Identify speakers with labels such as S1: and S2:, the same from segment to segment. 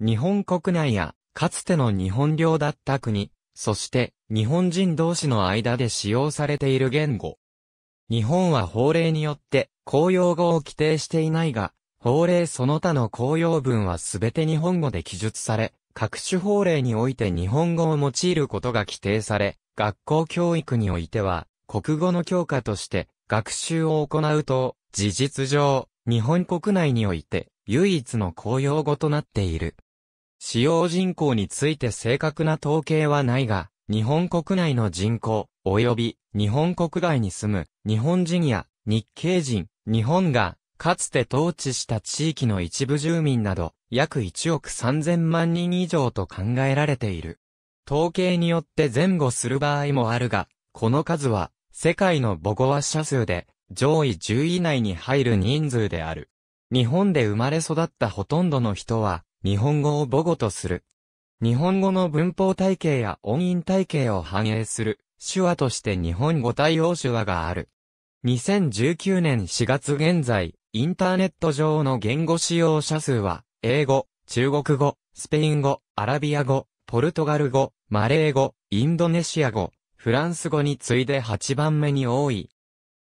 S1: 日本国内や、かつての日本領だった国、そして、日本人同士の間で使用されている言語。日本は法令によって、公用語を規定していないが、法令その他の公用文はすべて日本語で記述され、各種法令において日本語を用いることが規定され、学校教育においては、国語の教科として学習を行うと、事実上、日本国内において唯一の公用語となっている。使用人口について正確な統計はないが、日本国内の人口、及び日本国外に住む日本人や日系人、日本がかつて統治した地域の一部住民など約1億3000万人以上と考えられている。統計によって前後する場合もあるが、この数は世界の母語話者数で上位10位以内に入る人数である。日本で生まれ育ったほとんどの人は日本語を母語とする。日本語の文法体系や音韻体系を反映する手話として日本語対応手話がある。2019年4月現在、インターネット上の言語使用者数は、英語、中国語、スペイン語、アラビア語、ポルトガル語、マレー語、インドネシア語、フランス語に次いで8番目に多い。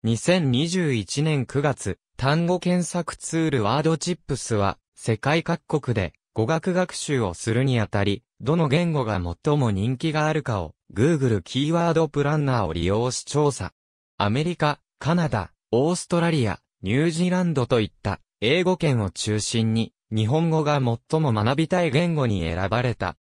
S1: 2021年9月、単語検索ツールワードチップスは、世界各国で語学学習をするにあたり、どの言語が最も人気があるかを Google キーワードプランナーを利用し調査。アメリカ、カナダ、オーストラリア、ニュージーランドといった英語圏を中心に日本語が最も学びたい言語に選ばれた。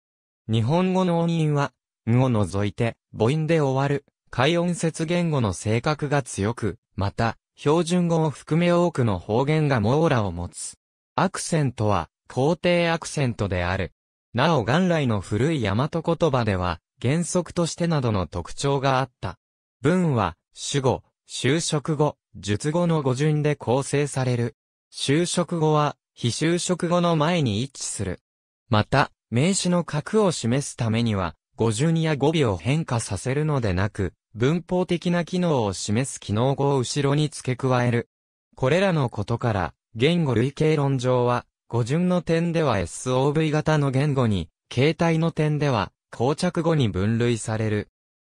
S1: 日本語の音韻は、んを除いて母音で終わる、海音節言語の性格が強く、また、標準語を含め多くの方言が網羅を持つ。アクセントは、肯定アクセントである。なお元来の古い大和言葉では、原則としてなどの特徴があった。文は、主語、就職語、述語の語順で構成される。就職語は、非就職語の前に一致する。また、名詞の格を示すためには、語順や語尾を変化させるのでなく、文法的な機能を示す機能語を後ろに付け加える。これらのことから、言語類型論上は、語順の点では SOV 型の言語に、形態の点では、膠着語に分類される。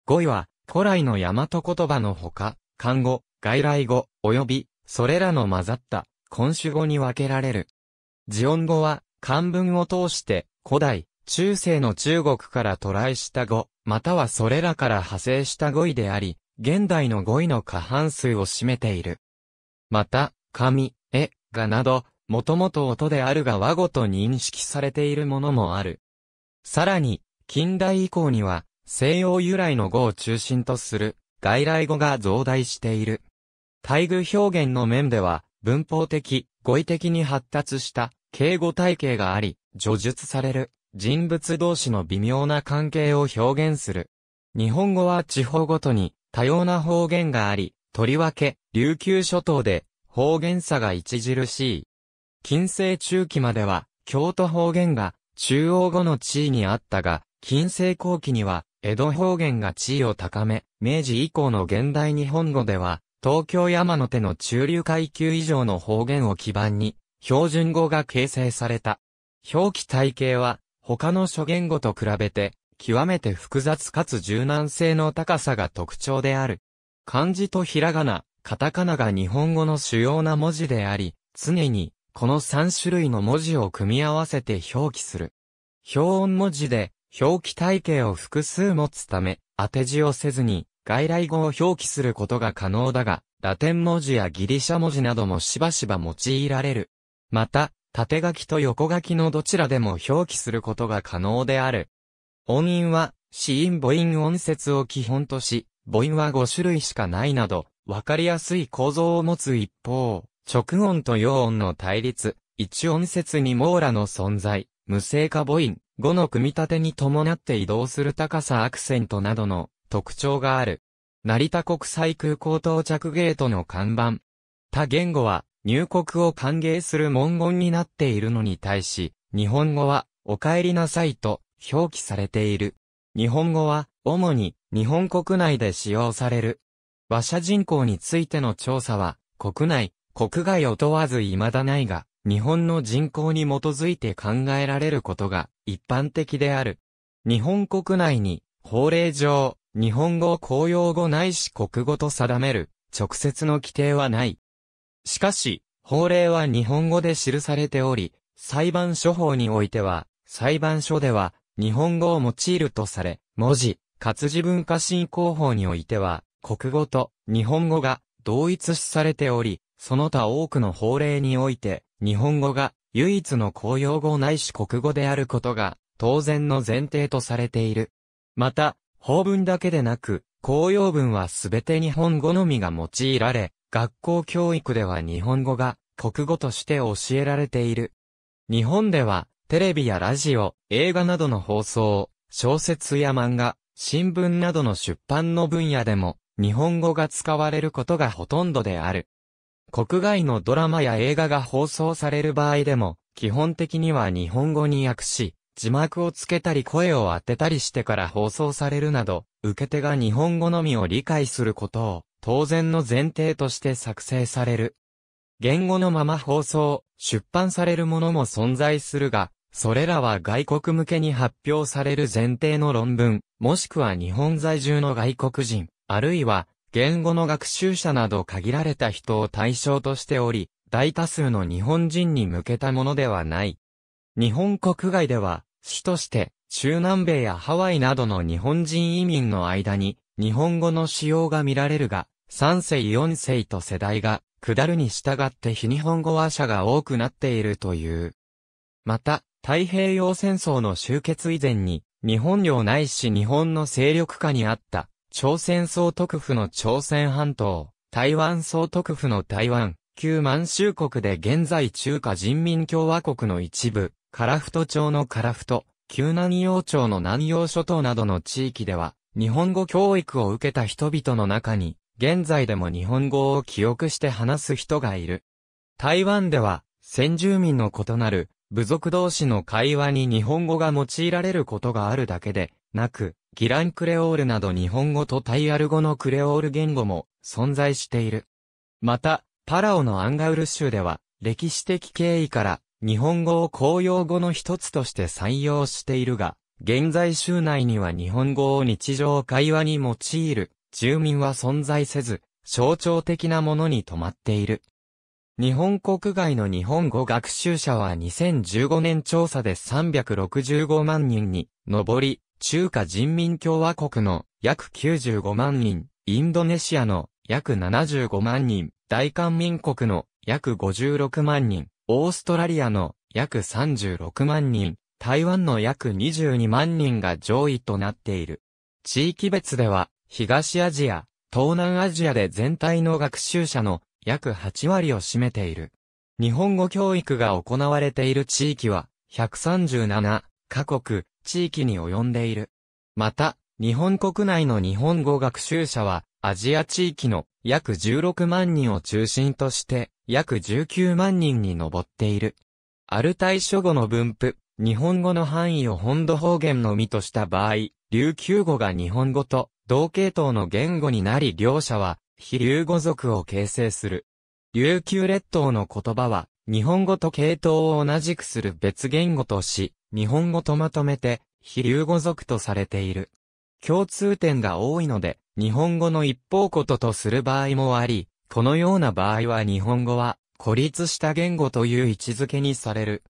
S1: 語彙は、古来の大和言葉のほか、漢語、外来語、及び、それらの混ざった、根種語に分けられる。字音語は、漢文を通して、古代、中世の中国から渡来した語、またはそれらから派生した語彙であり、現代の語彙の過半数を占めている。また、紙、絵、画など、もともと音であるが和語と認識されているものもある。さらに、近代以降には、西洋由来の語を中心とする、外来語が増大している。待遇表現の面では、文法的、語彙的に発達した、敬語体系があり、叙述される、人物同士の微妙な関係を表現する。日本語は地方ごとに、多様な方言があり、とりわけ、琉球諸島で、方言差が著しい。近世中期までは、京都方言が中央語の地位にあったが、近世後期には、江戸方言が地位を高め、明治以降の現代日本語では、東京山の手の中流階級以上の方言を基盤に、標準語が形成された。表記体系は、他の諸言語と比べて、極めて複雑かつ柔軟性の高さが特徴である。漢字とひらがな、カタカナが日本語の主要な文字であり、常にこの3種類の文字を組み合わせて表記する。表音文字で表記体系を複数持つため、当て字をせずに外来語を表記することが可能だが、ラテン文字やギリシャ文字などもしばしば用いられる。また、縦書きと横書きのどちらでも表記することが可能である。音韻は、子音母音音節を基本とし、母音は5種類しかないなど、わかりやすい構造を持つ一方、直音と陽音の対立、一音節に網羅の存在、無声化母音、語の組み立てに伴って移動する高さアクセントなどの特徴がある。成田国際空港到着ゲートの看板。他言語は入国を歓迎する文言になっているのに対し、日本語はお帰りなさいと表記されている。日本語は主に日本国内で使用される。和社人口についての調査は国内、国外を問わず未だないが、日本の人口に基づいて考えられることが一般的である。日本国内に、法令上、日本語公用語ないし国語と定める、直接の規定はない。しかし、法令は日本語で記されており、裁判所法においては、裁判所では、日本語を用いるとされ、文字、活字文化振興法においては、国語と日本語が同一視されており、その他多くの法令において、日本語が唯一の公用語ないし国語であることが、当然の前提とされている。また、法文だけでなく、公用文はすべて日本語のみが用いられ、学校教育では日本語が国語として教えられている。日本では、テレビやラジオ、映画などの放送、小説や漫画、新聞などの出版の分野でも、日本語が使われることがほとんどである。国外のドラマや映画が放送される場合でも、基本的には日本語に訳し、字幕をつけたり声を当てたりしてから放送されるなど、受け手が日本語のみを理解することを、当然の前提として作成される。言語のまま放送、出版されるものも存在するが、それらは外国向けに発表される前提の論文、もしくは日本在住の外国人、あるいは言語の学習者など限られた人を対象としており、大多数の日本人に向けたものではない。日本国外では、主として、中南米やハワイなどの日本人移民の間に、日本語の使用が見られるが、3世4世と世代が、下るに従って非日本語話者が多くなっているという。また、太平洋戦争の終結以前に、日本領ないし日本の勢力下にあった、朝鮮総督府の朝鮮半島、台湾総督府の台湾、旧満州国で現在中華人民共和国の一部、フ太町のフ太、旧南洋町の南洋諸島などの地域では、日本語教育を受けた人々の中に、現在でも日本語を記憶して話す人がいる。台湾では、先住民の異なる、部族同士の会話に日本語が用いられることがあるだけで、なく、ギランクレオールなど日本語とタイアル語のクレオール言語も存在している。また、パラオのアンガウル州では、歴史的経緯から日本語を公用語の一つとして採用しているが、現在州内には日本語を日常会話に用いる住民は存在せず、象徴的なものに止まっている。日本国外の日本語学習者は2015年調査で365万人に上り、中華人民共和国の約95万人、インドネシアの約75万人、大韓民国の約56万人、オーストラリアの約36万人、台湾の約22万人が上位となっている。地域別では、東アジア、東南アジアで全体の学習者の約8割を占めている。日本語教育が行われている地域は、137カ国、地域に及んでいる。また、日本国内の日本語学習者は、アジア地域の約16万人を中心として、約19万人に上っている。アルタイ諸語の分布、日本語の範囲を本土方言のみとした場合、琉球語が日本語と同系統の言語になり両者は、非流語族を形成する。琉球列島の言葉は、日本語と系統を同じくする別言語とし、日本語とまとめて、非流語族とされている。共通点が多いので、日本語の一方こととする場合もあり、このような場合は日本語は孤立した言語という位置づけにされる。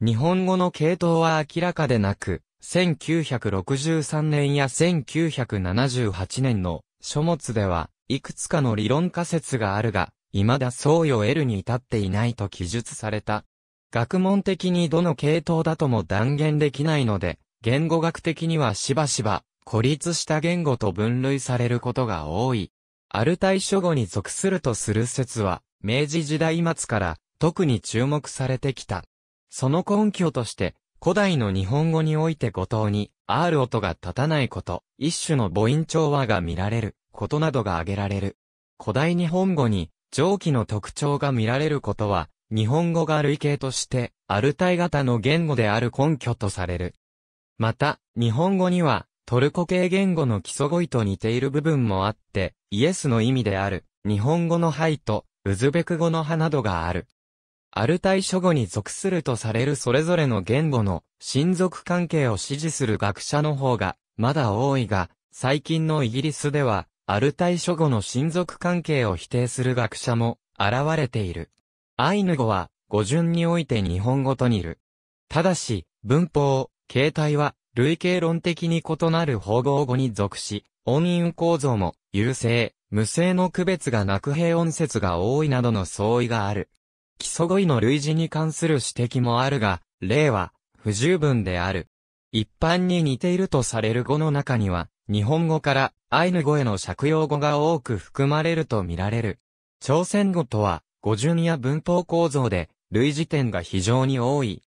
S1: 日本語の系統は明らかでなく、1963年や1978年の書物では、いくつかの理論仮説があるが、未だ意を得るに至っていないと記述された。学問的にどの系統だとも断言できないので、言語学的にはしばしば孤立した言語と分類されることが多い。アルタイ諸語に属するとする説は、明治時代末から特に注目されてきた。その根拠として、古代の日本語において語頭に R 音が立たないこと、一種の母音調和が見られることなどが挙げられる。古代日本語に上記の特徴が見られることは、日本語が類型として、アルタイ型の言語である根拠とされる。また、日本語には、トルコ系言語の基礎語彙と似ている部分もあって、イエスの意味である、日本語のハイと、ウズベク語の葉などがある。アルタイ諸語に属するとされるそれぞれの言語の親族関係を支持する学者の方がまだ多いが、最近のイギリスでは、アルタイ諸語の親族関係を否定する学者も現れている。アイヌ語は、語順において日本語と似る。ただし、文法、形態は、類型論的に異なる方言語に属し、音韻構造も、有声、無声の区別がなく平音節が多いなどの相違がある。基礎語彙の類似に関する指摘もあるが、例は、不十分である。一般に似ているとされる語の中には、日本語からアイヌ語への借用語が多く含まれるとみられる。朝鮮語とは、語順や文法構造で、類似点が非常に多い。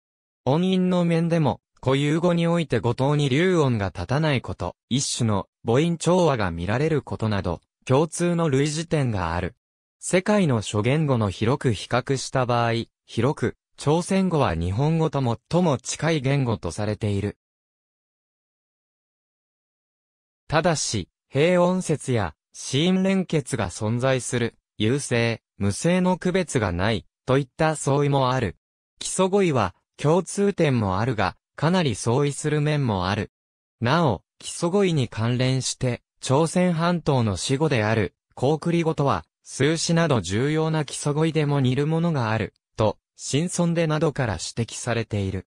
S1: 音韻の面でも、固有語において語頭に流音が立たないこと、一種の母音調和が見られることなど、共通の類似点がある。世界の諸言語の広く比較した場合、広く、朝鮮語は日本語と最も近い言語とされている。ただし、平音節やシーン連結が存在する、優勢、無性の区別がない、といった相違もある。基礎語彙は、共通点もあるが、かなり相違する面もある。なお、基礎語彙に関連して、朝鮮半島の死語である、高栗語とは、数詞など重要な基礎語彙でも似るものがある、と、新村でなどから指摘されている。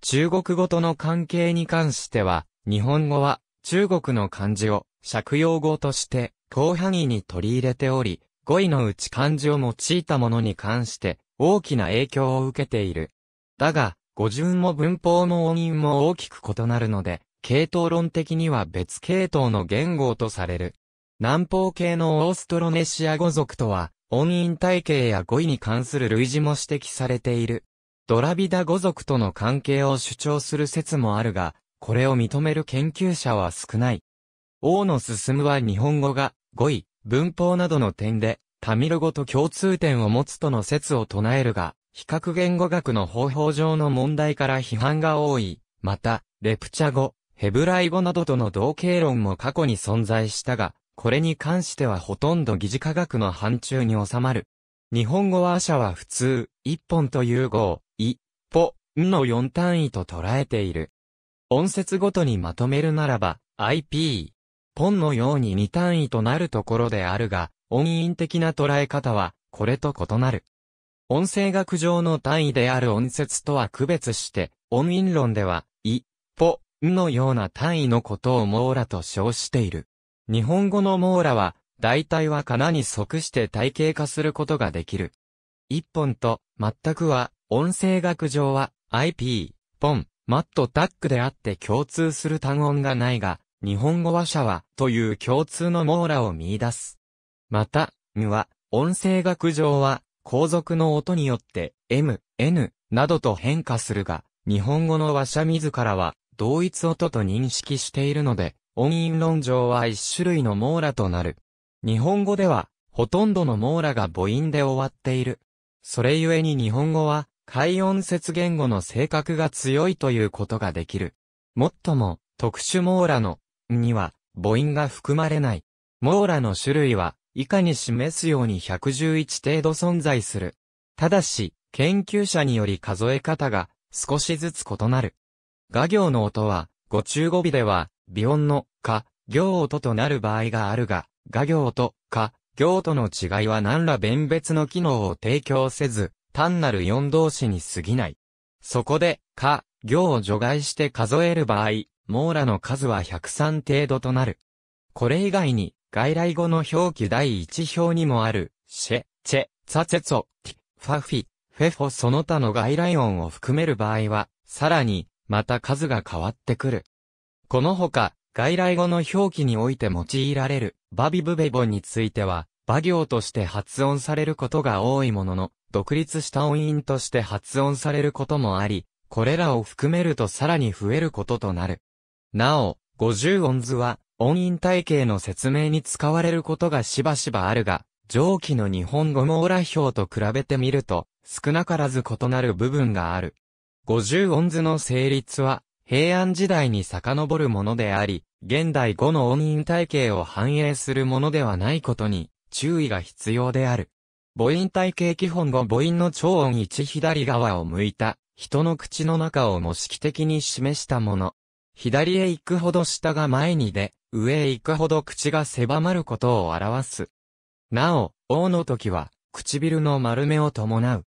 S1: 中国語との関係に関しては、日本語は中国の漢字を借用語として広範囲に取り入れており、語彙のうち漢字を用いたものに関して大きな影響を受けている。だが、語順も文法の音韻も大きく異なるので、系統論的には別系統の言語とされる。南方系のオーストロネシア語族とは、音韻体系や語彙に関する類似も指摘されている。ドラビダ語族との関係を主張する説もあるが、これを認める研究者は少ない。王の進むは日本語が語彙、文法などの点で、タミル語と共通点を持つとの説を唱えるが、比較言語学の方法上の問題から批判が多い。また、レプチャ語、ヘブライ語などとの同型論も過去に存在したが、これに関してはほとんど疑似科学の範疇に収まる。日本語は社シャは普通、一本という語を、い、ぽ、んの四単位と捉えている。音節ごとにまとめるならば、ip、ポンのように二単位となるところであるが、音韻的な捉え方は、これと異なる。音声学上の単位である音節とは区別して、音韻論では、い、ぽ、んのような単位のことを網羅と称している。日本語の網羅は、大体は仮名に即して体系化することができる。一本と、全くは、音声学上は、IP、ポン、マットタックであって共通する単音がないが、日本語話者は、という共通の網羅を見出す。また、には、音声学上は、後続の音によって、m, n, などと変化するが、日本語の話者自らは、同一音と認識しているので、音韻論上は一種類の網羅となる。日本語では、ほとんどの網羅が母音で終わっている。それゆえに日本語は、海音節言語の性格が強いということができる。もっとも、特殊網羅のには母音が含まれない。網羅の種類は以下に示すように111程度存在する。ただし、研究者により数え方が少しずつ異なる。画行の音は、語中語尾では、微音の、か、行音となる場合があるが、画行と、か、行との違いは何ら弁別の機能を提供せず、単なる四動詞に過ぎない。そこで、か、行を除外して数える場合、網羅の数は103程度となる。これ以外に、外来語の表記第1表にもある、シェ、チェ、サチェツォ、ティ、ファフィ、フェフォその他の外来音を含める場合は、さらに、また数が変わってくる。このほか、外来語の表記において用いられる、バビブベボについては、バ行として発音されることが多いものの、独立した音韻として発音されることもあり、これらを含めるとさらに増えることとなる。なお、五十音図は、音韻体系の説明に使われることがしばしばあるが、上記の日本語網羅表と比べてみると、少なからず異なる部分がある。五十音図の成立は、平安時代に遡るものであり、現代語の音韻体系を反映するものではないことに、注意が必要である。母音体系基本語母音の超音一左側を向いた、人の口の中を模式的に示したもの。左へ行くほど下が前に出、上へ行くほど口が狭まることを表す。なお、王の時は、唇の丸めを伴う。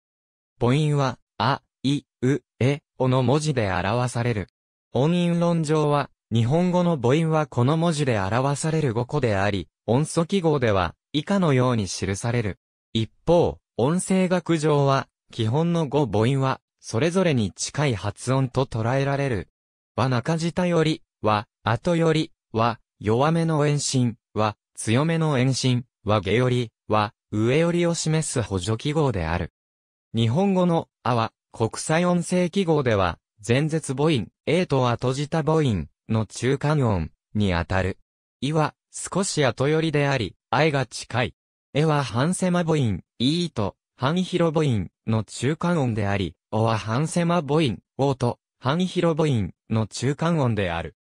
S1: 母音は、あ、い、う、え、おの文字で表される。音韻論上は、日本語の母音はこの文字で表される語個であり、音素記号では、以下のように記される。一方、音声学上は、基本の語母音は、それぞれに近い発音と捉えられる。は中舌より、は、後より、は、弱めの延伸、は、強めの延伸、は下より、は、上よりを示す補助記号である。日本語の、あは、国際音声記号では、前絶母音、えと後舌母音の中間音にあたる。いは、少し後寄りであり、愛が近い。えは半狭母音、いいと、半広母音の中間音であり、おは半狭母音、おと、半広母音の中間音である。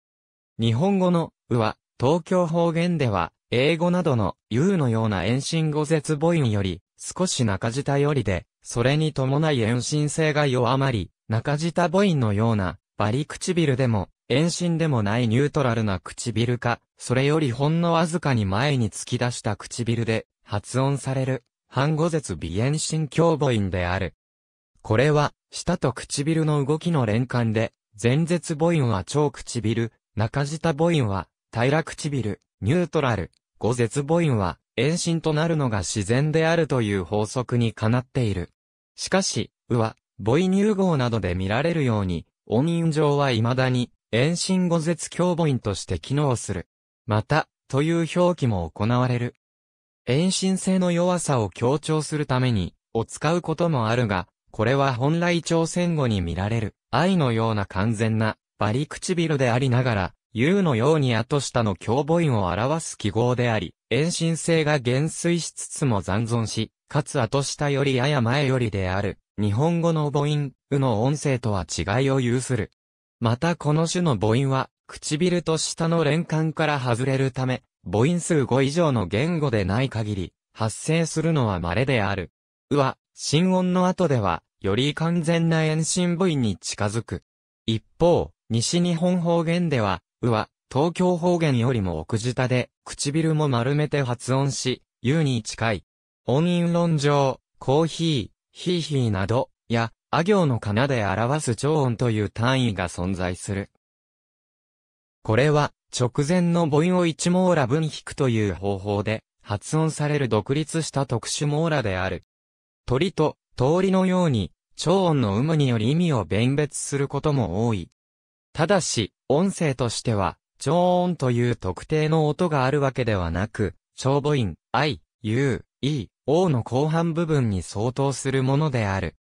S1: 日本語の、うは、東京方言では、英語などの、u のような遠心語絶母音より、少し中舌よりで、それに伴い遠心性が弱まり、中舌母音のような、バリ唇でも、遠心でもないニュートラルな唇か、それよりほんのわずかに前に突き出した唇で、発音される、半語絶微遠心強母音である。これは、舌と唇の動きの連関で、前絶母音は超唇、中舌母音は平ら唇、ニュートラル、語舌母音は延伸となるのが自然であるという法則にかなっている。しかし、うは、母音融合などで見られるように、音韻上は未だに延伸語舌強母音として機能する。また、という表記も行われる。延伸性の弱さを強調するために、を使うこともあるが、これは本来朝鮮語に見られる、愛のような完全な、バリ唇でありながら、U のように後下の強母音を表す記号であり、遠心性が減衰しつつも残存し、かつ後下よりやや前よりである、日本語の母音、うの音声とは違いを有する。またこの種の母音は、唇と下の連関から外れるため、母音数5以上の言語でない限り、発生するのは稀である。うは、心音の後では、より完全な遠心部位に近づく。一方、西日本方言では、うは、東京方言よりも奥舌で、唇も丸めて発音し、うに近い。音韻論上、コーヒー、ヒーヒーなど、や、あ行のかなで表す超音という単位が存在する。これは、直前の母音を一網羅分引くという方法で、発音される独立した特殊網羅である。鳥と通りのように、超音の有無により意味を弁別することも多い。ただし、音声としては、超音という特定の音があるわけではなく、超母音、i, u, e, o の後半部分に相当するものである。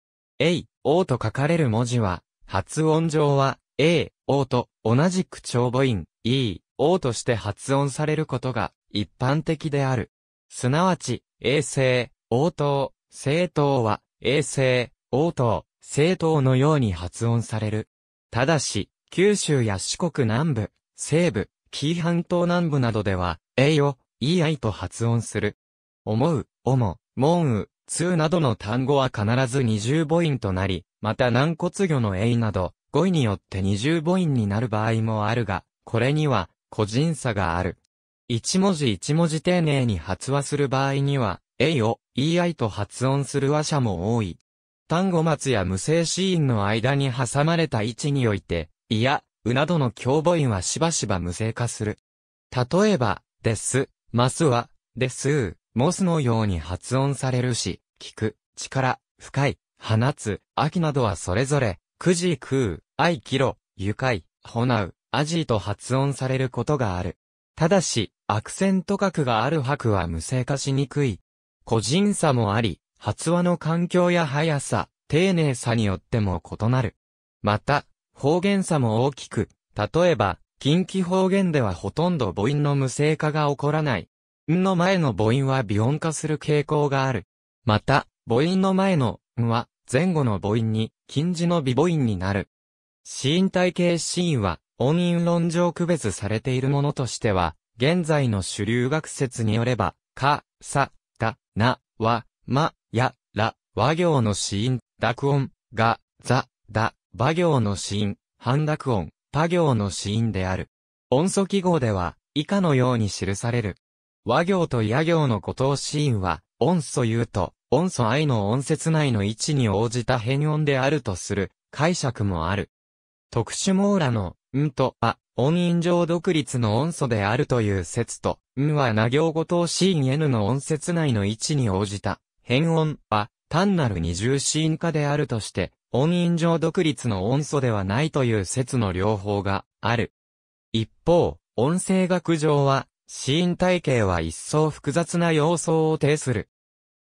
S1: a, o と書かれる文字は、発音上は、a, o と同じく超母音、e, o として発音されることが一般的である。すなわち、衛星、応答、正当は、衛星、応答、正当のように発音される。ただし、九州や四国南部、西部、紀伊半島南部などでは、えよ、いいあいと発音する。思う、おも、もんう、通などの単語は必ず二重母音となり、また軟骨魚のえいなど、語彙によって二重母音になる場合もあるが、これには、個人差がある。一文字一文字丁寧に発話する場合には、えいを、あいと発音する話者も多い。単語末や無声ーンの間に挟まれた位置において、いや、うなどの共母音はしばしば無声化する。例えば、です、ますは、です、モスのように発音されるし、聞く、力、深い、放つ、秋などはそれぞれ、くじくう、愛キロ、愉快、ほなう、アジーと発音されることがある。ただし、アクセント角がある白は無声化しにくい。個人差もあり、発話の環境や速さ、丁寧さによっても異なる。また、方言差も大きく、例えば、近畿方言ではほとんど母音の無声化が起こらない。んの前の母音は微音化する傾向がある。また、母音の前のんは前後の母音に近似の微母音になる。死因体系死因は音韻論上区別されているものとしては、現在の主流学説によれば、か、さ、な、わ、ま、や、ら、和行の子音、濁音、が、ざ、だ、馬行の子音、半濁音、他行の子音である。音素記号では、以下のように記される。和行と野行の後頭子音は、音素言うと、音素愛の音節内の位置に応じた変音であるとする、解釈もある。特殊網羅の、んと、あ、音韻上独立の音素であるという説と、んはな行語とシーン n の音節内の位置に応じた、変音は、単なる二重シーン化であるとして、音韻上独立の音素ではないという説の両方がある。一方、音声学上は、シーン体系は一層複雑な様相を呈する。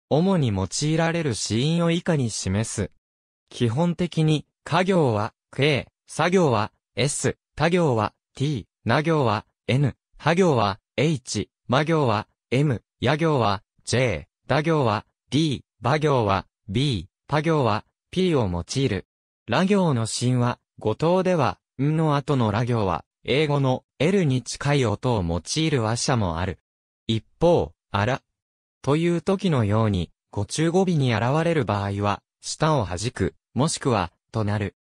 S1: 主に用いられるシーンを以下に示す。基本的に、家業は、K、作業は、S、他業は、t、な行は n、は行は h、ま行は m、や行は j、だ行は d、ば行は b、ぱ行は p を用いる。ら行の神話、五島では、んの後のら行は、英語の L に近い音を用いる話者もある。一方、あら、という時のように、語中語尾に現れる場合は、舌を弾く、もしくは、となる。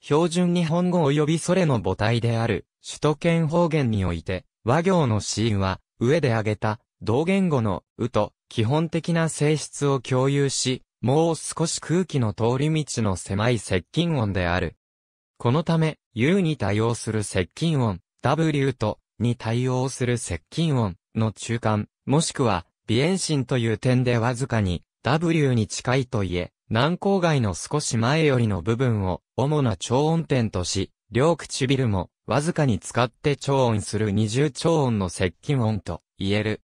S1: 標準日本語及びそれの母体である、首都圏方言において、和行のーンは、上で挙げた、同言語の、うと、基本的な性質を共有し、もう少し空気の通り道の狭い接近音である。このため、U に対応する接近音、W と、に対応する接近音の中間、もしくは、微炎心という点でわずかに、W に近いといえ、南郊外の少し前よりの部分を、主な超音点とし、両唇も、わずかに使って超音する二重超音の接近音と言える。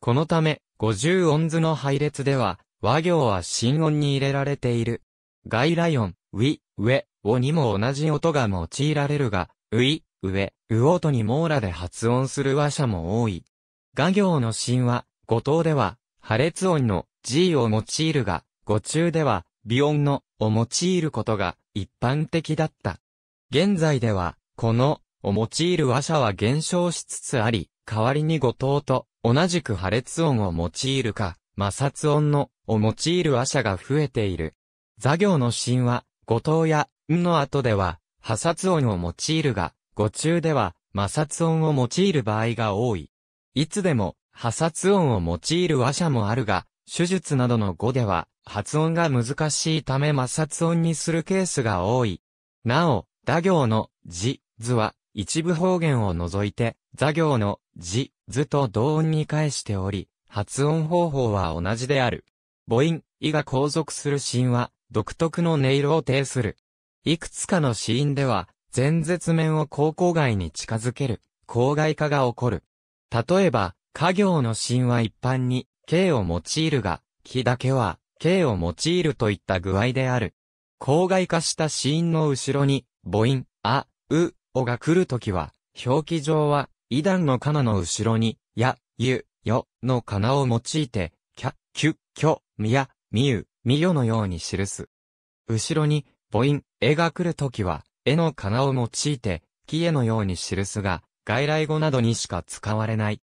S1: このため、五十音図の配列では、和行は心音に入れられている。外来音、ウィ、ウェ、オにも同じ音が用いられるが、ウィ、ウェ、ウオとに網羅で発音する和者も多い。画行の心は、五等では、破裂音の G を用いるが、五中では、微音のを用いることが一般的だった。現在では、この、を用いる和者は減少しつつあり、代わりに五藤と同じく破裂音を用いるか、摩擦音のを用いる和者が増えている。座行の神話、五藤や、んの後では、破殺音を用いるが、語中では、摩擦音を用いる場合が多い。いつでも、破殺音を用いる和者もあるが、手術などの語では、発音が難しいため摩擦音にするケースが多い。なお、打行の字図は、一部方言を除いて、座行の、字、図と同音に返しており、発音方法は同じである。母音、意が後続するシーンは、独特の音色を呈する。いくつかのシーンでは、前絶面を高校外に近づける、校外化が起こる。例えば、家業のシーンは一般に、形を用いるが、木だけは、形を用いるといった具合である。校外化したシーンの後ろに、母音、あ、う、おが来るときは、表記上は、イダンのカナの後ろに、や、ゆ、よ、の仮名を用いて、きゃ、きゅ、きょ、みや、みゆ、みよのように記す。後ろに、母音、えが来るときは、えの仮名を用いて、きえのように記すが、外来語などにしか使われない。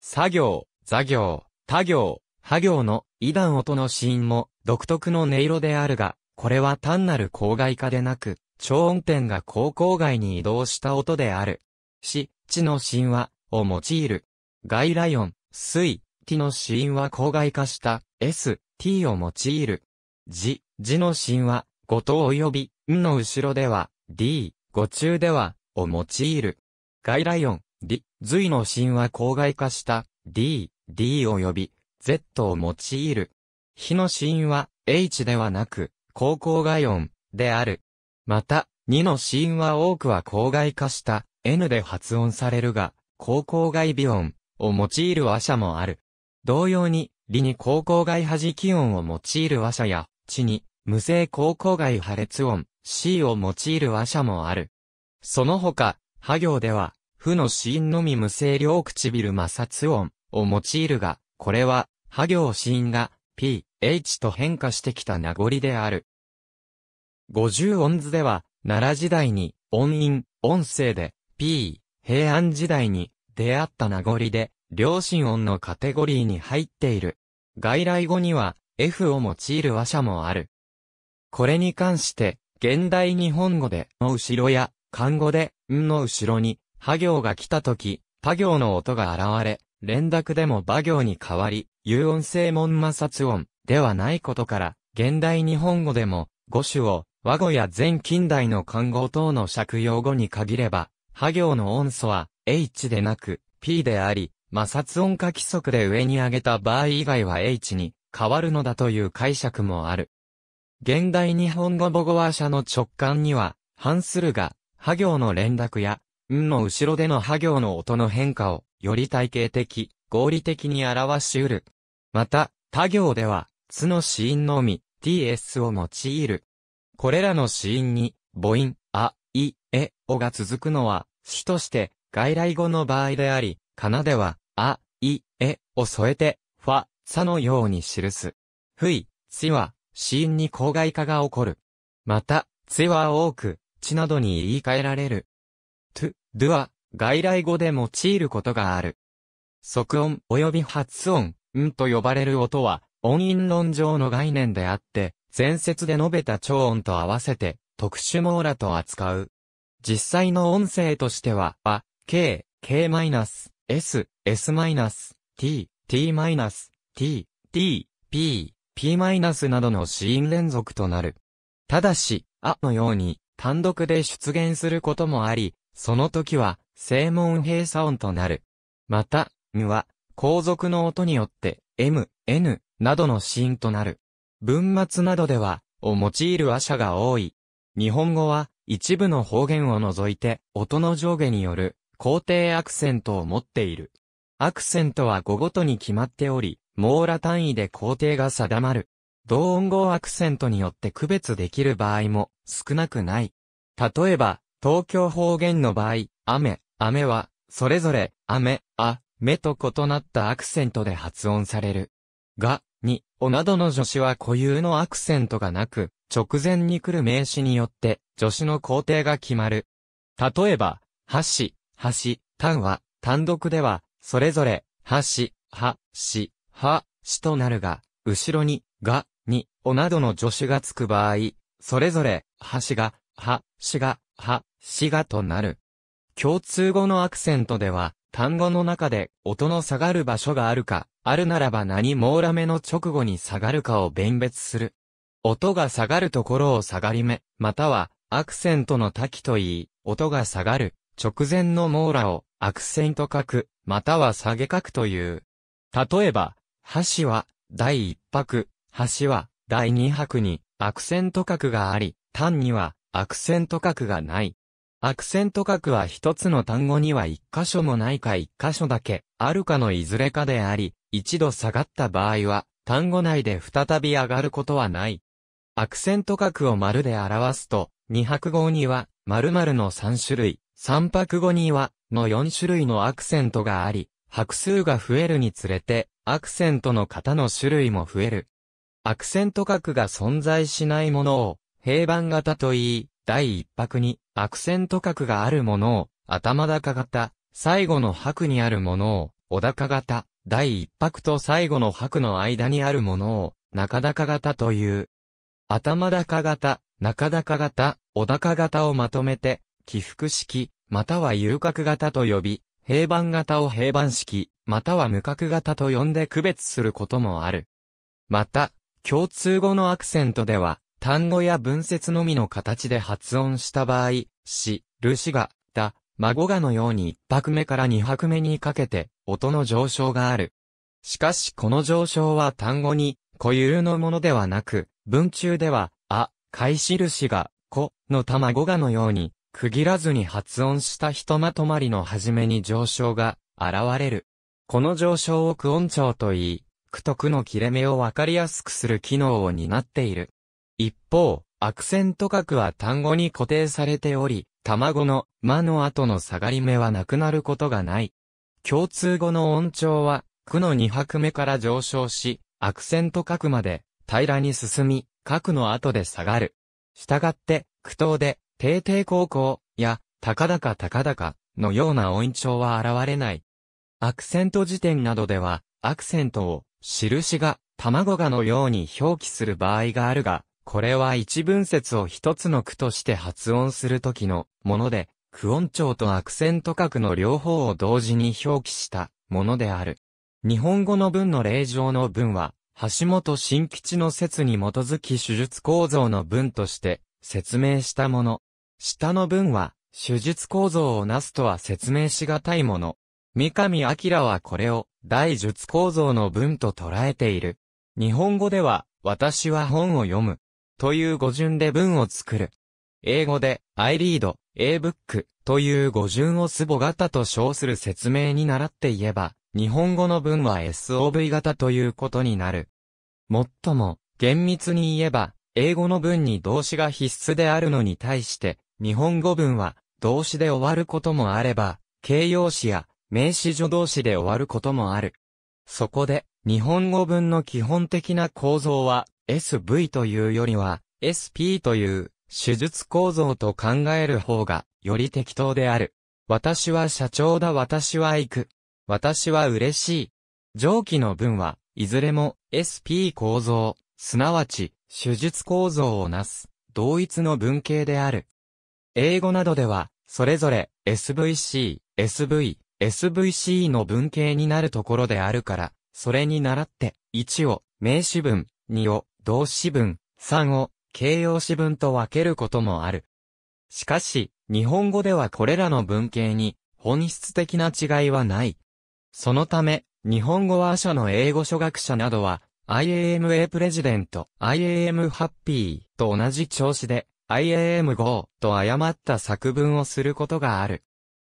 S1: 作業、座業、他行、波行の、イダン音の子音も、独特の音色であるが、これは単なる公害化でなく、超音点が高校外に移動した音である。死、地の神話を用いる。外ライオン、水、地の神話郊外化した S、T を用いる。字、字の神話、語頭及び、んの後ろでは、D、語中では、を用いる。外ライオン、D、隋の神話郊外化した D、D 及び、Z を用いる。火の神話、H ではなく、高校外音である。また、2の子音は多くは口外化した N で発音されるが、高校外微音を用いる和者もある。同様に、理に高校外弾き音を用いる和者や、地に無声高校外破裂音 C を用いる和者もある。その他、波行では、負の子音のみ無声両唇摩擦音を用いるが、これは、波行子音が P、H と変化してきた名残である。五十音図では、奈良時代に音韻、音声で P、平安時代に出会った名残で、両親音のカテゴリーに入っている。外来語には F を用いる話者もある。これに関して、現代日本語での後ろや、漢語でんの後ろに、波行が来た時、他行の音が現れ、連絡でも馬行に変わり、有音声門摩擦音ではないことから、現代日本語でも、語種を和語や全近代の漢語等の借用語に限れば、波行の音素は H でなく P であり、摩擦音化規則で上に上げた場合以外は H に変わるのだという解釈もある。現代日本語母語話者の直感には、反するが、波行の連絡や、んの後ろでの波行の音の変化を、より体系的、合理的に表し得る。また、他行では、つの子音のみ、ts を用いる。これらの子音に、母音、あ、い、え、おが続くのは、主として、外来語の場合であり、かなでは、あ、い、え、を添えて、ファ、さのように記す。ふい、つは、子音に公害化が起こる。また、つは多く、ちなどに言い換えられる。と、どは、外来語で用いることがある。即音及び発音、んと呼ばれる音は、音韻論上の概念であって、前節で述べた超音と合わせて、特殊網羅と扱う。実際の音声としては、あ、k、k-s、s、t、t-t、t、p、p- などの子音連続となる。ただし、あのように、単独で出現することもあり、その時は、正門閉鎖音となる。また、ぬは、後続の音によって、m、n などの子音となる。文末などでは、を用いる話者が多い。日本語は、一部の方言を除いて、音の上下による、肯定アクセントを持っている。アクセントは語ごとに決まっており、網羅単位で肯定が定まる。同音号アクセントによって区別できる場合も少なくない。例えば、東京方言の場合、雨、雨は、それぞれ、雨、あ、目と異なったアクセントで発音される。が、に、おなどの助詞は固有のアクセントがなく、直前に来る名詞によって、助詞の工程が決まる。例えば、箸、たんは、単独では、それぞれ、箸、は、し、は、しとなるが、後ろに、が、に、おなどの助詞がつく場合、それぞれ、箸が、は、しが、は、しがとなる。共通語のアクセントでは、単語の中で音の下がる場所があるか、あるならば何網羅目の直後に下がるかを弁別する。音が下がるところを下がり目、または、アクセントの多といい、音が下がる、直前の網羅を、アクセント角、または下げ角という。例えば、箸は、第一拍、箸は、第二拍に、アクセント角があり、単には、アクセント角がない。アクセント角は一つの単語には一箇所もないか一箇所だけ、あるかのいずれかであり、一度下がった場合は、単語内で再び上がることはない。アクセント角を丸で表すと、二拍語には、〇〇の三種類、三拍語には、の四種類のアクセントがあり、拍数が増えるにつれて、アクセントの型の種類も増える。アクセント角が存在しないものを、平板型と言い、第一拍に、アクセント角があるものを、頭高型、最後の拍にあるものを、小高型、第一拍と最後の拍の間にあるものを、中高型という。頭高型、中高型、小高型をまとめて、起伏式、または遊郭型と呼び、平板型を平板式、または無角型と呼んで区別することもある。また、共通語のアクセントでは、単語や文節のみの形で発音した場合、し、るしが、だ、孫がのように一拍目から二拍目にかけて、音の上昇がある。しかしこの上昇は単語に、固有のものではなく、文中では、あ、貝しるしが、こ、の卵がのように、区切らずに発音したひとまとまりの始めに上昇が、現れる。この上昇を区音調と言い、句と区の切れ目をわかりやすくする機能を担っている。一方、アクセント角は単語に固定されており、卵の、間の後の下がり目はなくなることがない。共通語の音調は、句の2拍目から上昇し、アクセント角まで、平らに進み、角の後で下がる。したがって、句頭で、低低高校や、高々高々のような音調は現れない。アクセント辞典などでは、アクセントを、印が、卵がのように表記する場合があるが、これは一文節を一つの句として発音するときのもので、句音調とアクセント角の両方を同時に表記したものである。日本語の文の例上の文は、橋本新吉の説に基づき手術構造の文として説明したもの。下の文は、手術構造をなすとは説明しがたいもの。三上明はこれを、大術構造の文と捉えている。日本語では、私は本を読む、という語順で文を作る。英語で I read, A book という語順をスボ型と称する説明に倣って言えば、日本語の文は SOV 型ということになる。もっとも、厳密に言えば、英語の文に動詞が必須であるのに対して、日本語文は動詞で終わることもあれば、形容詞や名詞助動詞で終わることもある。そこで、日本語文の基本的な構造は、SV というよりは SP という手術構造と考える方がより適当である。私は社長だ私は行く。私は嬉しい。上記の文は、いずれも SP 構造、すなわち手術構造をなす同一の文型である。英語などでは、それぞれ SVC、SV、SVC の文型になるところであるから、それに倣って、1を名詞文、2を動詞文、三を形容詞文と分けることもある。しかし、日本語ではこれらの文型に本質的な違いはない。そのため、日本語話者の英語初学者などは、IAMA プレジデント、IAM ハッピーと同じ調子で、IAM GO と誤った作文をすることがある。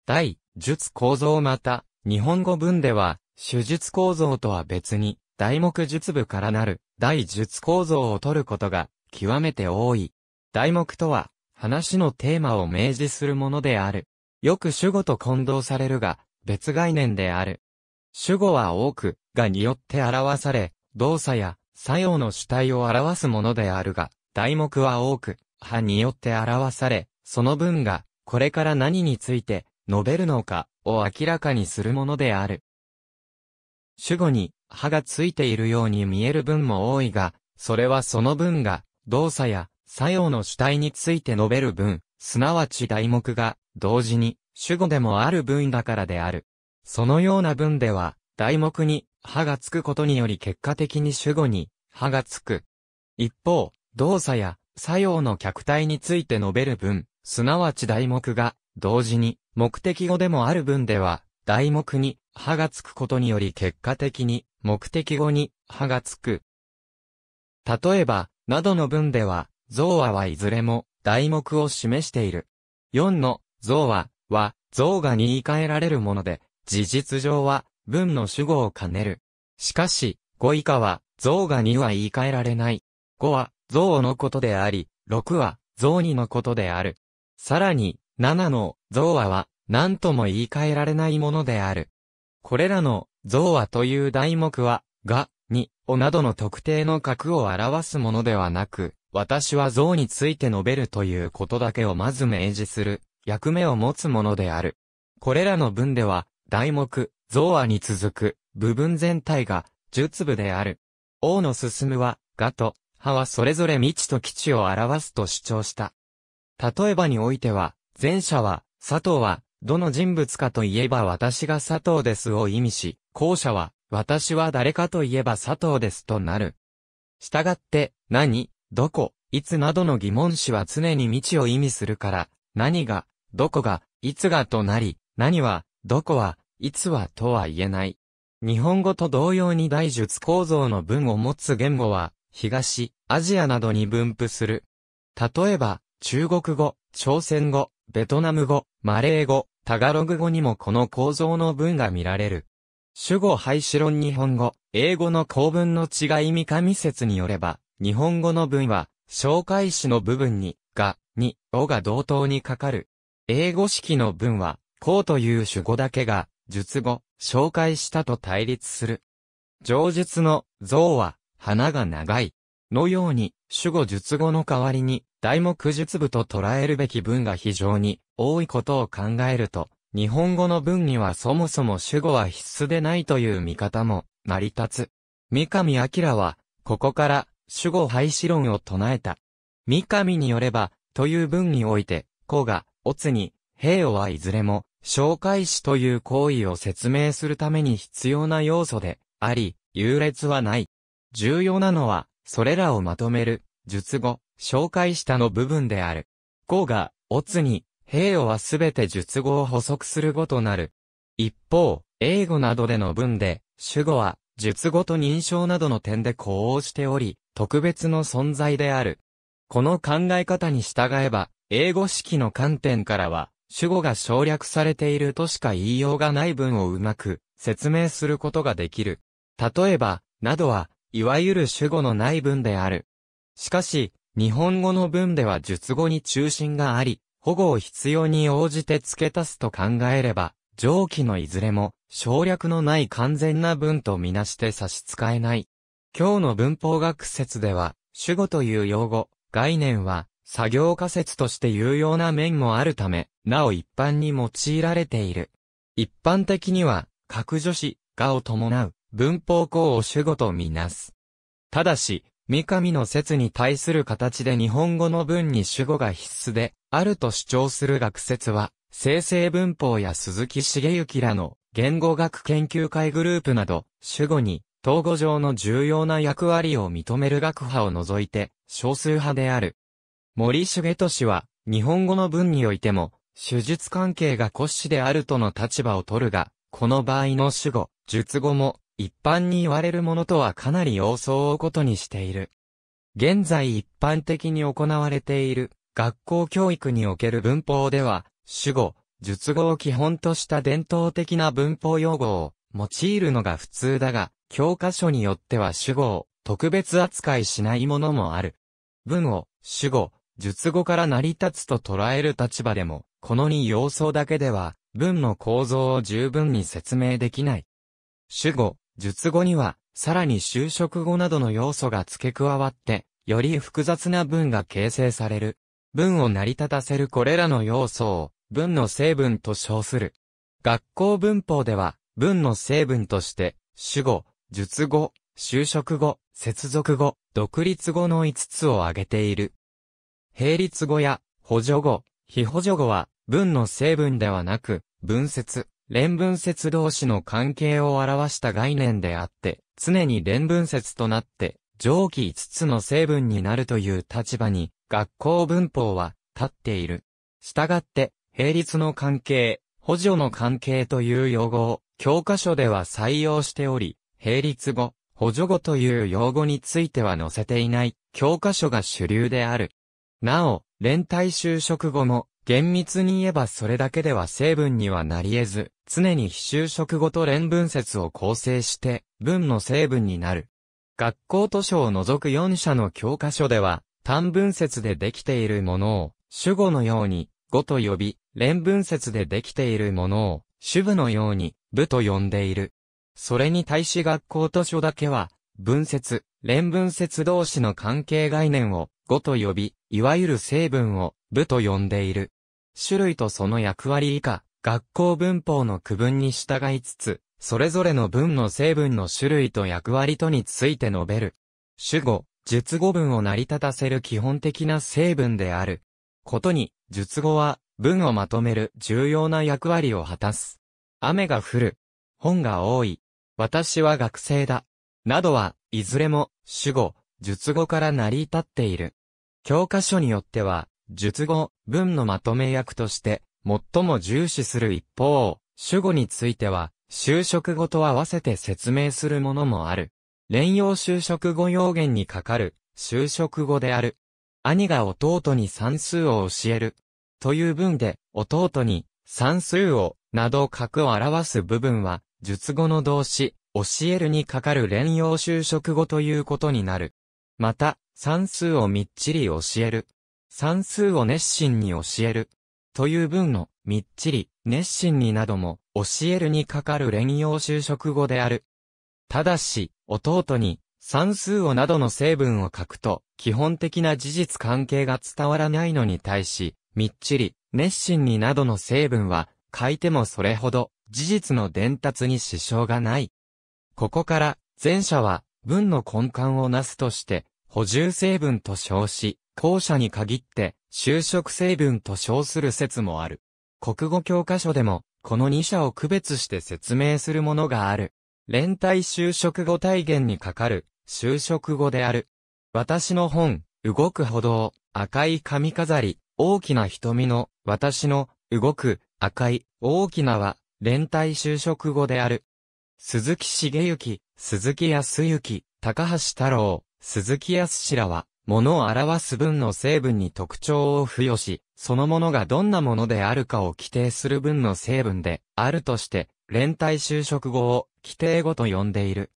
S1: 第、術構造また、日本語文では、手術構造とは別に、題目術部からなる、題術構造を取ることが、極めて多い。題目とは、話のテーマを明示するものである。よく主語と混同されるが、別概念である。主語は多く、がによって表され、動作や作用の主体を表すものであるが、題目は多く、派によって表され、その文が、これから何について、述べるのか、を明らかにするものである。主語に、歯がついているように見える分も多いが、それはその分が、動作や作用の主体について述べる分、すなわち題目が、同時に、主語でもある分だからである。そのような文では、題目に、歯がつくことにより結果的に主語に、歯がつく。一方、動作や作用の客体について述べる文、すなわち題目が、同時に、目的語でもある文では、題目に、歯がつくことにより結果的に、目的語に、はがつく。例えば、などの文では、象話はいずれも、題目を示している。4の、象話は、象がに言い換えられるもので、事実上は、文の主語を兼ねる。しかし、5以下は、象がには言い換えられない。5は、象のことであり、6は、象にのことである。さらに、7の、象話は、何とも言い換えられないものである。これらの像話という題目は、が、に、おなどの特定の格を表すものではなく、私は像について述べるということだけをまず明示する、役目を持つものである。これらの文では、題目、像話に続く、部分全体が、術部である。王の進むは、がと、派はそれぞれ未知と基地を表すと主張した。例えばにおいては、前者は、佐藤は、どの人物かといえば私が佐藤ですを意味し、後者は、私は誰かといえば佐藤ですとなる。したがって、何、どこ、いつなどの疑問詞は常に未知を意味するから、何が、どこが、いつがとなり、何は、どこは、いつはとは言えない。日本語と同様に大術構造の文を持つ言語は、東、アジアなどに分布する。例えば、中国語、朝鮮語、ベトナム語、マレー語、タガログ語にもこの構造の文が見られる。主語廃止論日本語、英語の構文の違い三上説によれば、日本語の文は、紹介詞の部分に、が、に、おが同等にかかる。英語式の文は、こうという主語だけが、述語、紹介したと対立する。上述の、像は、花が長い。のように、主語述語の代わりに、題目述部と捉えるべき文が非常に多いことを考えると、日本語の文にはそもそも主語は必須でないという見方も成り立つ。三上明は、ここから主語廃止論を唱えた。三上によれば、という文において、子が、おつに、平和はいずれも、紹介詞という行為を説明するために必要な要素で、あり、優劣はない。重要なのは、それらをまとめる、述語、紹介したの部分である。子が、おつに、平和はすべて述語を補足する語となる。一方、英語などでの文で、主語は、述語と認証などの点で呼応しており、特別の存在である。この考え方に従えば、英語式の観点からは、主語が省略されているとしか言いようがない文をうまく説明することができる。例えば、などは、いわゆる主語のない文である。しかし、日本語の文では述語に中心があり、保護を必要に応じて付け足すと考えれば、上記のいずれも省略のない完全な文とみなして差し支えない。今日の文法学説では、主語という用語、概念は、作業仮説として有用な面もあるため、なお一般に用いられている。一般的には、各助詞、がを伴う、文法項を主語とみなす。ただし、三上の説に対する形で日本語の文に主語が必須で、あると主張する学説は、生成文法や鈴木茂之らの言語学研究会グループなど、主語に、統語上の重要な役割を認める学派を除いて、少数派である。森重俊は、日本語の文においても、手術関係が骨子であるとの立場を取るが、この場合の主語、術語も、一般に言われるものとはかなり様相をことにしている。現在一般的に行われている学校教育における文法では、主語、述語を基本とした伝統的な文法用語を用いるのが普通だが、教科書によっては主語を特別扱いしないものもある。文を主語、述語から成り立つと捉える立場でも、この2要素だけでは文の構造を十分に説明できない。主語、術後には、さらに就職後などの要素が付け加わって、より複雑な文が形成される。文を成り立たせるこれらの要素を、文の成分と称する。学校文法では、文の成分として、主語、術語、就職語、接続語、独立語の5つを挙げている。並立語や補助語、非補助語は文の成分ではなく、文節、連分節同士の関係を表した概念であって、常に連分節となって、上記5つの成分になるという立場に、学校文法は立っている。したがって、並立の関係、補助の関係という用語を、教科書では採用しており、並立語、補助語という用語については載せていない、教科書が主流である。なお、連帯就職後も、厳密に言えばそれだけでは成分にはなり得ず、常に非修飾語と連文節を構成して、文の成分になる。学校図書を除く4社の教科書では、単文節でできているものを、主語のように、語と呼び、連文節でできているものを、主部のように、部と呼んでいる。それに対し学校図書だけは、文節、連文節同士の関係概念を、語と呼び、いわゆる成分を、部と呼んでいる。種類とその役割以下、学校文法の区分に従いつつ、それぞれの文の成分の種類と役割とについて述べる。主語、述語文を成り立たせる基本的な成分である。ことに、述語は、文をまとめる重要な役割を果たす。雨が降る。本が多い。私は学生だ。などは、いずれも、主語、述語から成り立っている。教科書によっては、述語、文のまとめ役として、最も重視する一方、主語については、就職語と合わせて説明するものもある。連用就職語用言にかかる、就職語である。兄が弟に算数を教える。という文で、弟に、算数を、など格を表す部分は、述語の動詞、教えるにかかる連用就職語ということになる。また、算数をみっちり教える算数を熱心に教える。という文の、みっちり、熱心になども、教えるにかかる連用就職語である。ただし、弟に、算数をなどの成分を書くと、基本的な事実関係が伝わらないのに対し、みっちり、熱心になどの成分は、書いてもそれほど、事実の伝達に支障がない。ここから、前者は、文の根幹をなすとして、補充成分と称し、後者に限って、就職成分と称する説もある。国語教科書でも、この2者を区別して説明するものがある。連帯就職語体現にかかる、就職語である。私の本、動く歩道、赤い髪飾り、大きな瞳の、私の、動く、赤い、大きなは、連帯就職語である。鈴木茂之、鈴木康之、高橋太郎、鈴木康らは、物を表す文の成分に特徴を付与し、そのものがどんなものであるかを規定する文の成分であるとして、連帯就職語を規定語と呼んでいる。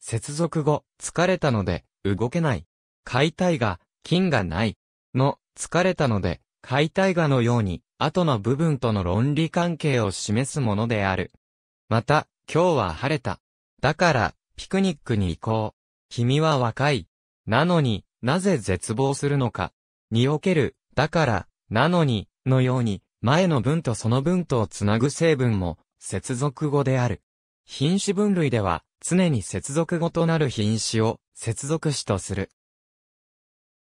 S1: 接続語、疲れたので、動けない。解体が、金がない。の、疲れたので、解体がのように、後の部分との論理関係を示すものである。また、今日は晴れた。だから、ピクニックに行こう。君は若い。なのに、なぜ絶望するのか。における、だから、なのに、のように、前の文とその文とをつなぐ成分も、接続語である。品詞分類では、常に接続語となる品詞を、接続詞とする。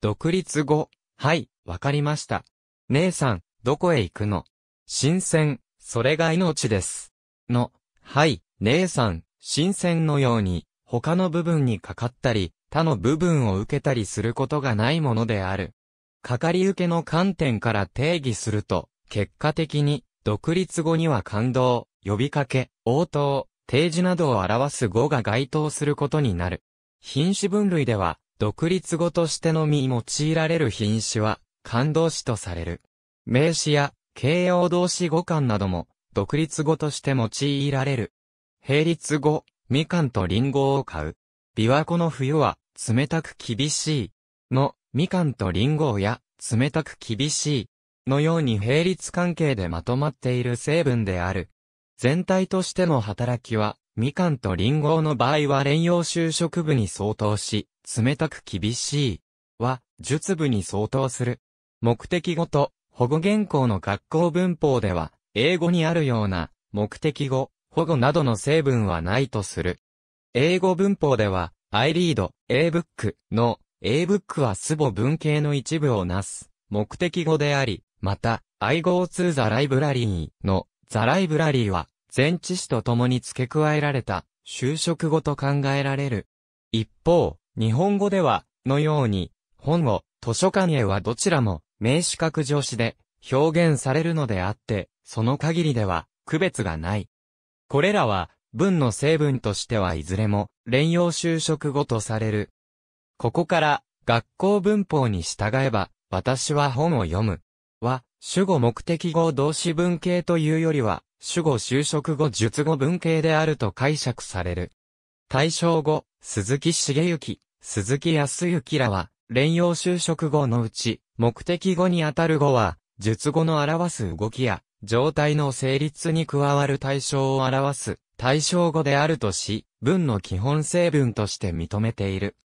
S1: 独立語。はい、わかりました。姉さん、どこへ行くの新鮮、それが命です。の、はい、姉さん、新鮮のように、他の部分にかかったり、他の部分を受けたりすることがないものである。かかり受けの観点から定義すると、結果的に、独立語には感動、呼びかけ、応答、提示などを表す語が該当することになる。品種分類では、独立語としてのみ用いられる品種は、感動詞とされる。名詞や形容動詞語感なども、独立語として用いられる。並立語、みかんとりんごを買う。琵琶湖の冬は、冷たく厳しい。の、みかんとりんごや、冷たく厳しい。のように並立関係でまとまっている成分である。全体としての働きは、みかんとりんごの場合は連用就職部に相当し、冷たく厳しい。は、術部に相当する。目的語と、保護原稿の学校文法では、英語にあるような、目的語、保護などの成分はないとする。英語文法では、I read, A book の A book はス母文系の一部をなす目的語であり、また、I go to the library の The library は前置詞と共に付け加えられた就職語と考えられる。一方、日本語では、のように、本語、図書館へはどちらも名詞格助詞で表現されるのであって、その限りでは区別がない。これらは、文の成分としてはいずれも、連用就職語とされる。ここから、学校文法に従えば、私は本を読む。は、主語目的語動詞文系というよりは、主語就職語述語文系であると解釈される。対象語、鈴木茂之、鈴木康之らは、連用就職語のうち、目的語にあたる語は、述語の表す動きや、状態の成立に加わる対象を表す対象語であるとし、文の基本成分として認めている。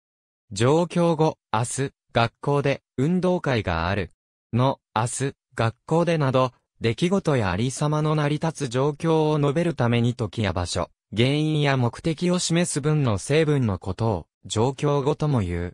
S1: 状況語、明日、学校で運動会がある。の、明日、学校でなど、出来事やありさまの成り立つ状況を述べるために時や場所、原因や目的を示す文の成分のことを、状況語とも言う。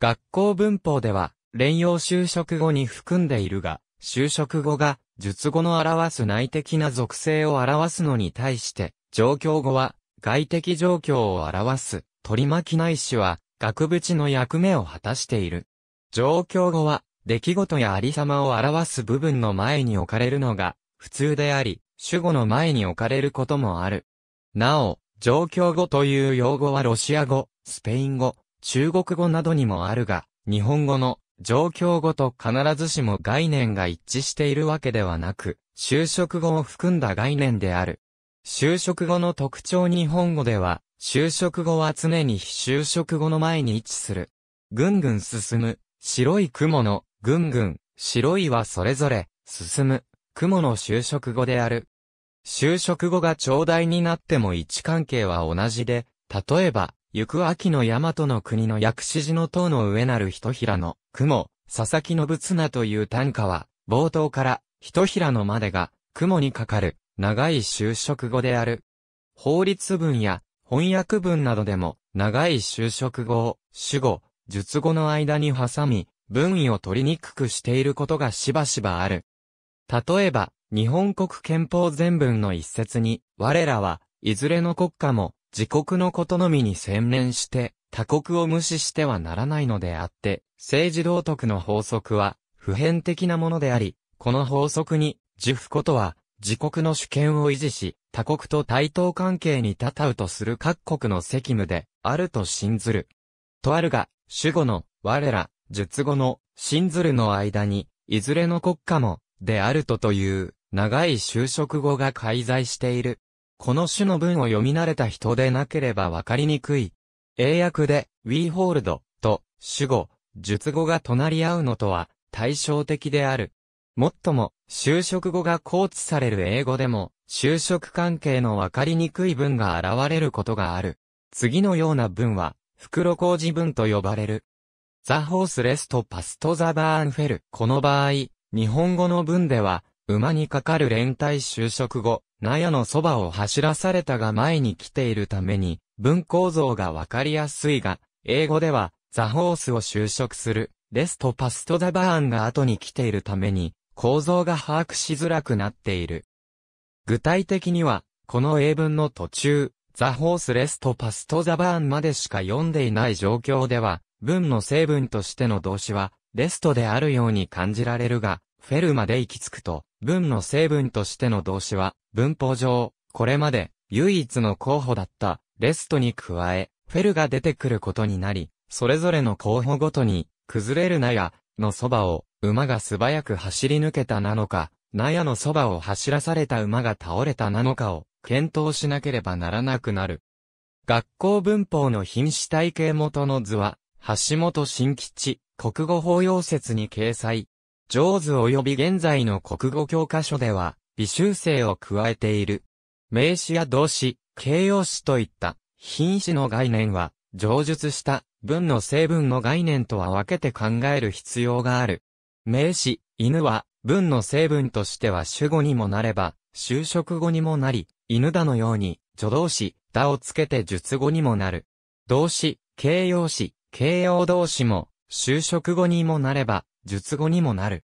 S1: 学校文法では、連用就職語に含んでいるが、就職語が述語の表す内的な属性を表すのに対して、状況語は外的状況を表す取り巻きないしは額縁の役目を果たしている。状況語は出来事やありさまを表す部分の前に置かれるのが普通であり、主語の前に置かれることもある。なお、状況語という用語はロシア語、スペイン語、中国語などにもあるが、日本語の状況ごと必ずしも概念が一致しているわけではなく、就職後を含んだ概念である。就職後の特徴日本語では、就職後は常に非就職後の前に位置する。ぐんぐん進む、白い雲の、ぐんぐん、白いはそれぞれ、進む、雲の就職後である。就職後が長大になっても位置関係は同じで、例えば、行く秋の大和の国の薬師寺の塔の上なる一平の、雲、佐々木信綱という短歌は、冒頭から、一平のまでが、雲にかかる、長い修飾語である。法律文や、翻訳文などでも、長い修飾語を、主語、述語の間に挟み、文意を取りにくくしていることがしばしばある。例えば、日本国憲法全文の一節に、我らは、いずれの国家も、自国のことのみに専念して、他国を無視してはならないのであって、政治道徳の法則は、普遍的なものであり、この法則に、自負ことは、自国の主権を維持し、他国と対等関係に立たうとする各国の責務で、あると信ずる。とあるが、主語の、我ら、術語の、信ずるの間に、いずれの国家も、であるとという、長い就職語が介在している。この種の文を読み慣れた人でなければわかりにくい。英訳で、we hold と主語、述語が隣り合うのとは対照的である。もっとも、就職語が放置される英語でも、就職関係のわかりにくい文が現れることがある。次のような文は、袋小路文と呼ばれる。The horse rest past the burn fell この場合、日本語の文では、馬にかかる連帯就職後、納屋のそばを走らされたが前に来ているために、文構造がわかりやすいが、英語では、ザホースを就職する、レストパストザバーンが後に来ているために、構造が把握しづらくなっている。具体的には、この英文の途中、ザホースレストパストザバーンまでしか読んでいない状況では、文の成分としての動詞は、レストであるように感じられるが、フェルまで行き着くと、文の成分としての動詞は、文法上、これまで、唯一の候補だった、レストに加え、フェルが出てくることになり、それぞれの候補ごとに、崩れるなや、のそばを、馬が素早く走り抜けたなのか、なやのそばを走らされた馬が倒れたなのかを検討しなければならなくなる。学校文法の品種体系元の図は、橋本新吉、国語法要説に掲載、ジョーズ及び現在の国語教科書では、微修正を加えている。名詞や動詞、形容詞といった品詞の概念は、上述した文の成分の概念とは分けて考える必要がある。名詞、犬は文の成分としては主語にもなれば、就職語にもなり、犬だのように、助動詞、だをつけて述語にもなる。動詞、形容詞、形容動詞も、就職語にもなれば、術語にもなる。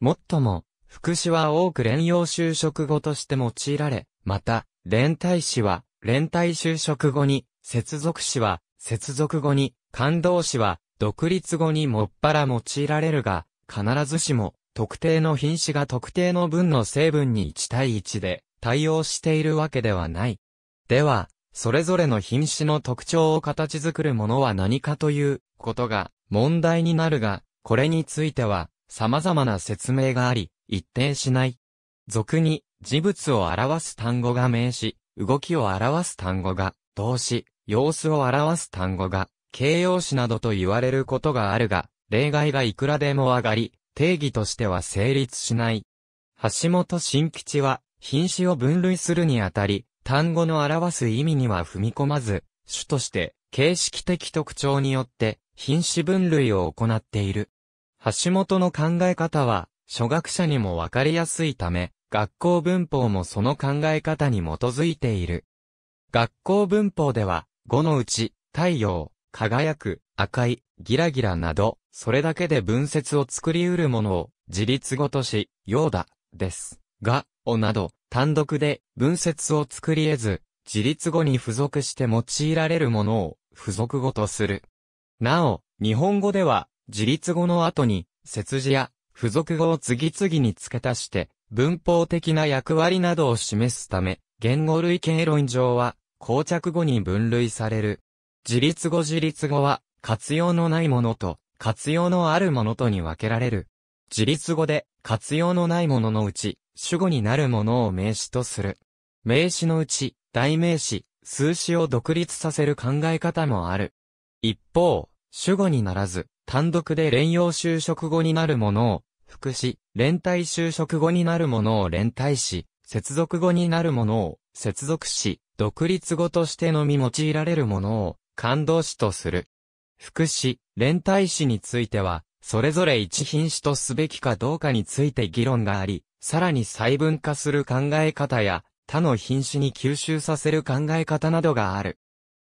S1: もっとも、副詞は多く連用就職語として用いられ、また、連帯詞は、連帯就職語に、接続詞は、接続語に、感動詞は、独立語にもっぱら用いられるが、必ずしも、特定の品詞が特定の文の成分に1対1で対応しているわけではない。では、それぞれの品詞の特徴を形作るものは何かということが問題になるが、これについては、様々な説明があり、一定しない。俗に、事物を表す単語が名詞、動きを表す単語が動詞、様子を表す単語が形容詞などと言われることがあるが、例外がいくらでも上がり、定義としては成立しない。橋本新吉は、品詞を分類するにあたり、単語の表す意味には踏み込まず、主として、形式的特徴によって、品詞分類を行っている。橋本の考え方は、初学者にもわかりやすいため、学校文法もその考え方に基づいている。学校文法では、語のうち、太陽、輝く、赤い、ギラギラなど、それだけで文節を作り得るものを、自立語とし、ようだ、です。が、をなど、単独で、文節を作り得ず、自立語に付属して用いられるものを、付属語とする。なお、日本語では、自立語の後に、節字や、付属語を次々に付け足して、文法的な役割などを示すため、言語類型論上は、膠着語に分類される。自立語自立語は、活用のないものと、活用のあるものとに分けられる。自立語で、活用のないもののうち、主語になるものを名詞とする。名詞のうち、代名詞、数詞を独立させる考え方もある。一方、主語にならず、単独で連用就職語になるものを、副詞、連帯就職語になるものを連帯詞、接続語になるものを、接続詞、独立語としてのみ用いられるものを、感動詞とする。副詞、連帯詞については、それぞれ一品詞とすべきかどうかについて議論があり、さらに細分化する考え方や、他の品詞に吸収させる考え方などがある。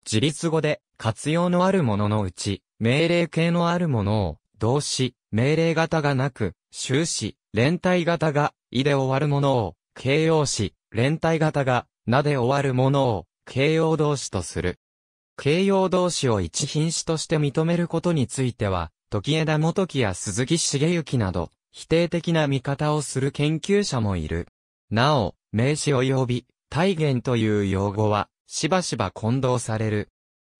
S1: 自立語で活用のあるもののうち、命令形のあるものを、動詞、命令型がなく、終詞、連帯型が、いで終わるものを、形容詞、連帯型が、なで終わるものを、形容動詞とする。形容動詞を一品詞として認めることについては、時枝元木や鈴木茂之など、否定的な見方をする研究者もいる。なお、名詞及び、体現という用語は、しばしば混同される。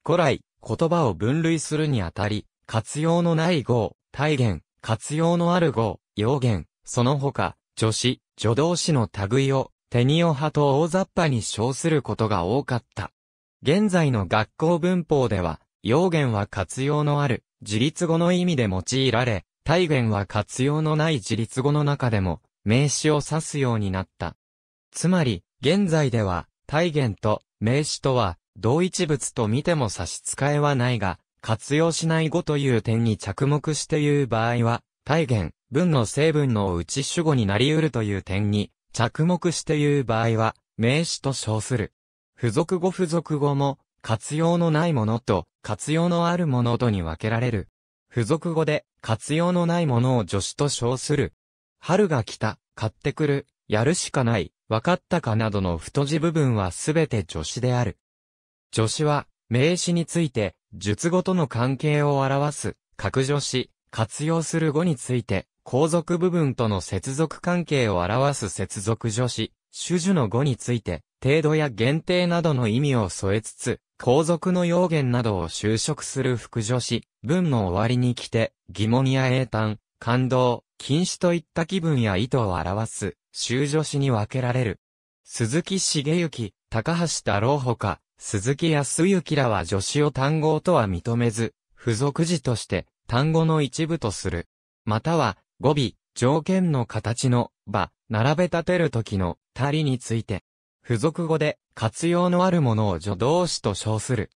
S1: 古来、言葉を分類するにあたり、活用のない語、体言、活用のある語、用言、その他、助詞、助動詞の類を、テニオ派と大雑把に称することが多かった。現在の学校文法では、用言は活用のある、自立語の意味で用いられ、体言は活用のない自立語の中でも、名詞を指すようになった。つまり、現在では、体言と名詞とは、同一物と見ても差し支えはないが、活用しない語という点に着目して言う場合は、体現、文の成分のうち主語になり得るという点に着目して言う場合は、名詞と称する。付属語付属語も、活用のないものと、活用のあるものとに分けられる。付属語で、活用のないものを助詞と称する。春が来た、買ってくる、やるしかない、分かったかなどの太字部分はすべて助詞である。助詞は、名詞について、述語との関係を表す、格助詞、活用する語について、後続部分との接続関係を表す接続助詞、主樹の語について、程度や限定などの意味を添えつつ、後続の要言などを修飾する副助詞、文の終わりに来て、疑問や英単、感動、禁止といった気分や意図を表す、修助詞に分けられる。鈴木茂之、高橋太郎ほか、鈴木康之らは助詞を単語とは認めず、付属字として単語の一部とする。または語尾、条件の形の場、並べ立てる時のたりについて、付属語で活用のあるものを助動詞と称する。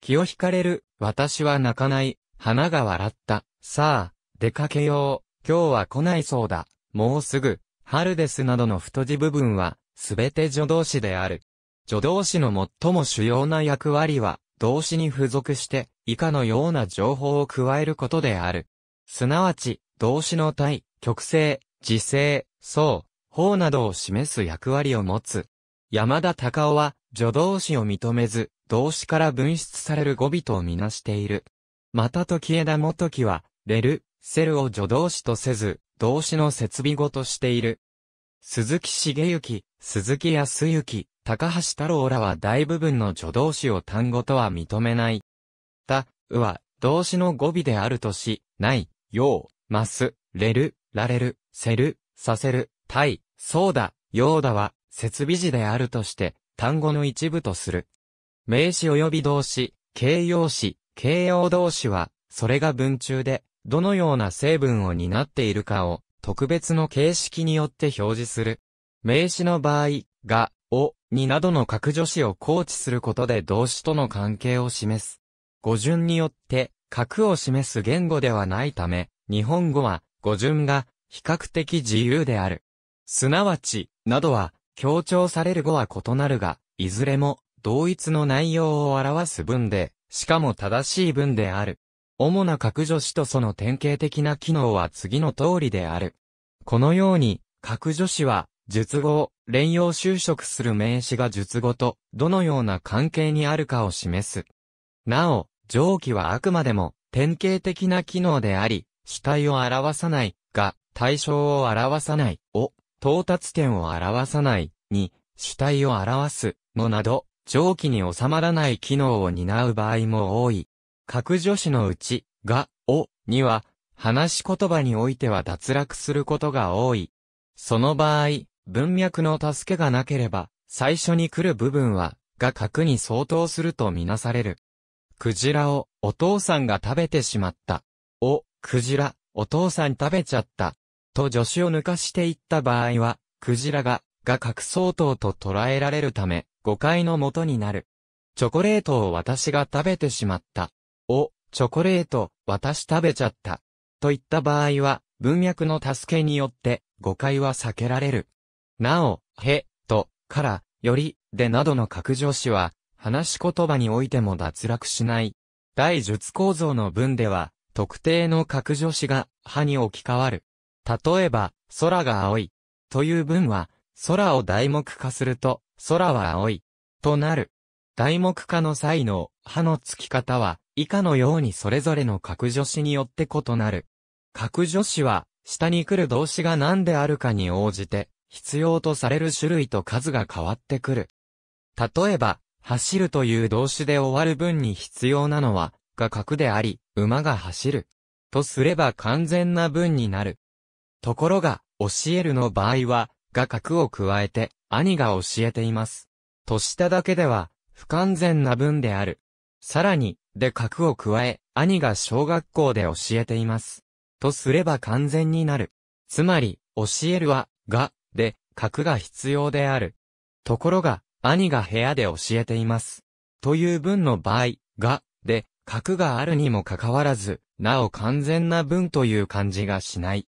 S1: 気を惹かれる、私は泣かない、花が笑った、さあ、出かけよう、今日は来ないそうだ、もうすぐ、春ですなどの太字部分は、すべて助動詞である。助動詞の最も主要な役割は、動詞に付属して、以下のような情報を加えることである。すなわち、動詞の体、曲性、時性、層、法などを示す役割を持つ。山田隆夫は、助動詞を認めず、動詞から分出される語尾とみなしている。また時枝元樹は、レル、セルを助動詞とせず、動詞の設備語としている。鈴木茂之、鈴木康之、高橋太郎らは大部分の助動詞を単語とは認めない。た、うは、動詞の語尾であるとし、ない、よう、ます、れる、られる、せる、させる、たい、そうだ、ようだは、設備詞であるとして、単語の一部とする。名詞及び動詞、形容詞、形容動詞は、それが文中で、どのような成分を担っているかを、特別の形式によって表示する。名詞の場合、が、になどの各助詞を構築することで動詞との関係を示す。語順によって、核を示す言語ではないため、日本語は語順が比較的自由である。すなわち、などは強調される語は異なるが、いずれも同一の内容を表す文で、しかも正しい文である。主な各助詞とその典型的な機能は次の通りである。このように、各助詞は述語、連用就職する名詞が述語と、どのような関係にあるかを示す。なお、上記はあくまでも、典型的な機能であり、主体を表さない、が、対象を表さない、を、到達点を表さない、に、主体を表す、のなど、上記に収まらない機能を担う場合も多い。各助詞のうち、が、を、には、話し言葉においては脱落することが多い。その場合、文脈の助けがなければ、最初に来る部分は、が核に相当するとみなされる。クジラを、お父さんが食べてしまった。お、クジラ、お父さん食べちゃった。と助手を抜かしていった場合は、クジラが、が核相当と捉えられるため、誤解のもとになる。チョコレートを私が食べてしまった。お、チョコレート、私食べちゃった。といった場合は、文脈の助けによって、誤解は避けられる。なお、へ、と、から、より、でなどの格助詞は、話し言葉においても脱落しない。大述構造の文では、特定の格助詞が、歯に置き換わる。例えば、空が青い。という文は、空を題目化すると、空は青い。となる。題目化の際の、歯の付き方は、以下のようにそれぞれの格助詞によって異なる。格助詞は、下に来る動詞が何であるかに応じて、必要とされる種類と数が変わってくる。例えば、走るという動詞で終わる分に必要なのは、が角であり、馬が走る。とすれば完全な文になる。ところが、教えるの場合は、が角を加えて、兄が教えています。としただけでは、不完全な文である。さらに、で角を加え、兄が小学校で教えています。とすれば完全になる。つまり、教えるは、が、で、格が必要である。ところが、兄が部屋で教えています。という文の場合、が、で、格があるにもかかわらず、なお完全な文という感じがしない。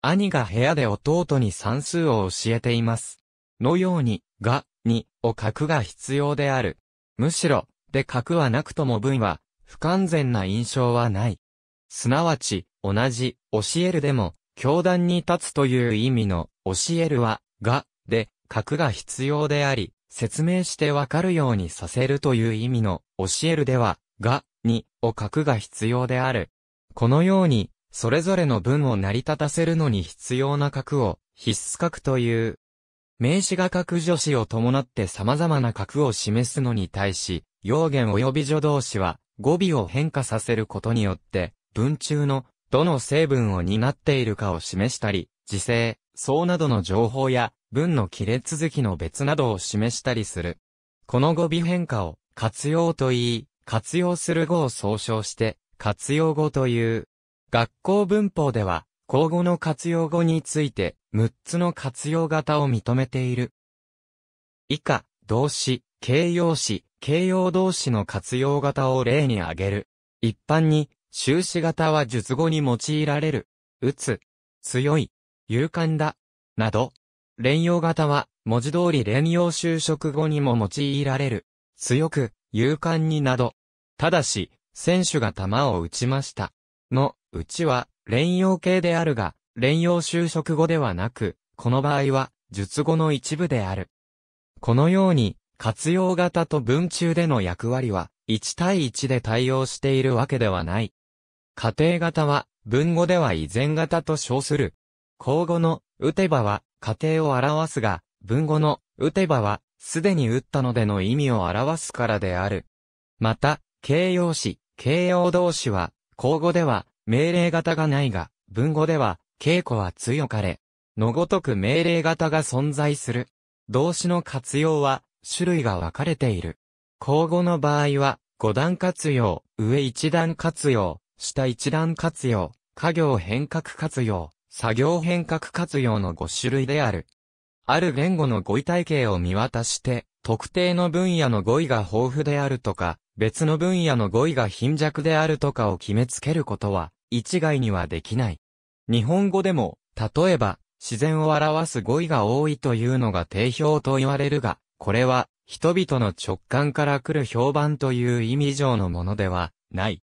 S1: 兄が部屋で弟に算数を教えています。のように、が、に、を格が必要である。むしろ、で核はなくとも文は、不完全な印象はない。すなわち、同じ、教えるでも、教団に立つという意味の、教えるは、が、で、格が必要であり、説明してわかるようにさせるという意味の、教えるでは、が、に、を格が必要である。このように、それぞれの文を成り立たせるのに必要な格を、必須格という。名詞が格助詞を伴って様々な格を示すのに対し、用言及び助動詞は、語尾を変化させることによって、文中のどの成分を担っているかを示したり、時制、層などの情報や、文の切れ続きの別などを示したりする。この語尾変化を、活用と言い、活用する語を総称して、活用語という。学校文法では、口語の活用語について、6つの活用型を認めている。以下、動詞、形容詞、形容動詞の活用型を例に挙げる。一般に、終士型は術語に用いられる。打つ、強い、勇敢だ、など。連用型は、文字通り連用就職語にも用いられる。強く、勇敢になど。ただし、選手が球を打ちました。の、うちは、連用形であるが、連用就職語ではなく、この場合は、術語の一部である。このように、活用型と文中での役割は、1対1で対応しているわけではない。家庭型は、文語では依然型と称する。口語の、打てばは、家庭を表すが、文語の、打てばは、すでに打ったのでの意味を表すからである。また、形容詞、形容動詞は、口語では、命令型がないが、文語では、稽古は強かれ。のごとく命令型が存在する。動詞の活用は、種類が分かれている。口語の場合は、五段活用、上一段活用、した一段活用、家業変革活用、作業変革活用の5種類である。ある言語の語彙体系を見渡して、特定の分野の語彙が豊富であるとか、別の分野の語彙が貧弱であるとかを決めつけることは、一概にはできない。日本語でも、例えば、自然を表す語彙が多いというのが定評と言われるが、これは、人々の直感から来る評判という意味上のものでは、ない。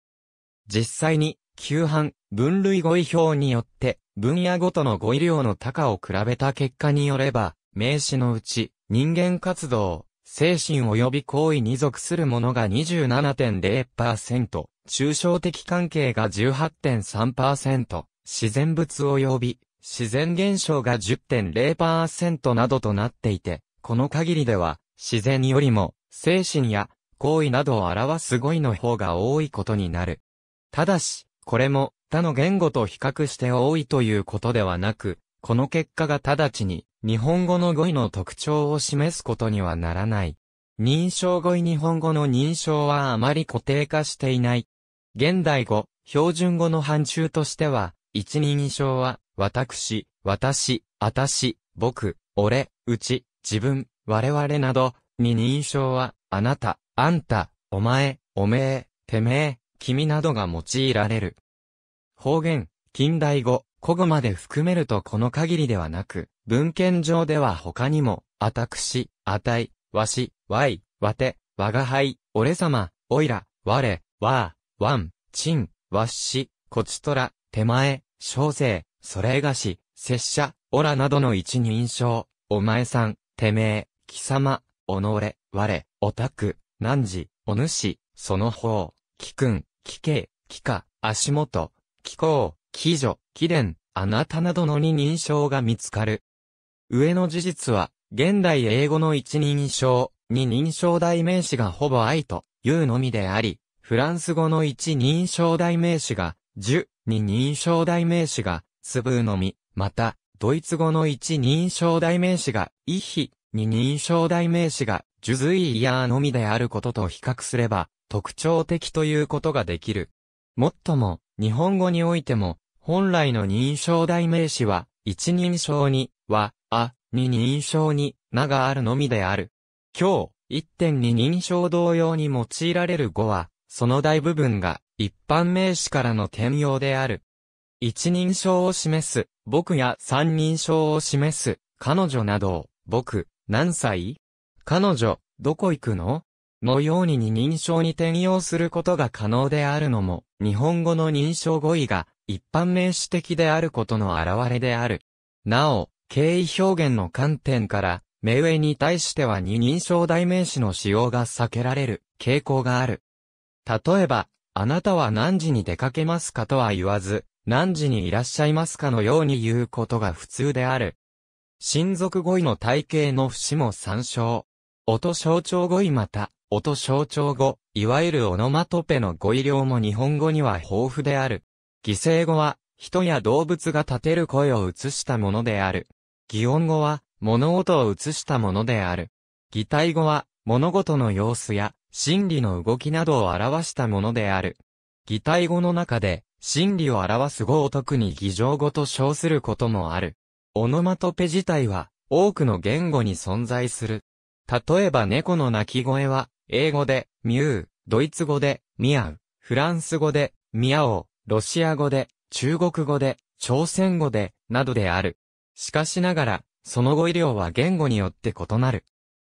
S1: 実際に、旧版、分類語彙表によって、分野ごとの語彙量の高を比べた結果によれば、名詞のうち、人間活動、精神及び行為に属するものが27.0%、抽象的関係が18.3%、自然物及び自然現象が10.0%などとなっていて、この限りでは、自然よりも精神や行為などを表す語彙の方が多いことになる。ただし、これも他の言語と比較して多いということではなく、この結果が直ちに日本語の語彙の特徴を示すことにはならない。認証語彙日本語の認証はあまり固定化していない。現代語、標準語の範疇としては、一人称は、私、私、私、僕、俺、うち、自分、我々など、二人称は、あなた、あんた、お前、おめえ、てめえ、君などが用いられる。方言、近代語、古語まで含めるとこの限りではなく、文献上では他にも、あたくし、あたい、わし、わい、わて、わがはい、俺様、おいら、われ、わあ、わん、ちん、わっし、こちとら、手前、小生、それがし、拙者、おらなどの一人称、お前さん、てめえ、貴様、おのれ、われ、おたく、んじ、お主、その方、貴君、奇形、奇化、足元、奇行、奇女、奇伝、あなたなどの二人称が見つかる。上の事実は、現代英語の一人称、二人称代名詞がほぼ愛というのみであり、フランス語の一人称代名詞が、十、二人称代名詞が、つぶのみ、また、ドイツ語の一人称代名詞が、イヒ、二人称代名詞が、ジュズイヤーのみであることと比較すれば、特徴的ということができる。もっとも、日本語においても、本来の認証代名詞は、一人称に、は、あ、に認証に、ながあるのみである。今日、1.2認証同様に用いられる語は、その大部分が、一般名詞からの転用である。一人称を示す、僕や三人称を示す、彼女などを、僕、何歳彼女、どこ行くののように二人称に転用することが可能であるのも、日本語の認証語彙が一般名詞的であることの表れである。なお、敬意表現の観点から、目上に対しては二人称代名詞の使用が避けられる傾向がある。例えば、あなたは何時に出かけますかとは言わず、何時にいらっしゃいますかのように言うことが普通である。親族語彙の体系の節も参照。音象徴語彙また、音象徴語、いわゆるオノマトペの語彙量も日本語には豊富である。犠牲語は、人や動物が立てる声を映したものである。擬音語は、物音を映したものである。擬態語は、物事の様子や、心理の動きなどを表したものである。擬態語の中で、心理を表す語を特に擬場語と称することもある。オノマトペ自体は、多くの言語に存在する。例えば猫の鳴き声は、英語で、ミュー、ドイツ語で、ミアウ、フランス語で、ミアオ、ロシア語で、中国語で、朝鮮語で、などである。しかしながら、その語医量は言語によって異なる。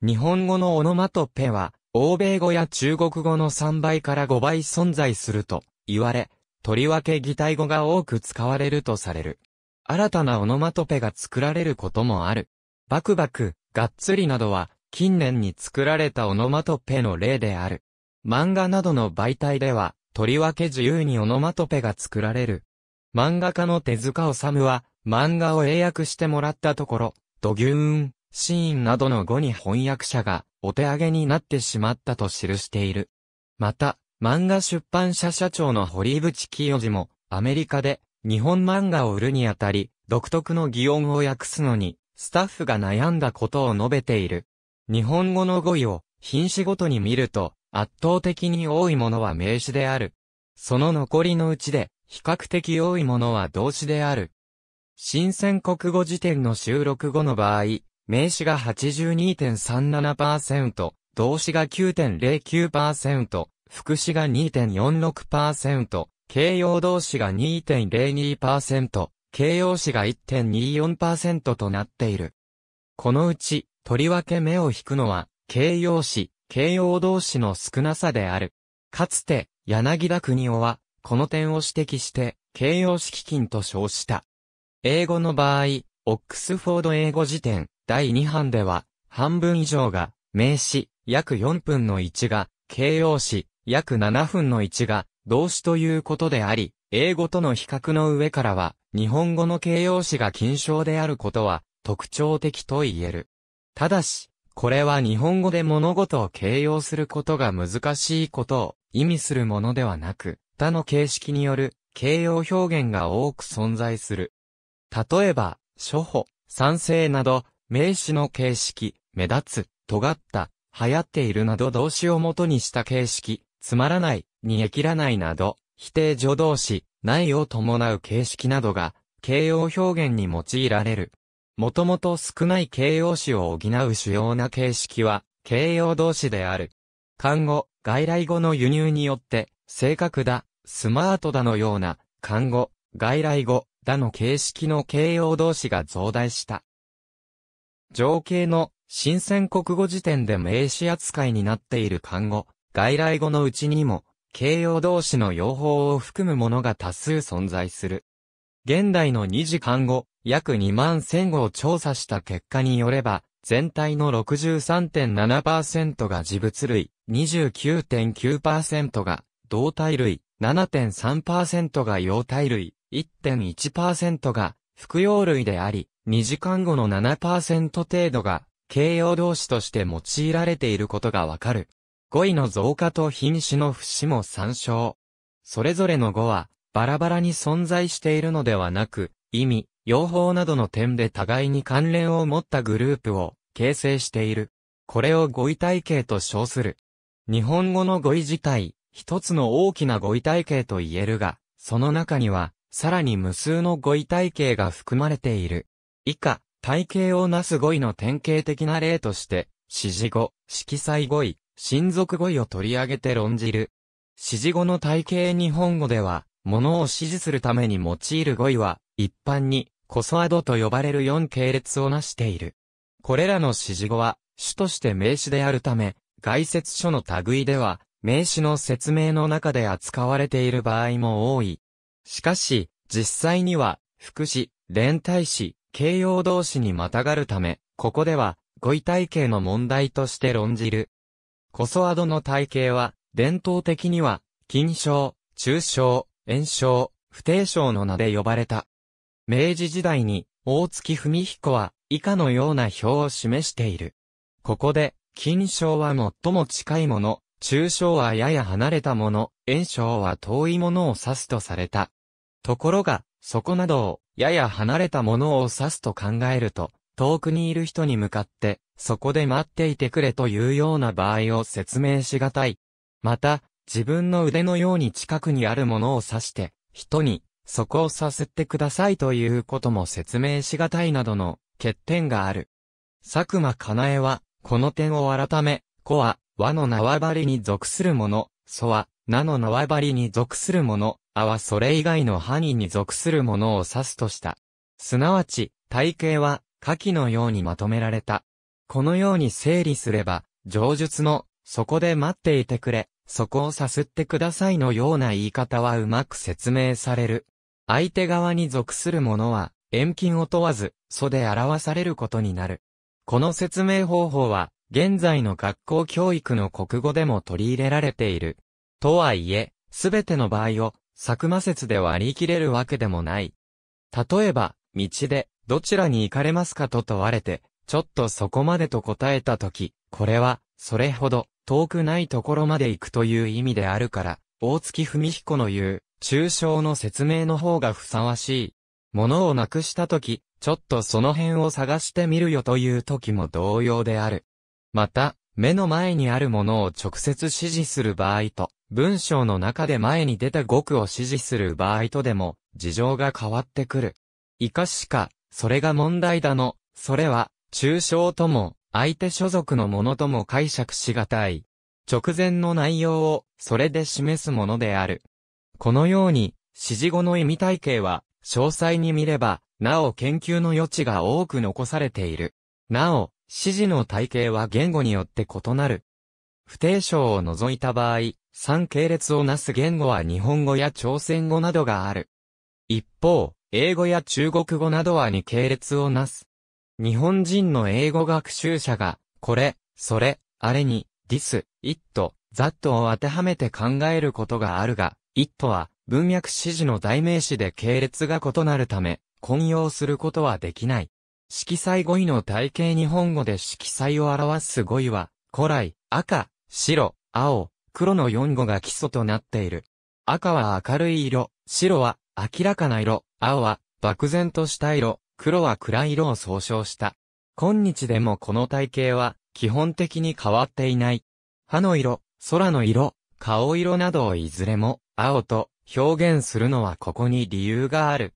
S1: 日本語のオノマトペは、欧米語や中国語の3倍から5倍存在すると言われ、とりわけ擬態語が多く使われるとされる。新たなオノマトペが作られることもある。バクバク、がっつりなどは、近年に作られたオノマトペの例である。漫画などの媒体では、とりわけ自由にオノマトペが作られる。漫画家の手塚治虫は、漫画を英訳してもらったところ、ドギューン、シーンなどの語に翻訳者が、お手上げになってしまったと記している。また、漫画出版社社長の堀口清治も、アメリカで、日本漫画を売るにあたり、独特の擬音を訳すのに、スタッフが悩んだことを述べている。日本語の語彙を品詞ごとに見ると圧倒的に多いものは名詞である。その残りのうちで比較的多いものは動詞である。新鮮国語辞典の収録後の場合、名詞が82.37%、動詞が9.09%、副詞が2.46%、形容動詞が2.02%、形容詞が1.24%となっている。このうち、とりわけ目を引くのは、形容詞、形容動詞の少なさである。かつて、柳田国夫は、この点を指摘して、形容詞基金と称した。英語の場合、オックスフォード英語辞典、第2版では、半分以上が、名詞、約4分の1が、形容詞、約7分の1が、動詞ということであり、英語との比較の上からは、日本語の形容詞が禁賞であることは、特徴的と言える。ただし、これは日本語で物事を形容することが難しいことを意味するものではなく、他の形式による形容表現が多く存在する。例えば、初歩、賛成など、名詞の形式、目立つ、尖った、流行っているなど動詞を元にした形式、つまらない、煮え切らないなど、否定助動詞、ないを伴う形式などが、形容表現に用いられる。もともと少ない形容詞を補う主要な形式は、形容動詞である。看護、外来語の輸入によって、正確だ、スマートだのような、看護、外来語、だの形式の形容動詞が増大した。情景の新鮮国語辞典で名詞扱いになっている看護、外来語のうちにも、形容動詞の用法を含むものが多数存在する。現代の二次看護、約2万1000語を調査した結果によれば、全体の63.7%が事物類、29.9%が動体類、7.3%が幼体類、1.1%が服用類であり、2時間後の7%程度が形容動詞として用いられていることがわかる。語彙の増加と品種の節も参照。それぞれの語は、バラバラに存在しているのではなく、意味、用法などの点で互いに関連を持ったグループを形成している。これを語彙体系と称する。日本語の語彙自体、一つの大きな語彙体系と言えるが、その中には、さらに無数の語彙体系が含まれている。以下、体系をなす語彙の典型的な例として、指示語、色彩語彙、親族語彙を取り上げて論じる。指示語の体系日本語では、ものを指示するために用いる語彙は、一般に、コソアドと呼ばれる4系列をなしている。これらの指示語は、主として名詞であるため、概説書の類では、名詞の説明の中で扱われている場合も多い。しかし、実際には、副詞、連帯詞、形容動詞にまたがるため、ここでは、語彙体系の問題として論じる。コソアドの体系は、伝統的には、金章、中章、炎症、不定章の名で呼ばれた。明治時代に、大月文彦は、以下のような表を示している。ここで、金賞は最も近いもの、中賞はやや離れたもの、炎賞は遠いものを指すとされた。ところが、そこなどを、やや離れたものを指すと考えると、遠くにいる人に向かって、そこで待っていてくれというような場合を説明しがたい。また、自分の腕のように近くにあるものを指して、人に、そこをさせてくださいということも説明しがたいなどの欠点がある。佐久間かなえは、この点を改め、子は、和の縄張りに属するもの、祖は、名の縄張りに属するもの、あはそれ以外の範囲に属するものを指すとした。すなわち、体系は、下記のようにまとめられた。このように整理すれば、上述の、そこで待っていてくれ、そこをさすってくださいのような言い方はうまく説明される。相手側に属する者は、遠近を問わず、素で表されることになる。この説明方法は、現在の学校教育の国語でも取り入れられている。とはいえ、すべての場合を、作間説で割り切れるわけでもない。例えば、道で、どちらに行かれますかと問われて、ちょっとそこまでと答えたとき、これは、それほど、遠くないところまで行くという意味であるから、大月文彦の言う、抽象の説明の方がふさわしい。物をなくしたとき、ちょっとその辺を探してみるよというときも同様である。また、目の前にあるものを直接指示する場合と、文章の中で前に出た語句を指示する場合とでも、事情が変わってくる。いかしか、それが問題だの、それは、抽象とも、相手所属のものとも解釈しがたい。直前の内容を、それで示すものである。このように、指示語の意味体系は、詳細に見れば、なお研究の余地が多く残されている。なお、指示の体系は言語によって異なる。不定称を除いた場合、三系列をなす言語は日本語や朝鮮語などがある。一方、英語や中国語などは二系列をなす。日本人の英語学習者が、これ、それ、あれに、this, it, that を当てはめて考えることがあるが、一途は、文脈指示の代名詞で系列が異なるため、混用することはできない。色彩語彙の体系日本語で色彩を表す語彙は、古来、赤、白、青、黒の4語が基礎となっている。赤は明るい色、白は明らかな色、青は漠然とした色、黒は暗い色を総称した。今日でもこの体系は基本的に変わっていない。歯の色、空の色、顔色などをいずれも青と表現するのはここに理由がある。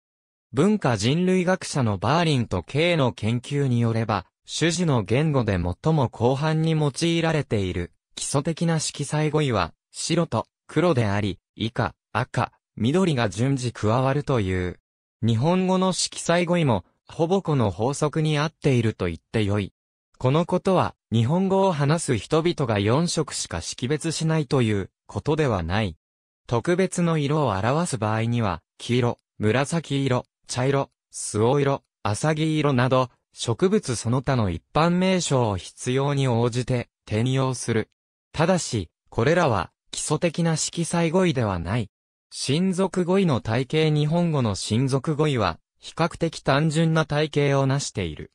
S1: 文化人類学者のバーリンと K の研究によれば、主事の言語で最も広範に用いられている基礎的な色彩語彙は白と黒であり、以下、赤、緑が順次加わるという。日本語の色彩語彙も、ほぼこの法則に合っていると言ってよい。このことは、日本語を話す人々が4色しか識別しないということではない。特別の色を表す場合には、黄色、紫色、茶色、酢青色、浅木色など、植物その他の一般名称を必要に応じて転用する。ただし、これらは基礎的な色彩語彙ではない。親族語彙の体系日本語の親族語彙は比較的単純な体系をなしている。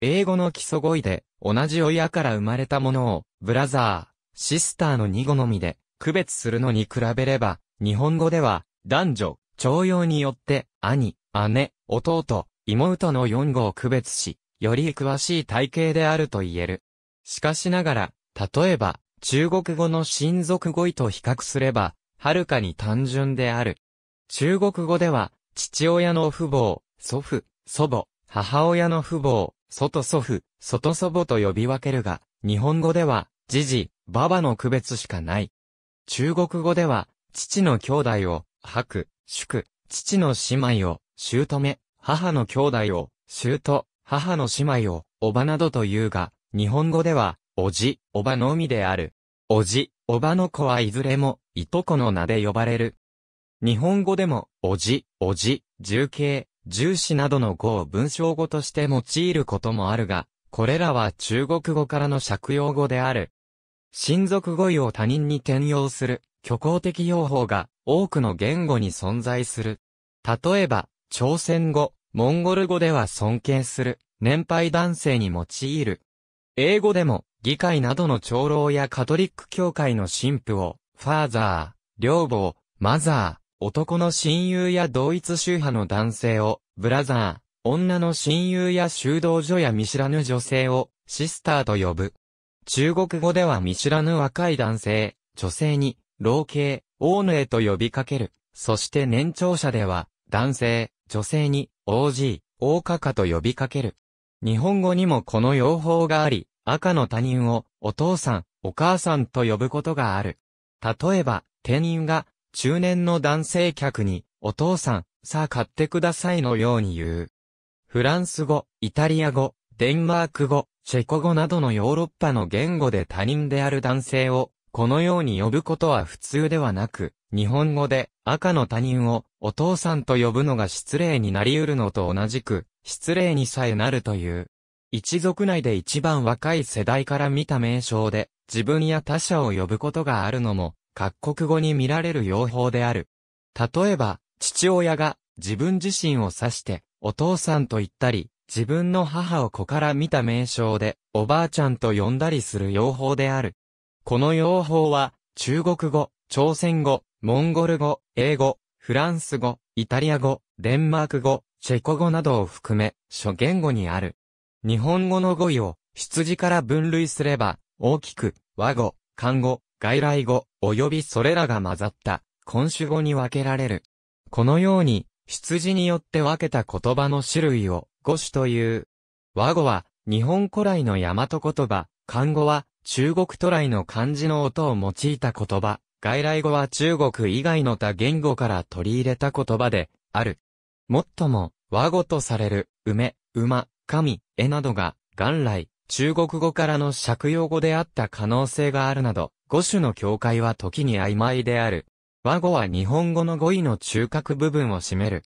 S1: 英語の基礎語彙で同じ親から生まれたものをブラザー、シスターの二語のみで区別するのに比べれば、日本語では、男女、徴用によって、兄、姉、弟、妹の4語を区別し、より詳しい体系であると言える。しかしながら、例えば、中国語の親族語彙と比較すれば、はるかに単純である。中国語では、父親の父母、祖父、祖母、母親の父母、外祖父、外祖母と呼び分けるが、日本語では、じじ、ばばの区別しかない。中国語では、父の兄弟を、白、祝、父の姉妹を、姑、母の兄弟を、姑、母の姉妹を、おばなどというが、日本語では、おじ、おばのみである。おじ、おばの子はいずれも、いとこの名で呼ばれる。日本語でも、おじ、おじ、重形、重視などの語を文章語として用いることもあるが、これらは中国語からの借用語である。親族語彙を他人に転用する、虚構的用法が多くの言語に存在する。例えば、朝鮮語、モンゴル語では尊敬する、年配男性に用いる。英語でも、議会などの長老やカトリック教会の神父を、ファーザー、両母、マザー、男の親友や同一宗派の男性を、ブラザー、女の親友や修道女や見知らぬ女性を、シスターと呼ぶ。中国語では見知らぬ若い男性、女性に、老系、オーヌへと呼びかける。そして年長者では、男性、女性に、OG、ーカカと呼びかける。日本語にもこの用法があり、赤の他人を、お父さん、お母さんと呼ぶことがある。例えば、店員が、中年の男性客に、お父さん、さあ買ってくださいのように言う。フランス語、イタリア語、デンマーク語、チェコ語などのヨーロッパの言語で他人である男性を、このように呼ぶことは普通ではなく、日本語で赤の他人をお父さんと呼ぶのが失礼になり得るのと同じく、失礼にさえなるという。一族内で一番若い世代から見た名称で、自分や他者を呼ぶことがあるのも、各国語に見られる用法である。例えば、父親が自分自身を指して、お父さんと言ったり、自分の母を子から見た名称で、おばあちゃんと呼んだりする用法である。この用法は、中国語、朝鮮語、モンゴル語、英語、フランス語、イタリア語、デンマーク語、チェコ語などを含め、諸言語にある。日本語の語彙を、羊から分類すれば、大きく、和語、漢語、外来語、及びそれらが混ざった、根種語に分けられる。このように、羊によって分けた言葉の種類を、語種という。和語は、日本古来の大和言葉、漢語は、中国渡来の漢字の音を用いた言葉、外来語は中国以外の他言語から取り入れた言葉で、ある。もっとも、和語とされる、梅、馬、神、絵などが、元来、中国語からの借用語であった可能性があるなど、語種の境界は時に曖昧である。和語は日本語の語彙の中核部分を占める。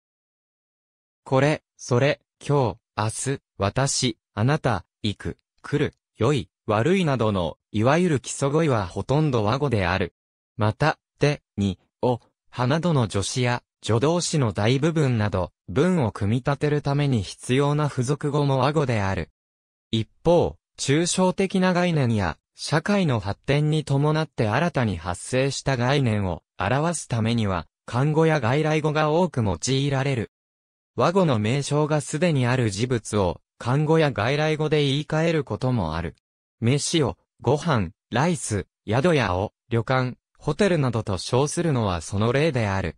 S1: これ、それ、今日、明日、私、あなた、行く、来る、良い、悪いなどの、いわゆる基礎語彙はほとんど和語である。また、で、に、を、はなどの助詞や、助動詞の大部分など、文を組み立てるために必要な付属語も和語である。一方、抽象的な概念や、社会の発展に伴って新たに発生した概念を表すためには、漢語や外来語が多く用いられる。和語の名称がすでにある事物を、漢語や外来語で言い換えることもある。飯を、ご飯、ライス、宿屋を、旅館、ホテルなどと称するのはその例である。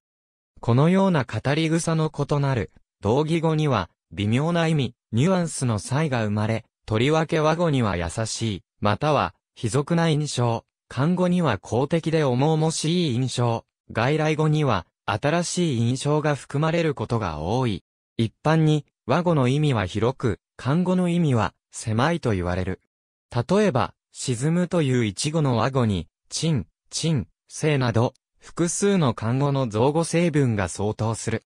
S1: このような語り草の異なる、同義語には、微妙な意味、ニュアンスの差異が生まれ、とりわけ和語には優しい、または、卑俗な印象、漢語には公的で重々しい印象、外来語には、新しい印象が含まれることが多い。一般に、和語の意味は広く、漢語の意味は狭いと言われる。例えば、沈むという一語の和語に、沈、沈、生など、複数の漢語の造語成分が相当する。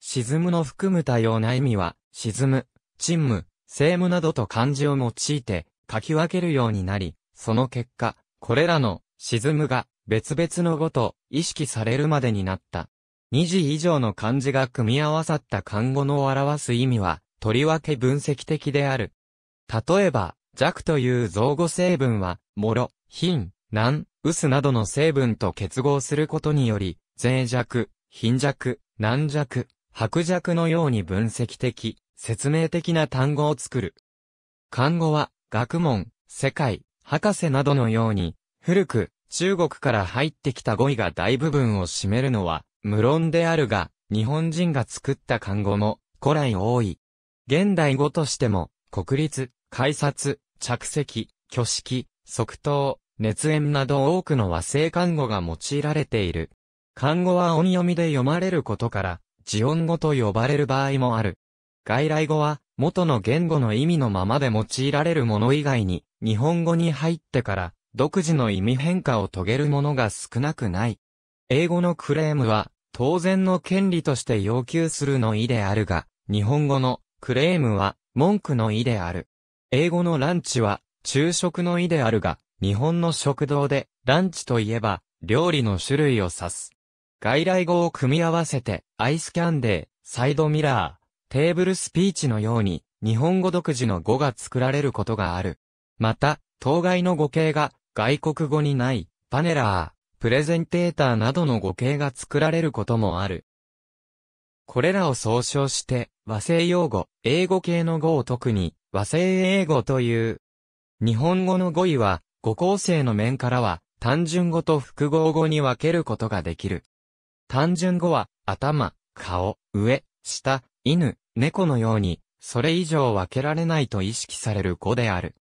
S1: 沈むの含む多様な意味は、沈む、沈む、生むなどと漢字を用いて書き分けるようになり、その結果、これらの沈むが別々の語と意識されるまでになった。2字以上の漢字が組み合わさった漢語のを表す意味は、とりわけ分析的である。例えば、弱という造語成分は、もろ、貧、難、薄などの成分と結合することにより、脆弱、貧弱、軟弱、薄弱のように分析的、説明的な単語を作る。漢語は、学問、世界、博士などのように、古く、中国から入ってきた語彙が大部分を占めるのは、無論であるが、日本人が作った漢語も古来多い。現代語としても、国立、改札、着席、挙式、即答、熱演など多くの和製漢語が用いられている。漢語は音読みで読まれることから、字音語と呼ばれる場合もある。外来語は、元の言語の意味のままで用いられるもの以外に、日本語に入ってから、独自の意味変化を遂げるものが少なくない。英語のクレームは、当然の権利として要求するの意であるが、日本語のクレームは文句の意である。英語のランチは昼食の意であるが、日本の食堂でランチといえば料理の種類を指す。外来語を組み合わせてアイスキャンデー、サイドミラー、テーブルスピーチのように日本語独自の語が作られることがある。また、当該の語形が外国語にないパネラー、プレゼンテーターなどの語形が作られることもある。これらを総称して、和製用語、英語系の語を特に、和製英語という。日本語の語彙は、語構成の面からは、単純語と複合語に分けることができる。単純語は、頭、顔、上、下、犬、猫のように、それ以上分けられないと意識される語である。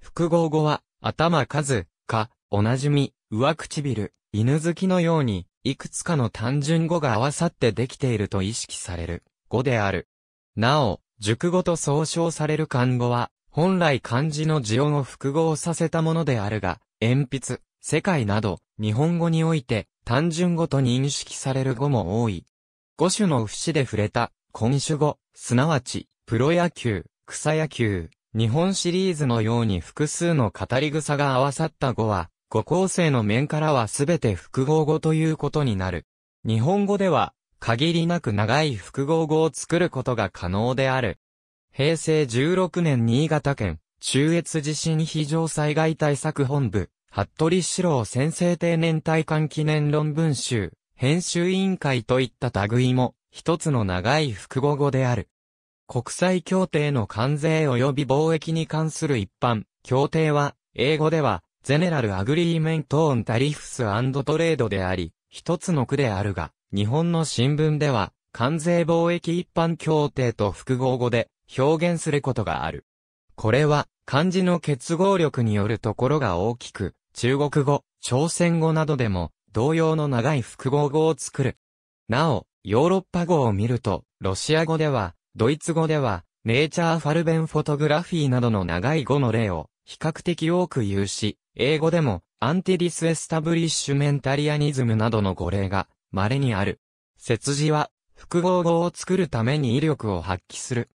S1: 複合語は、頭数、か、おなじみ、上唇、犬好きのように、いくつかの単純語が合わさってできていると意識される語である。なお、熟語と総称される漢語は、本来漢字の字音を複合させたものであるが、鉛筆、世界など、日本語において、単純語と認識される語も多い。五種の節で触れた、今種語、すなわち、プロ野球、草野球、日本シリーズのように複数の語り草が合わさった語は、五構成の面からはすべて複合語ということになる。日本語では、限りなく長い複合語を作ることが可能である。平成16年新潟県、中越地震非常災害対策本部、服部四郎先生定年退官記念論文集、編集委員会といった類も、一つの長い複合語である。国際協定の関税及び貿易に関する一般、協定は、英語では、ゼネラルアグリーメントオンタリフストレードであり、一つの区であるが、日本の新聞では、関税貿易一般協定と複合語で表現することがある。これは、漢字の結合力によるところが大きく、中国語、朝鮮語などでも、同様の長い複合語を作る。なお、ヨーロッパ語を見ると、ロシア語では、ドイツ語では、ネイチャーファルベンフォトグラフィーなどの長い語の例を、比較的多く有し、英語でも、アンティディスエスタブリッシュメンタリアニズムなどの語例が稀にある。節字は、複合語を作るために威力を発揮する。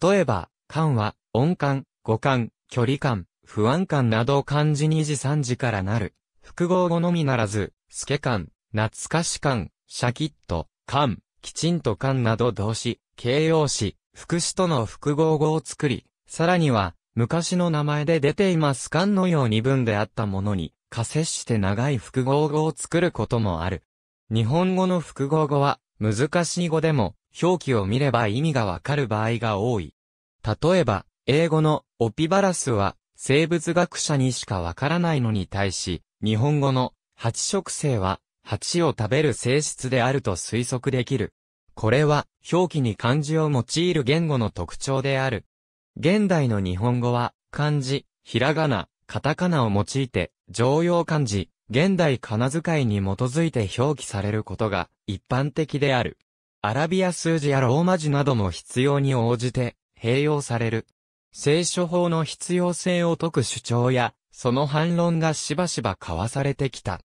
S1: 例えば、感は、音感、語感、距離感、不安感などを漢字2字3字からなる。複合語のみならず、透け感、懐かし感、シャキッと、感、きちんと感など動詞、形容詞、副詞との複合語を作り、さらには、昔の名前で出ています漢のように文であったものに、仮説して長い複合語を作ることもある。日本語の複合語は、難しい語でも、表記を見れば意味がわかる場合が多い。例えば、英語のオピバラスは、生物学者にしかわからないのに対し、日本語の蜂食性は、蜂を食べる性質であると推測できる。これは、表記に漢字を用いる言語の特徴である。現代の日本語は、漢字、ひらがな、カタカナを用いて、常用漢字、現代仮名遣いに基づいて表記されることが一般的である。アラビア数字やローマ字なども必要に応じて併用される。聖書法の必要性を説く主張や、その反論がしばしば交わされてきた。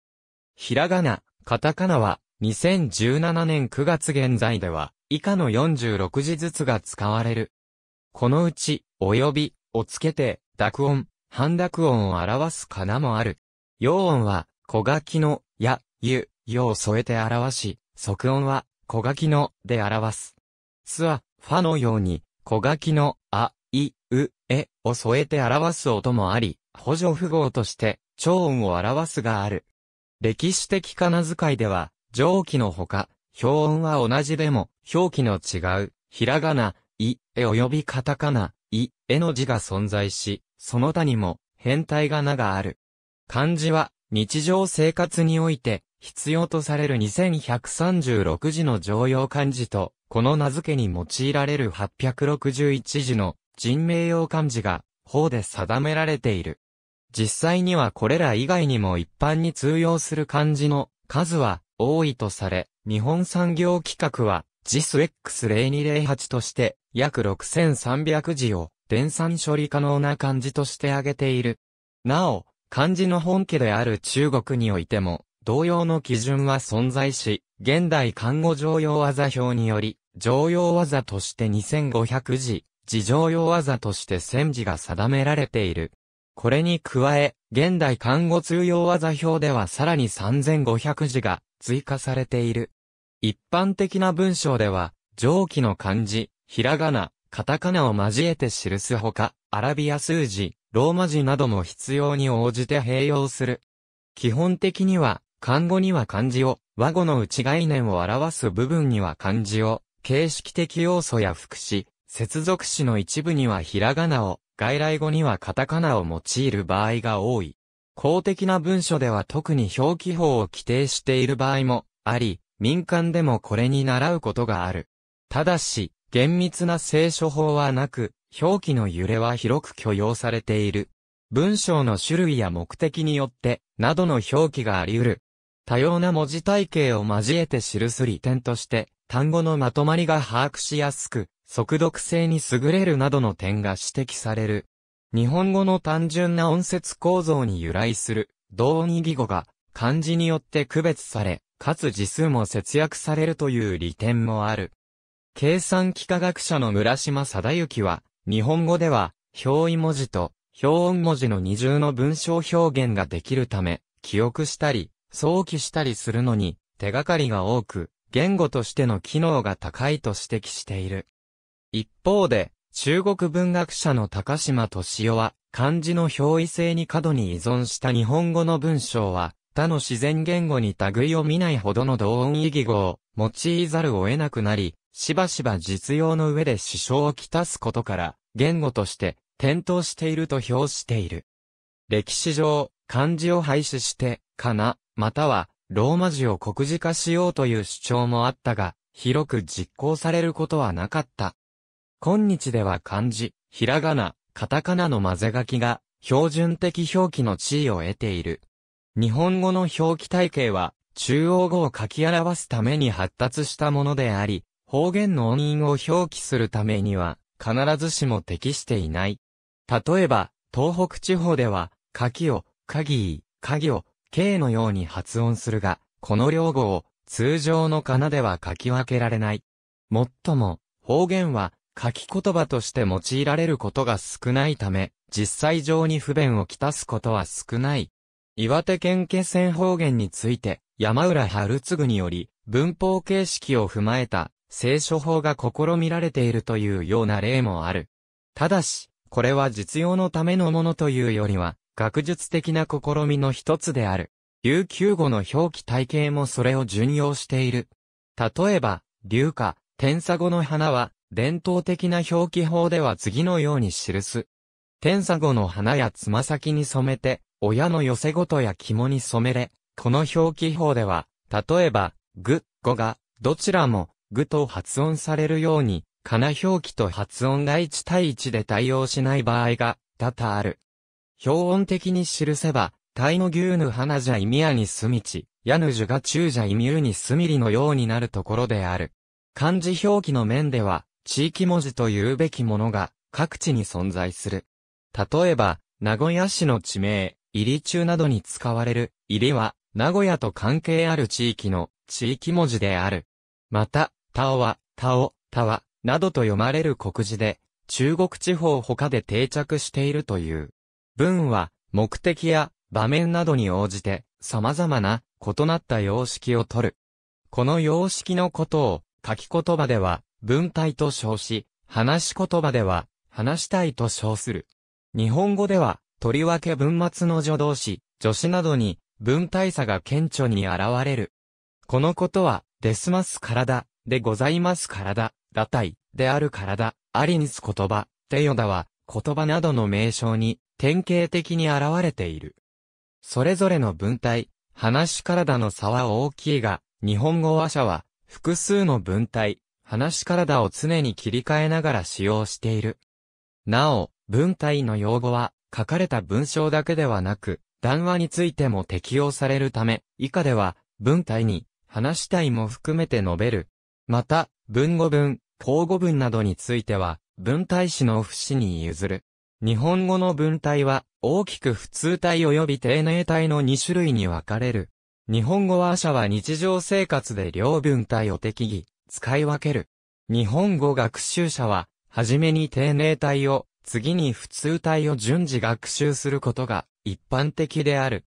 S1: ひらがな、カタカナは、2017年9月現在では、以下の46字ずつが使われる。このうち、及び、をつけて、濁音、半濁音を表すかなもある。陽音は、小書きの、や、ゆ、よを添えて表し、即音は、小書きの、で表す。すは、ファのように、小書きの、あ、い、う、え、を添えて表す音もあり、補助符号として、超音を表すがある。歴史的仮名遣いでは、上記のほか、表音は同じでも、表記の違う、ひらがな、い、え及びカタカナ、い、えの字が存在し、その他にも、変態が名がある。漢字は、日常生活において、必要とされる2136字の常用漢字と、この名付けに用いられる861字の人名用漢字が、法で定められている。実際にはこれら以外にも一般に通用する漢字の数は多いとされ、日本産業規格は JISX0208 として約6300字を電算処理可能な漢字として挙げている。なお、漢字の本家である中国においても、同様の基準は存在し、現代看護常用技表により、常用技として2500字、自常用技として1000字が定められている。これに加え、現代看護通用技表ではさらに3500字が追加されている。一般的な文章では、上記の漢字、ひらがな、カタカナを交えて記すほか、アラビア数字、ローマ字なども必要に応じて併用する。基本的には、漢語には漢字を、和語の内概念を表す部分には漢字を、形式的要素や副詞、接続詞の一部にはひらがなを、外来語にはカタカナを用いる場合が多い。公的な文書では特に表記法を規定している場合もあり、民間でもこれに習うことがある。ただし、厳密な聖書法はなく、表記の揺れは広く許容されている。文章の種類や目的によって、などの表記があり得る。多様な文字体系を交えて記す利点として、単語のまとまりが把握しやすく、速読性に優れるなどの点が指摘される。日本語の単純な音節構造に由来する、同音義語が、漢字によって区別され、かつ時数も節約されるという利点もある。計算機科学者の村島貞之は、日本語では、表意文字と表音文字の二重の文章表現ができるため、記憶したり、想起したりするのに、手がかりが多く、言語としての機能が高いと指摘している。一方で、中国文学者の高島敏夫は、漢字の表意性に過度に依存した日本語の文章は、他の自然言語に類を見ないほどの同音異義語を用いざるを得なくなり、しばしば実用の上で支障をきたすことから、言語として転倒していると評している。歴史上、漢字を廃止して、かな、または、ローマ字を国字化しようという主張もあったが、広く実行されることはなかった。今日では漢字、ひらがな、カタカナの混ぜ書きが、標準的表記の地位を得ている。日本語の表記体系は、中央語を書き表すために発達したものであり、方言の音韻を表記するためには、必ずしも適していない。例えば、東北地方では、書きを、鍵、鍵ー、を、けのように発音するが、この両語を、通常の仮名では書き分けられない。もっとも、方言は、書き言葉として用いられることが少ないため、実際上に不便をきたすことは少ない。岩手県気仙方言について、山浦春次により、文法形式を踏まえた、聖書法が試みられているというような例もある。ただし、これは実用のためのものというよりは、学術的な試みの一つである。琉球語の表記体系もそれを順用している。例えば、琉歌、天差語の花は、伝統的な表記法では次のように記す。天差語の花やつま先に染めて、親の寄せごとや肝に染めれ、この表記法では、例えば、ぐ、ごが、どちらも、ぐと発音されるように、かな表記と発音が1対1で対応しない場合が、多々ある。表音的に記せば、タイの牛ぬ花じゃ意味やにすみち、やぬじゅが中じゃ意味ゆにすみりのようになるところである。漢字表記の面では、地域文字というべきものが、各地に存在する。例えば、名古屋市の地名、入り中などに使われる、入りは、名古屋と関係ある地域の、地域文字である。また、タオは、タオ、タワ、などと読まれる国字で、中国地方他で定着しているという。文は、目的や場面などに応じて、様々な異なった様式をとる。この様式のことを、書き言葉では、文体と称し、話し言葉では、話したいと称する。日本語では、とりわけ文末の助動詞、助詞などに、文体差が顕著に現れる。このことは、ですます体、でございます体、だい、である体、ありにす言葉、てよだは、言葉などの名称に、典型的に現れている。それぞれの文体、話し体の差は大きいが、日本語話者は、複数の文体、話し体を常に切り替えながら使用している。なお、文体の用語は、書かれた文章だけではなく、談話についても適用されるため、以下では、文体に、話したいも含めて述べる。また、文語文、口語文などについては、文体詞の節に譲る。日本語の文体は、大きく普通体及び丁寧体の2種類に分かれる。日本語話者は日常生活で両文体を適宜、使い分ける。日本語学習者は、はじめに丁寧体を、次に普通体を順次学習することが一般的である。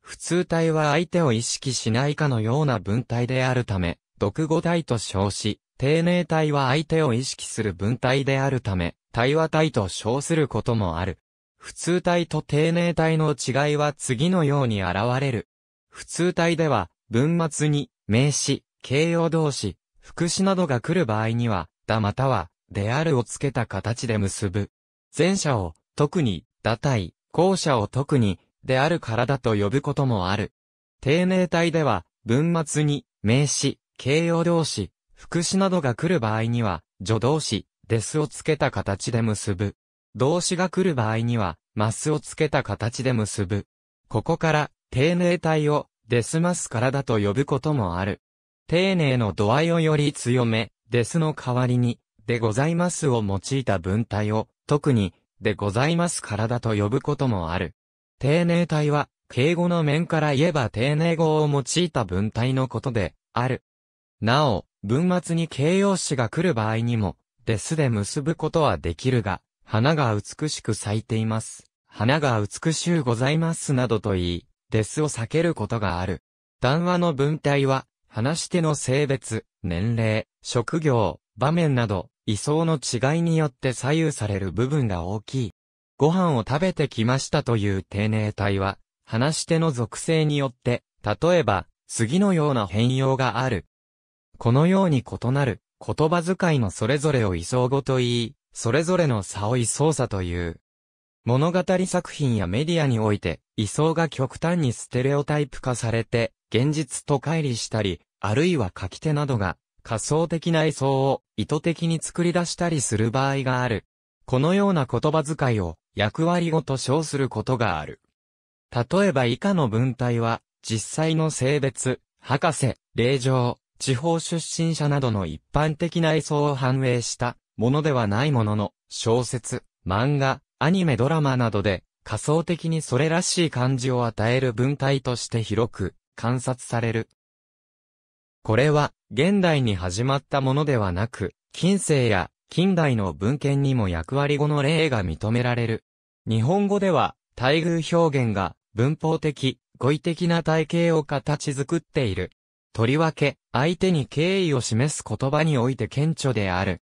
S1: 普通体は相手を意識しないかのような文体であるため、独語体と称し、丁寧体は相手を意識する文体であるため、対話体と称することもある。普通体と丁寧体の違いは次のように現れる。普通体では、文末に、名詞、形容動詞、副詞などが来る場合には、だまたは、であるをつけた形で結ぶ。前者を、特に、打体、後者を特に、である体と呼ぶこともある。定名体では、文末に、名詞、形容動詞、副詞などが来る場合には、助動詞、ですをつけた形で結ぶ。動詞が来る場合には、マスをつけた形で結ぶ。ここから、定名体を、ですます体と呼ぶこともある。丁寧の度合いをより強め、ですの代わりに、でございますを用いた文体を、特に、でございます体と呼ぶこともある。丁寧体は、敬語の面から言えば丁寧語を用いた文体のことで、ある。なお、文末に形容詞が来る場合にも、ですで結ぶことはできるが、花が美しく咲いています。花が美しゅうございますなどと言い、ですを避けることがある。談話の文体は、話し手の性別、年齢、職業、場面など、位相の違いによって左右される部分が大きい。ご飯を食べてきましたという丁寧体は、話し手の属性によって、例えば、次のような変容がある。このように異なる、言葉遣いのそれぞれを位相語と言い、それぞれの差を位相差という。物語作品やメディアにおいて、位相が極端にステレオタイプ化されて、現実と乖離したり、あるいは書き手などが仮想的な位相を意図的に作り出したりする場合がある。このような言葉遣いを役割ごと称することがある。例えば以下の文体は、実際の性別、博士、霊場、地方出身者などの一般的な位相を反映したものではないものの、小説、漫画、アニメドラマなどで仮想的にそれらしい漢字を与える文体として広く観察される。これは、現代に始まったものではなく、近世や近代の文献にも役割語の例が認められる。日本語では、待遇表現が文法的、語彙的な体系を形作っている。とりわけ、相手に敬意を示す言葉において顕著である。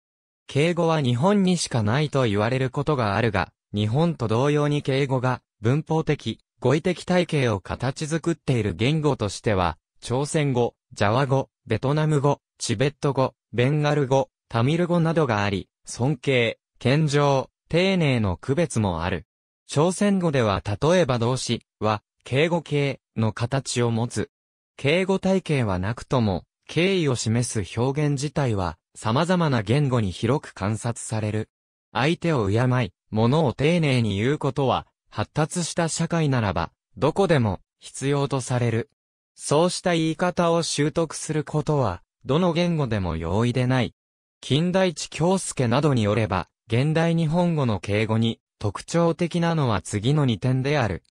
S1: 敬語は日本にしかないと言われることがあるが、日本と同様に敬語が文法的、語彙的体系を形作っている言語としては、朝鮮語、ジャワ語、ベトナム語、チベット語、ベンガル語、タミル語などがあり、尊敬、謙譲、丁寧の区別もある。朝鮮語では例えば動詞は、敬語形の形を持つ。敬語体系はなくとも、敬意を示す表現自体は、様々な言語に広く観察される。相手を敬い、物を丁寧に言うことは、発達した社会ならば、どこでも必要とされる。そうした言い方を習得することは、どの言語でも容易でない。近代地京介などによれば、現代日本語の敬語に特徴的なのは次の2点である。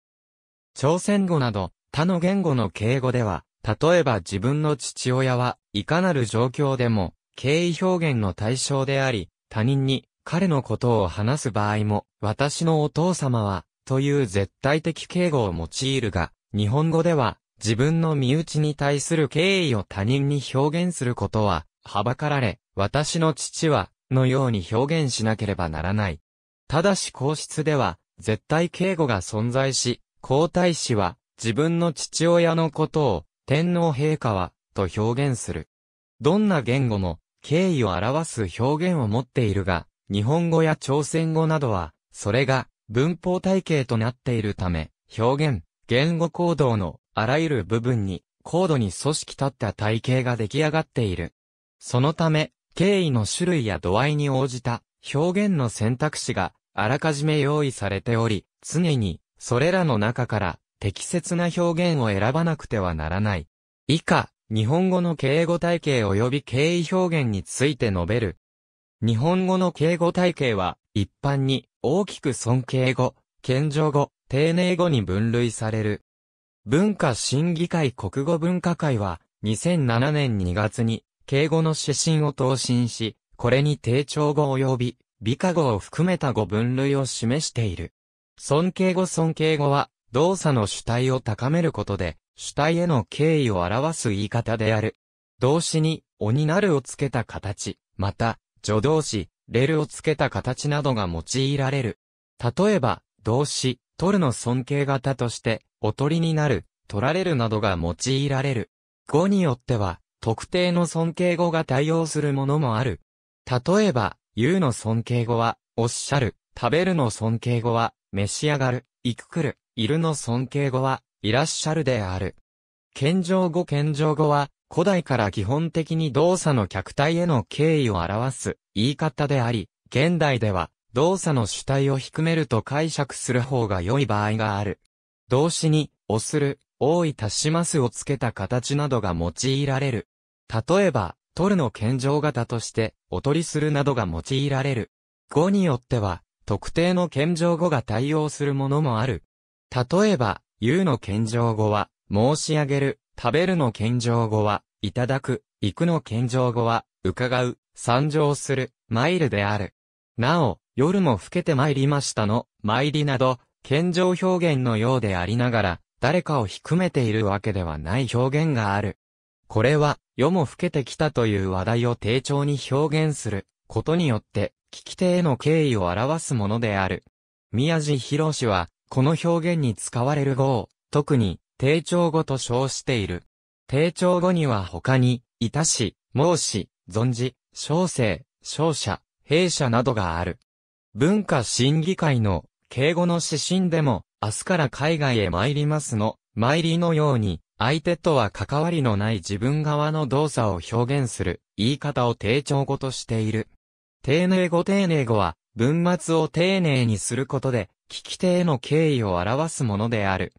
S1: 朝鮮語など他の言語の敬語では、例えば自分の父親はいかなる状況でも敬意表現の対象であり、他人に彼のことを話す場合も、私のお父様は、という絶対的敬語を用いるが、日本語では、自分の身内に対する敬意を他人に表現することは、はばかられ、私の父は、のように表現しなければならない。ただし皇室では、絶対敬語が存在し、皇太子は、自分の父親のことを、天皇陛下は、と表現する。どんな言語も、敬意を表す表現を持っているが、日本語や朝鮮語などは、それが文法体系となっているため、表現、言語行動のあらゆる部分に高度に組織立った体系が出来上がっている。そのため、敬意の種類や度合いに応じた表現の選択肢があらかじめ用意されており、常にそれらの中から適切な表現を選ばなくてはならない。以下、日本語の敬語体系及び敬意表現について述べる。日本語の敬語体系は、一般に、大きく尊敬語、謙譲語、丁寧語に分類される。文化審議会国語文化会は、2007年2月に、敬語の指針を答申し、これに定調語及び、美化語を含めた語分類を示している。尊敬語尊敬語は、動作の主体を高めることで、主体への敬意を表す言い方である。動詞に、おになるをつけた形、また、助動詞、レルをつけた形などが用いられる。例えば、動詞、取るの尊敬型として、おとりになる、取られるなどが用いられる。語によっては、特定の尊敬語が対応するものもある。例えば、言うの尊敬語は、おっしゃる、食べるの尊敬語は、召し上がる、行くくる、いるの尊敬語は、いらっしゃるである。謙譲語謙譲語は、古代から基本的に動作の客体への敬意を表す言い方であり、現代では動作の主体を低めると解釈する方が良い場合がある。動詞に、をする、多い足しますをつけた形などが用いられる。例えば、取るの健常型として、お取りするなどが用いられる。語によっては、特定の健常語が対応するものもある。例えば、言うの健常語は、申し上げる、食べるの健常語は、いただく、行くの健常語は、伺う、参上する、マイルである。なお、夜も更けて参りましたの、参りなど、謙譲表現のようでありながら、誰かを低めているわけではない表現がある。これは、夜も更けてきたという話題を丁重に表現することによって、聞き手への敬意を表すものである。宮地博士は、この表現に使われる語を、特に、丁重語と称している。丁重語には他に、いたし、申し、存じ、小生、勝者、弊社などがある。文化審議会の敬語の指針でも、明日から海外へ参りますの、参りのように、相手とは関わりのない自分側の動作を表現する言い方を丁重語としている。丁寧語丁寧語は文末を丁寧にすることで聞き手への敬意を表すものである。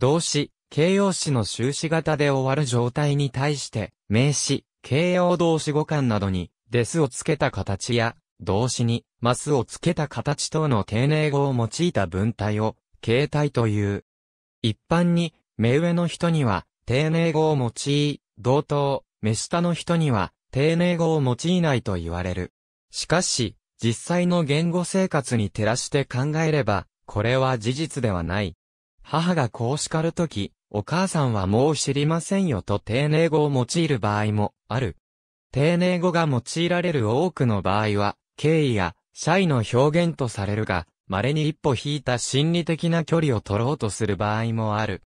S1: 動詞、形容詞の終止型で終わる状態に対して名詞、形容動詞語感などにですをつけた形や動詞にマスをつけた形等の丁寧語を用いた文体を、形態という。一般に、目上の人には、丁寧語を用い、同等、目下の人には、丁寧語を用いないと言われる。しかし、実際の言語生活に照らして考えれば、これは事実ではない。母がこう叱るとき、お母さんはもう知りませんよと丁寧語を用いる場合もある。丁寧語が用いられる多くの場合は、敬意やシャイの表現とされるが、稀に一歩引いた心理的な距離を取ろうとする場合もある。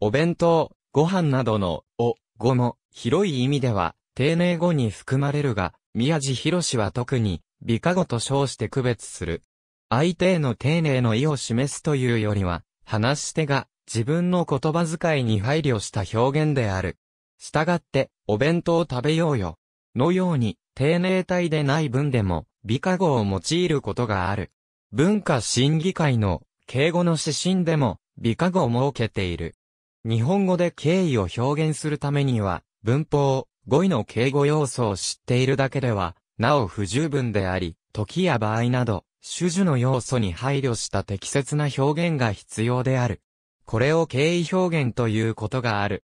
S1: お弁当、ご飯などの、お、語も、広い意味では、丁寧語に含まれるが、宮地博士は特に、美化語と称して区別する。相手への丁寧の意を示すというよりは、話し手が、自分の言葉遣いに配慮した表現である。したがって、お弁当を食べようよ。のように、丁寧体でない文でも、美化語を用いることがある。文化審議会の敬語の指針でも美化語を設けている。日本語で敬意を表現するためには、文法、語彙の敬語要素を知っているだけでは、なお不十分であり、時や場合など、種々の要素に配慮した適切な表現が必要である。これを敬意表現ということがある。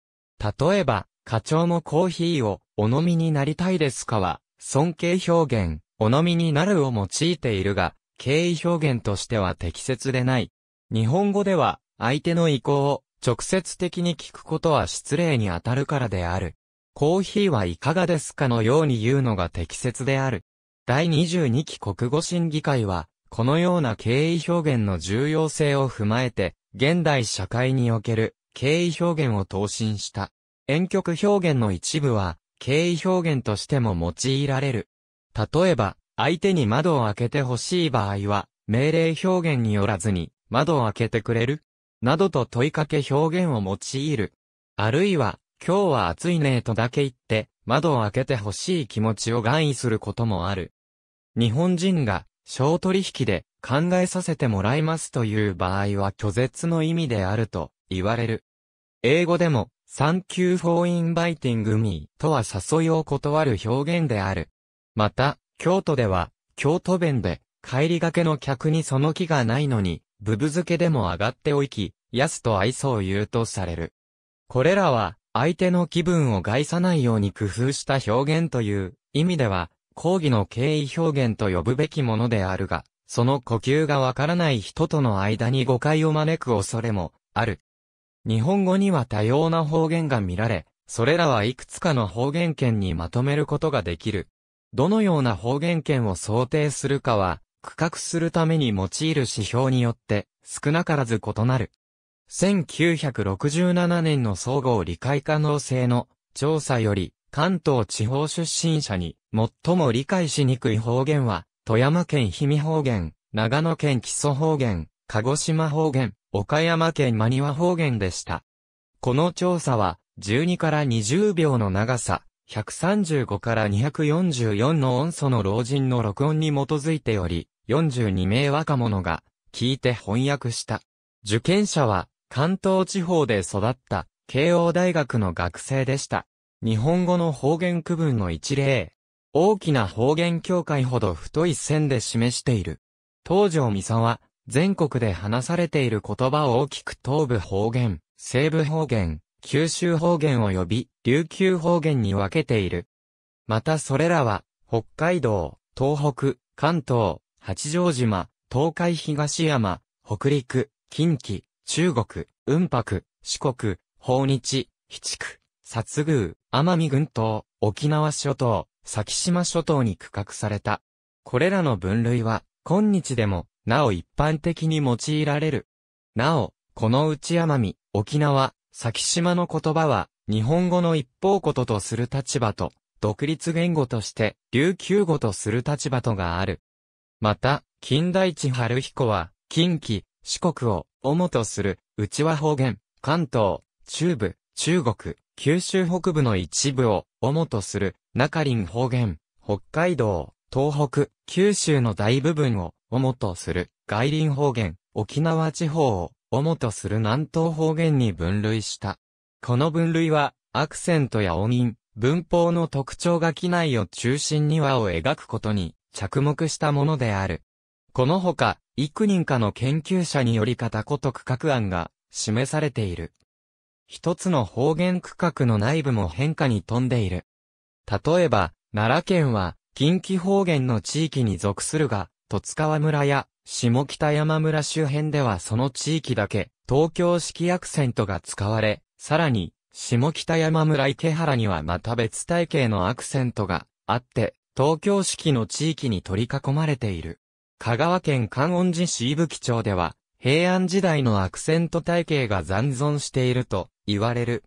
S1: 例えば、課長もコーヒーをお飲みになりたいですかは、尊敬表現。お飲みになるを用いているが、敬意表現としては適切でない。日本語では、相手の意向を直接的に聞くことは失礼に当たるからである。コーヒーはいかがですかのように言うのが適切である。第22期国語審議会は、このような敬意表現の重要性を踏まえて、現代社会における敬意表現を答申した。遠曲表現の一部は、敬意表現としても用いられる。例えば、相手に窓を開けてほしい場合は、命令表現によらずに、窓を開けてくれるなどと問いかけ表現を用いる。あるいは、今日は暑いねとだけ言って、窓を開けてほしい気持ちを願意することもある。日本人が、小取引で考えさせてもらいますという場合は拒絶の意味であると言われる。英語でも、Thank you for inviting me とは誘いを断る表現である。また、京都では、京都弁で、帰りがけの客にその気がないのに、ブブ漬けでも上がっておいき、安と愛想を言うとされる。これらは、相手の気分を害さないように工夫した表現という意味では、講義の敬意表現と呼ぶべきものであるが、その呼吸がわからない人との間に誤解を招く恐れもある。日本語には多様な方言が見られ、それらはいくつかの方言圏にまとめることができる。どのような方言権を想定するかは、区画するために用いる指標によって、少なからず異なる。1967年の総合理解可能性の調査より、関東地方出身者に最も理解しにくい方言は、富山県氷見方言、長野県木曽方言、鹿児島方言、岡山県真庭方言でした。この調査は、12から20秒の長さ、135から244の音素の老人の録音に基づいており、42名若者が聞いて翻訳した。受験者は関東地方で育った慶応大学の学生でした。日本語の方言区分の一例。大きな方言協会ほど太い線で示している。東条美沙は全国で話されている言葉を大きく東部方言、西部方言、九州方言及び琉球方言に分けている。またそれらは、北海道、東北、関東、八丈島、東海東山、北陸、近畿、中国、雲白、四国、法日、七区、薩宮、奄美群島、沖縄諸島、先島諸島に区画された。これらの分類は、今日でも、なお一般的に用いられる。なお、このうち奄美、沖縄、先島の言葉は、日本語の一方こととする立場と、独立言語として、琉球語とする立場とがある。また、近代地春彦は、近畿、四国を、主とする、内輪方言、関東、中部、中国、九州北部の一部を、主とする、中林方言、北海道、東北、九州の大部分を、主とする、外輪方言、沖縄地方を、主とする南東方言に分類した。この分類は、アクセントや音韻、文法の特徴が機内を中心に和を描くことに着目したものである。このほか、幾人かの研究者により片言区画案が示されている。一つの方言区画の内部も変化に富んでいる。例えば、奈良県は、近畿方言の地域に属するが、戸津川村や下北山村周辺ではその地域だけ、東京式アクセントが使われ、さらに、下北山村池原にはまた別体系のアクセントがあって、東京式の地域に取り囲まれている。香川県観音寺市伊吹町では、平安時代のアクセント体系が残存していると言われる。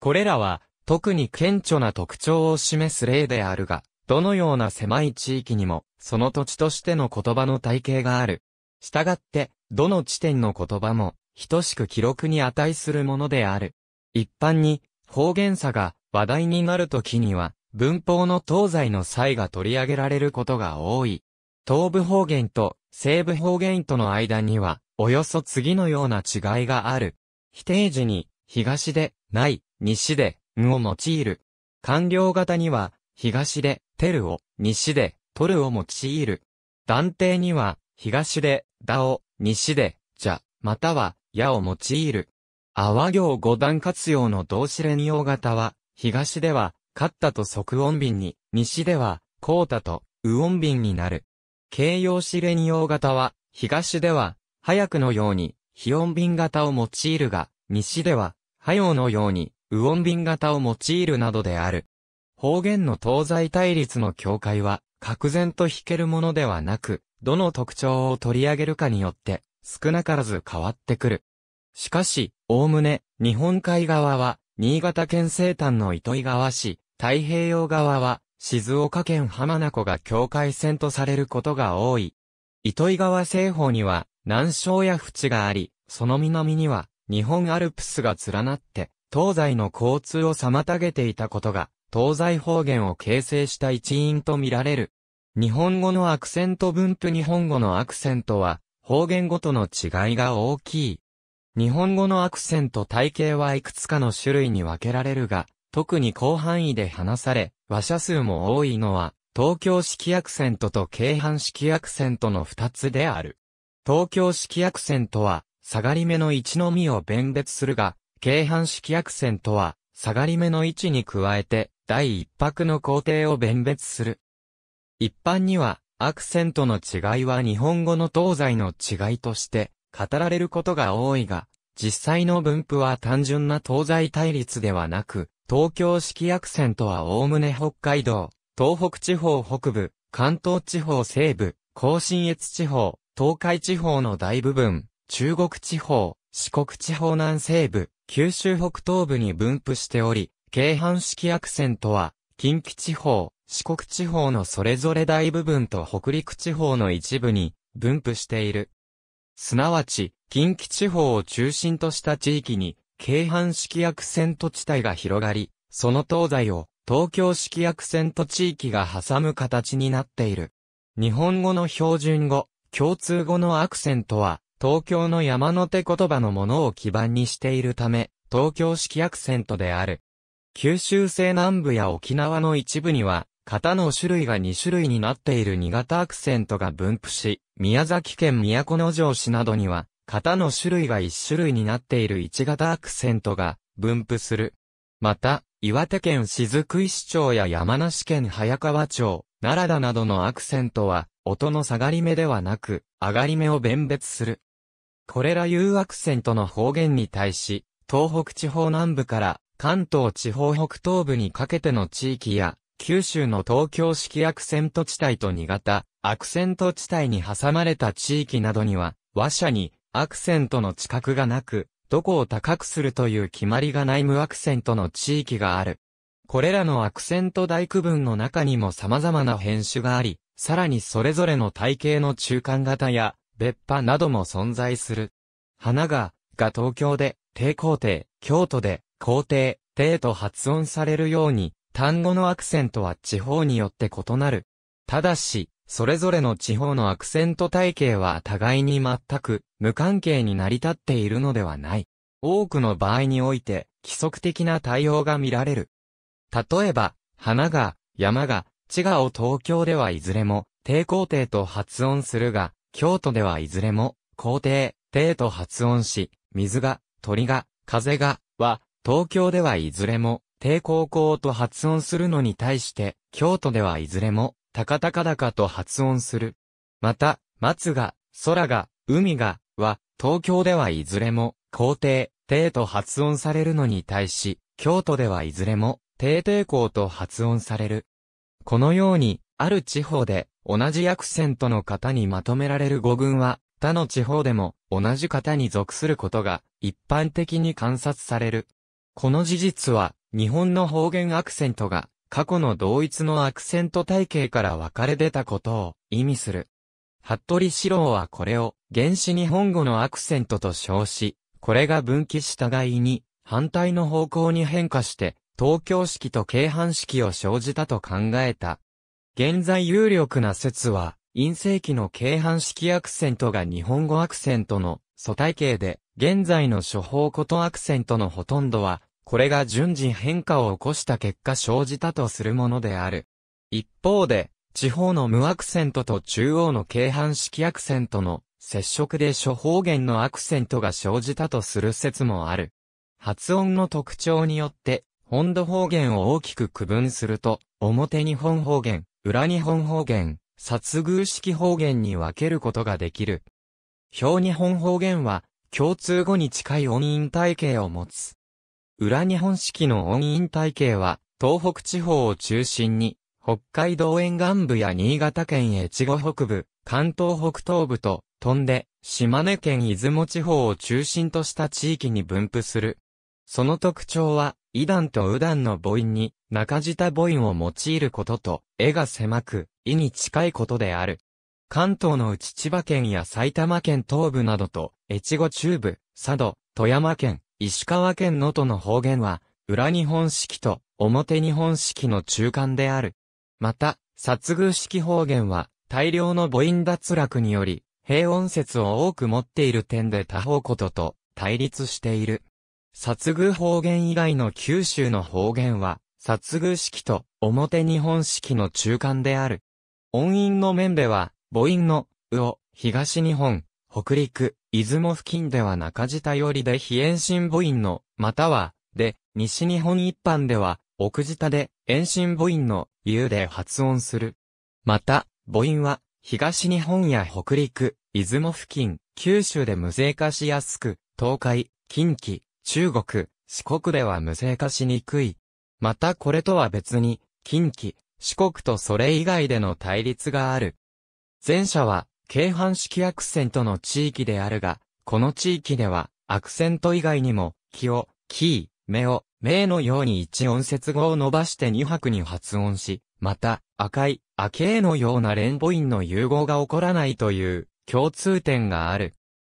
S1: これらは、特に顕著な特徴を示す例であるが、どのような狭い地域にも、その土地としての言葉の体系がある。したがって、どの地点の言葉も、等しく記録に値するものである。一般に、方言差が話題になるときには、文法の東西の差異が取り上げられることが多い。東部方言と西部方言との間には、およそ次のような違いがある。否定時に、東で、ない、西で、んを用いる。官僚型には、東で、テルを西でトるを用いる。断定には東でだを西でじゃまたはやを用いる。阿波行五段活用の動詞連用型は東ではカったと即音便に西ではこうたと右音便になる。形容詞連用型は東では早くのように非音便型を用いるが西では、早うのように、右音便型を用いるなどである。方言の東西対立の境界は、格然と引けるものではなく、どの特徴を取り上げるかによって、少なからず変わってくる。しかし、おおむね、日本海側は、新潟県西端の糸魚川市、太平洋側は、静岡県浜名湖が境界線とされることが多い。糸魚川西方には、南昌や淵があり、その南には、日本アルプスが連なって、東西の交通を妨げていたことが東西方言を形成した一因とみられる。日本語のアクセント分布日本語のアクセントは方言ごとの違いが大きい。日本語のアクセント体系はいくつかの種類に分けられるが、特に広範囲で話され、話者数も多いのは、東京式アクセントと京阪式アクセントの二つである。東京式アクセントは、下がり目の位置のみを弁別するが、京阪式アクセントは、下がり目の位置に加えて、第一泊の工程を弁別する。一般には、アクセントの違いは日本語の東西の違いとして語られることが多いが、実際の分布は単純な東西対立ではなく、東京式アクセントはおおむね北海道、東北地方北部、関東地方西部、甲信越地方、東海地方の大部分、中国地方、四国地方南西部、九州北東部に分布しており、京阪式アクセントは、近畿地方、四国地方のそれぞれ大部分と北陸地方の一部に分布している。すなわち、近畿地方を中心とした地域に、京阪式アクセント地帯が広がり、その東西を東京式アクセント地域が挟む形になっている。日本語の標準語、共通語のアクセントは、東京の山の手言葉のものを基盤にしているため、東京式アクセントである。九州西南部や沖縄の一部には、型の種類が2種類になっている2型アクセントが分布し、宮崎県都城市などには、型の種類が1種類になっている1型アクセントが分布する。また、岩手県雫石町や山梨県早川町、奈良田などのアクセントは、音の下がり目ではなく、上がり目を弁別する。これら U アクセントの方言に対し、東北地方南部から関東地方北東部にかけての地域や、九州の東京式アクセント地帯と新潟、アクセント地帯に挟まれた地域などには、和社にアクセントの近くがなく、どこを高くするという決まりがない無アクセントの地域がある。これらのアクセント大区分の中にも様々な変種があり、さらにそれぞれの体型の中間型や、別派なども存在する。花が、が東京で、低皇帝、京都で、皇帝、帝と発音されるように、単語のアクセントは地方によって異なる。ただし、それぞれの地方のアクセント体系は互いに全く無関係に成り立っているのではない。多くの場合において規則的な対応が見られる。例えば、花が、山が、地がを東京ではいずれも、帝皇帝と発音するが、京都ではいずれも、皇帝、帝と発音し、水が、鳥が、風が、は、東京ではいずれも、低高校と発音するのに対して、京都ではいずれも、高々高と発音する。また、松が、空が、海が、は、東京ではいずれも、皇帝、帝と発音されるのに対し、京都ではいずれも、低低校と発音される。このように、ある地方で、同じアクセントの型にまとめられる語群は、他の地方でも、同じ型に属することが、一般的に観察される。この事実は、日本の方言アクセントが、過去の同一のアクセント体系から分かれ出たことを意味する。服部四郎はこれを原始日本語のアクセントと称し、これが分岐したがいに反対の方向に変化して東京式と京阪式を生じたと考えた。現在有力な説は、陰性期の京阪式アクセントが日本語アクセントの素体系で、現在の処方ことアクセントのほとんどはこれが順次変化を起こした結果生じたとするものである。一方で、地方の無アクセントと中央の京阪式アクセントの接触で諸方言のアクセントが生じたとする説もある。発音の特徴によって、本土方言を大きく区分すると、表日本方言、裏日本方言、殺遇式方言に分けることができる。表日本方言は、共通語に近い音韻体系を持つ。裏日本式の音韻体系は、東北地方を中心に、北海道沿岸部や新潟県越後北部、関東北東部と、飛んで、島根県出雲地方を中心とした地域に分布する。その特徴は、イダンとウダンの母音に、中舌母音を用いることと、絵が狭く、意に近いことである。関東のうち千葉県や埼玉県東部などと、越後中部、佐渡、富山県、石川県能登の方言は、裏日本式と表日本式の中間である。また、殺遇式方言は、大量の母音脱落により、平音節を多く持っている点で他方ことと対立している。殺遇方言以外の九州の方言は、殺遇式と表日本式の中間である。音韻の面では、母音の、うを、東日本、北陸、出雲付近では中下よりで非遠心母音の、または、で、西日本一般では、奥田で、遠心母音の、U で発音する。また、母音は、東日本や北陸、出雲付近、九州で無声化しやすく、東海、近畿、中国、四国では無声化しにくい。またこれとは別に、近畿、四国とそれ以外での対立がある。前者は、京阪式アクセントの地域であるが、この地域では、アクセント以外にも、気を、キー、目を、目のように一音節語を伸ばして二拍に発音し、また、赤い、明ケのような連母音の融合が起こらないという共通点がある。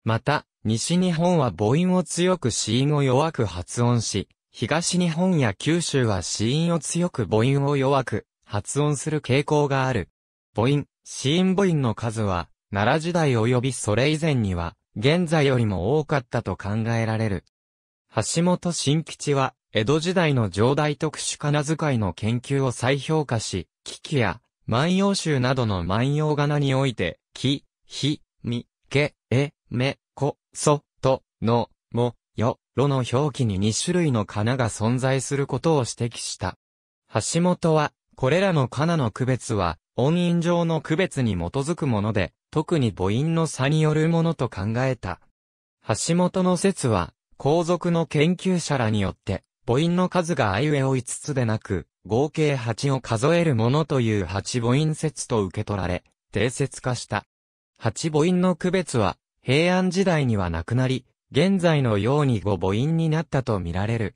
S1: また、西日本は母音を強く子音を弱く発音し、東日本や九州は子音を強く母音を弱く発音する傾向がある。母音、子音母音の数は奈良時代及びそれ以前には、現在よりも多かったと考えられる。橋本新吉は、江戸時代の上代特殊仮名遣いの研究を再評価し、危機や、万葉集などの万葉仮名において、き、ひ、み、け、え、め、こ、そ、と、の、も、よ、ろの表記に2種類の仮名が存在することを指摘した。橋本は、これらの仮名の区別は、音韻上の区別に基づくもので、特に母音の差によるものと考えた。橋本の説は、皇族の研究者らによって、母音の数が相上を5つでなく、合計8を数えるものという8母音説と受け取られ、定説化した。8母音の区別は、平安時代にはなくなり、現在のように5母音になったとみられる。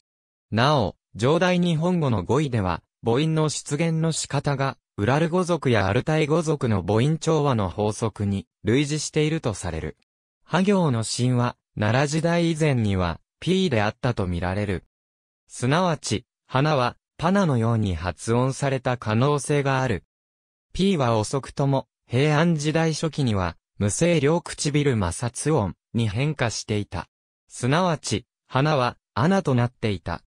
S1: なお、上代日本語の語彙では、母音の出現の仕方が、ウラル語族やアルタイ語族の母音調和の法則に類似しているとされる。波行の神は、奈良時代以前には、P であったと見られる。すなわち、花は、パナのように発音された可能性がある。P は遅くとも、平安時代初期には、無声両唇摩擦音に変化していた。すなわち、花は、アナとなっていた。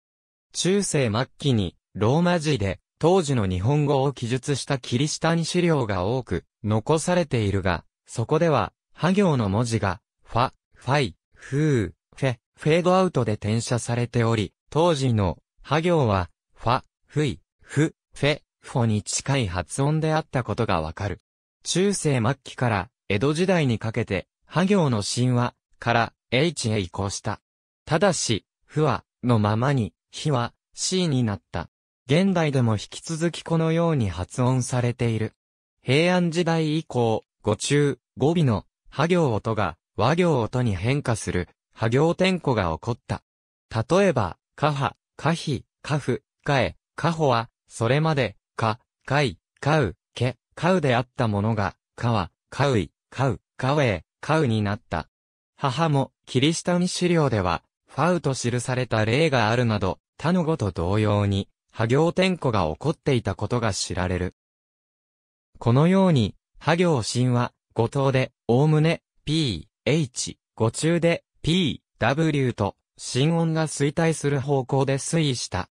S1: 中世末期に、ローマ字で、当時の日本語を記述したキリシタン資料が多く残されているが、そこでは、ハ行の文字が、ファ、ファイ、フー、フェ、フェードアウトで転写されており、当時の、ハ行は、ファ、フイ、フ、フェ、フォに近い発音であったことがわかる。中世末期から江戸時代にかけて、ハ行の神話から H へ移行した。ただし、不はのままに、ヒは C になった。現代でも引き続きこのように発音されている。平安時代以降、語中、語尾の、波行音が、和行音に変化する、波行転呼が起こった。例えば、かは、かひ、かふ、かえ、かほは、それまで、か、かい、かう、け、かうであったものが、かは、かうい、かう、かうえ、かうになった。母も、キリシタン資料では、ファウと記された例があるなど、他の語と同様に、破行天候が起こっていたことが知られる。このように、破行神は、五島で、おおむね、P、H、五中で、P、W と、心音が衰退する方向で推移した。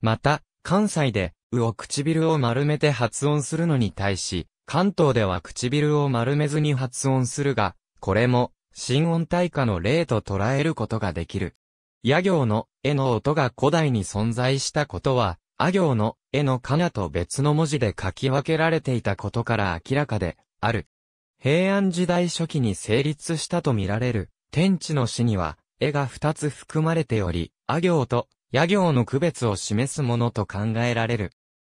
S1: また、関西で、うを唇を丸めて発音するのに対し、関東では唇を丸めずに発音するが、これも、心音対価の例と捉えることができる。野行の、えの音が古代に存在したことは、阿行の絵のかなと別の文字で書き分けられていたことから明らかである。平安時代初期に成立したとみられる天地の詩には絵が二つ含まれており、阿行と野行の区別を示すものと考えられる。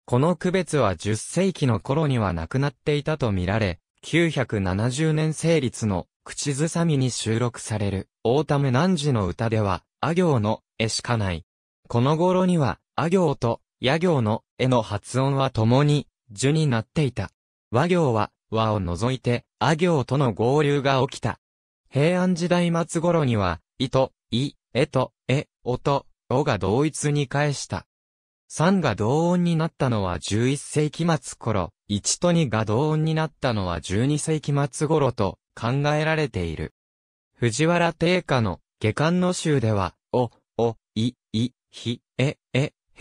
S1: この区別は10世紀の頃にはなくなっていたとみられ、970年成立の口ずさみに収録される、大ため南寺の歌では、阿行の絵しかない。この頃には、阿行と野行の、えの発音は共に、樹になっていた。和行は、和を除いて、あ行との合流が起きた。平安時代末頃には、いと、い、えと、え、おと、おが同一に返した。三が同音になったのは11世紀末頃、一と二が同音になったのは12世紀末頃と考えられている。藤原定家の下巻の集では、お、お、い、い、ひ、え、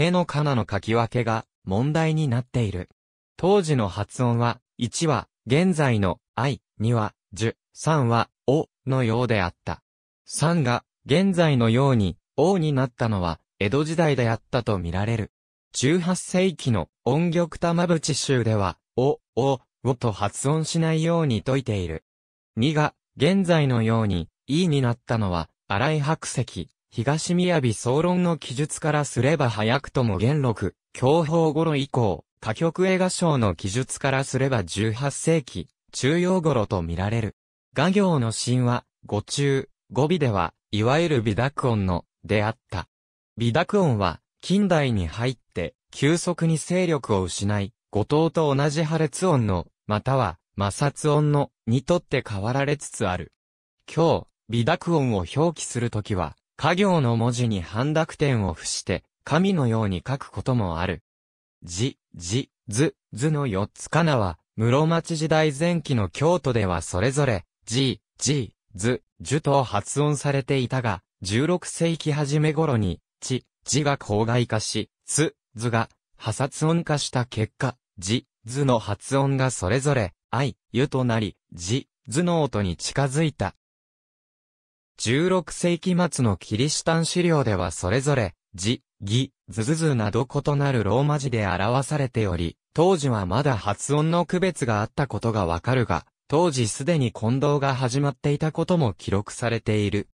S1: へのかなの書き分けが問題になっている。当時の発音は、1は、現在の、愛、2は、樹、3は、お、のようであった。3が、現在のように、王になったのは、江戸時代であったとみられる。18世紀の音玉玉淵集では、お、お、をと発音しないように説いている。2が、現在のように、い、e、になったのは、荒井白石、東宮総論の記述からすれば早くとも元禄、享保頃以降、歌曲映画賞の記述からすれば18世紀、中央頃と見られる。画行の神話、語中、語尾では、いわゆる美濁音の、であった。美濁音は、近代に入って、急速に勢力を失い、五島と同じ破裂音の、または、摩擦音の、にとって変わられつつある。今日、美濁音を表記するときは、家業の文字に半濁点を付して、神のように書くこともある。じ、じ、ず、ずの四つかなは、室町時代前期の京都ではそれぞれ、じ、じ、ず、じゅと発音されていたが、16世紀初め頃に、ち、じが公害化し、つ、ずが、破殺音化した結果、じ、ずの発音がそれぞれ、あい、ゆとなり、じ、ずの音に近づいた。16世紀末のキリシタン資料ではそれぞれ、字、義、ズズズなど異なるローマ字で表されており、当時はまだ発音の区別があったことがわかるが、当時すでに混同が始まっていたことも記録されている。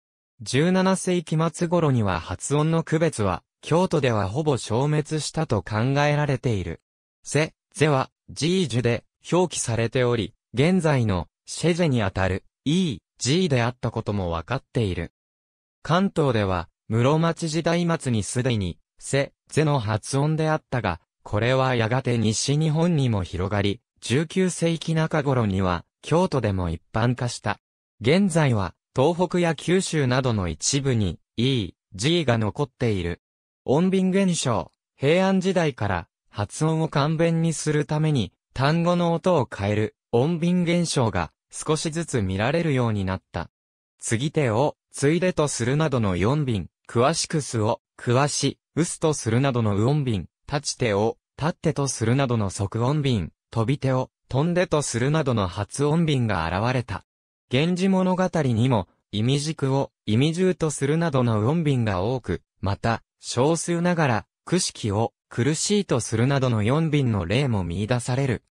S1: 17世紀末頃には発音の区別は、京都ではほぼ消滅したと考えられている。せ、ぜは、ジージュで表記されており、現在のシェジェにあたる、イー、G であったこともわかっている。関東では、室町時代末にすでに、せ、ぜの発音であったが、これはやがて西日本にも広がり、19世紀中頃には、京都でも一般化した。現在は、東北や九州などの一部に、E、G が残っている。音便現象、平安時代から、発音を簡便にするために、単語の音を変える、音便現象が、少しずつ見られるようになった。継手を、継いでとするなどの四便、詳しくすを、詳し、うすとするなどのう音便、立ち手を、立ってとするなどの即音便、飛び手を、飛んでとするなどの発音便が現れた。源氏物語にも、意味軸を、意味重とするなどの音便が多く、また、少数ながら、苦式を、苦しいとするなどの四便の例も見出される。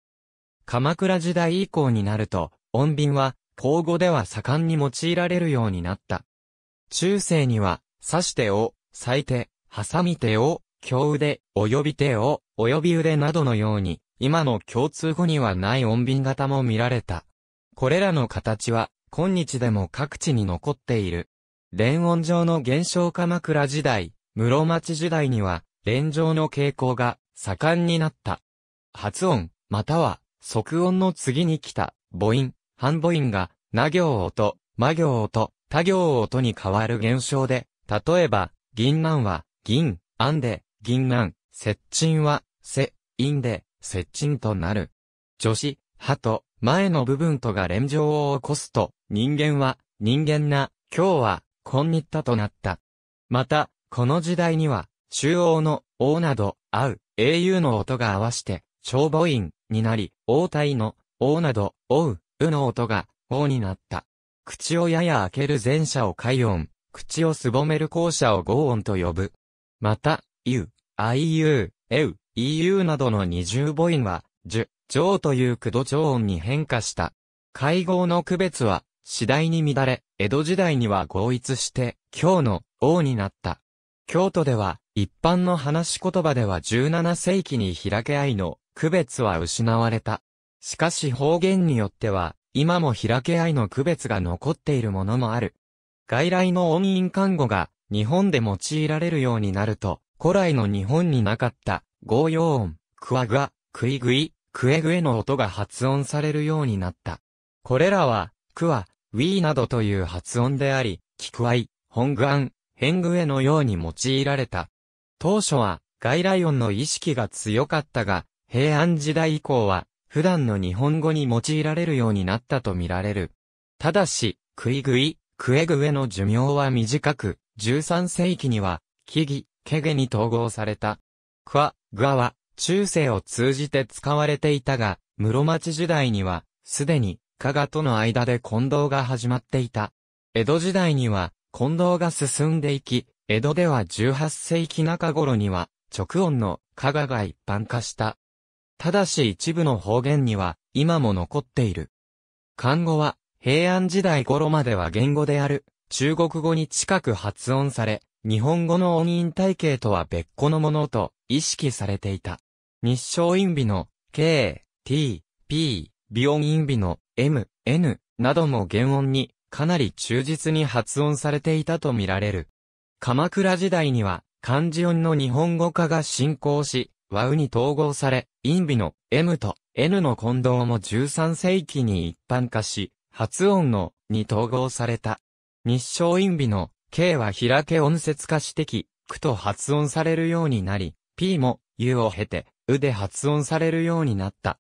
S1: 鎌倉時代以降になると、穏便は、口語では盛んに用いられるようになった。中世には、刺してを、裂いて、挟み手を、強腕、及び手を、及び腕などのように、今の共通語にはない穏便型も見られた。これらの形は、今日でも各地に残っている。連音上の現象鎌倉時代、室町時代には、連上の傾向が盛んになった。発音、または、即音の次に来た、母音、半母音が、な行音、魔行音、他行音に変わる現象で、例えば、銀南は、銀、安で、銀南、接近は、せ、陰で、接近となる。女子、歯と、前の部分とが連情を起こすと、人間は、人間な、今日は、今日たとなった。また、この時代には、中央の、王など、合う、英雄の音が合わして、長母音になり、王体の、王など、王、うの音が、おになった。口をやや開ける前者を開音、口をすぼめる後者を合音と呼ぶ。また、u、iu、eu、eu などの二重母音は、じ、うという駆度上音に変化した。会合の区別は、次第に乱れ、江戸時代には合一して、京の王になった。京都では、一般の話し言葉では17世紀に開け合いの区別は失われた。しかし方言によっては、今も開け合いの区別が残っているものもある。外来の音韻看護が日本で用いられるようになると、古来の日本になかった合用音、クワグワ、クイグイ、クエグエの音が発音されるようになった。これらは、クワ、ウィーなどという発音であり、キクワイ、ホングアン、ヘングエのように用いられた。当初は、外来音の意識が強かったが、平安時代以降は、普段の日本語に用いられるようになったとみられる。ただし、クイグイ、クエグエの寿命は短く、13世紀には、木々、ケゲに統合された。クワ、グアは、中世を通じて使われていたが、室町時代には、すでに、加賀との間で混同が始まっていた。江戸時代には、混同が進んでいき、江戸では18世紀中頃には、直音の加賀が一般化した。ただし一部の方言には、今も残っている。漢語は、平安時代頃までは言語である、中国語に近く発音され、日本語の音韻体系とは別個のものと意識されていた。日照韻尾の K、T、P、美音韻尾の M、N なども原音にかなり忠実に発音されていたとみられる。鎌倉時代には漢字音の日本語化が進行し、和ウに統合され、インビの M と N の混同も13世紀に一般化し、発音のに統合された。日照インビの K は開け音節化してき、くと発音されるようになり、P も U を経て、うで発音されるようになった。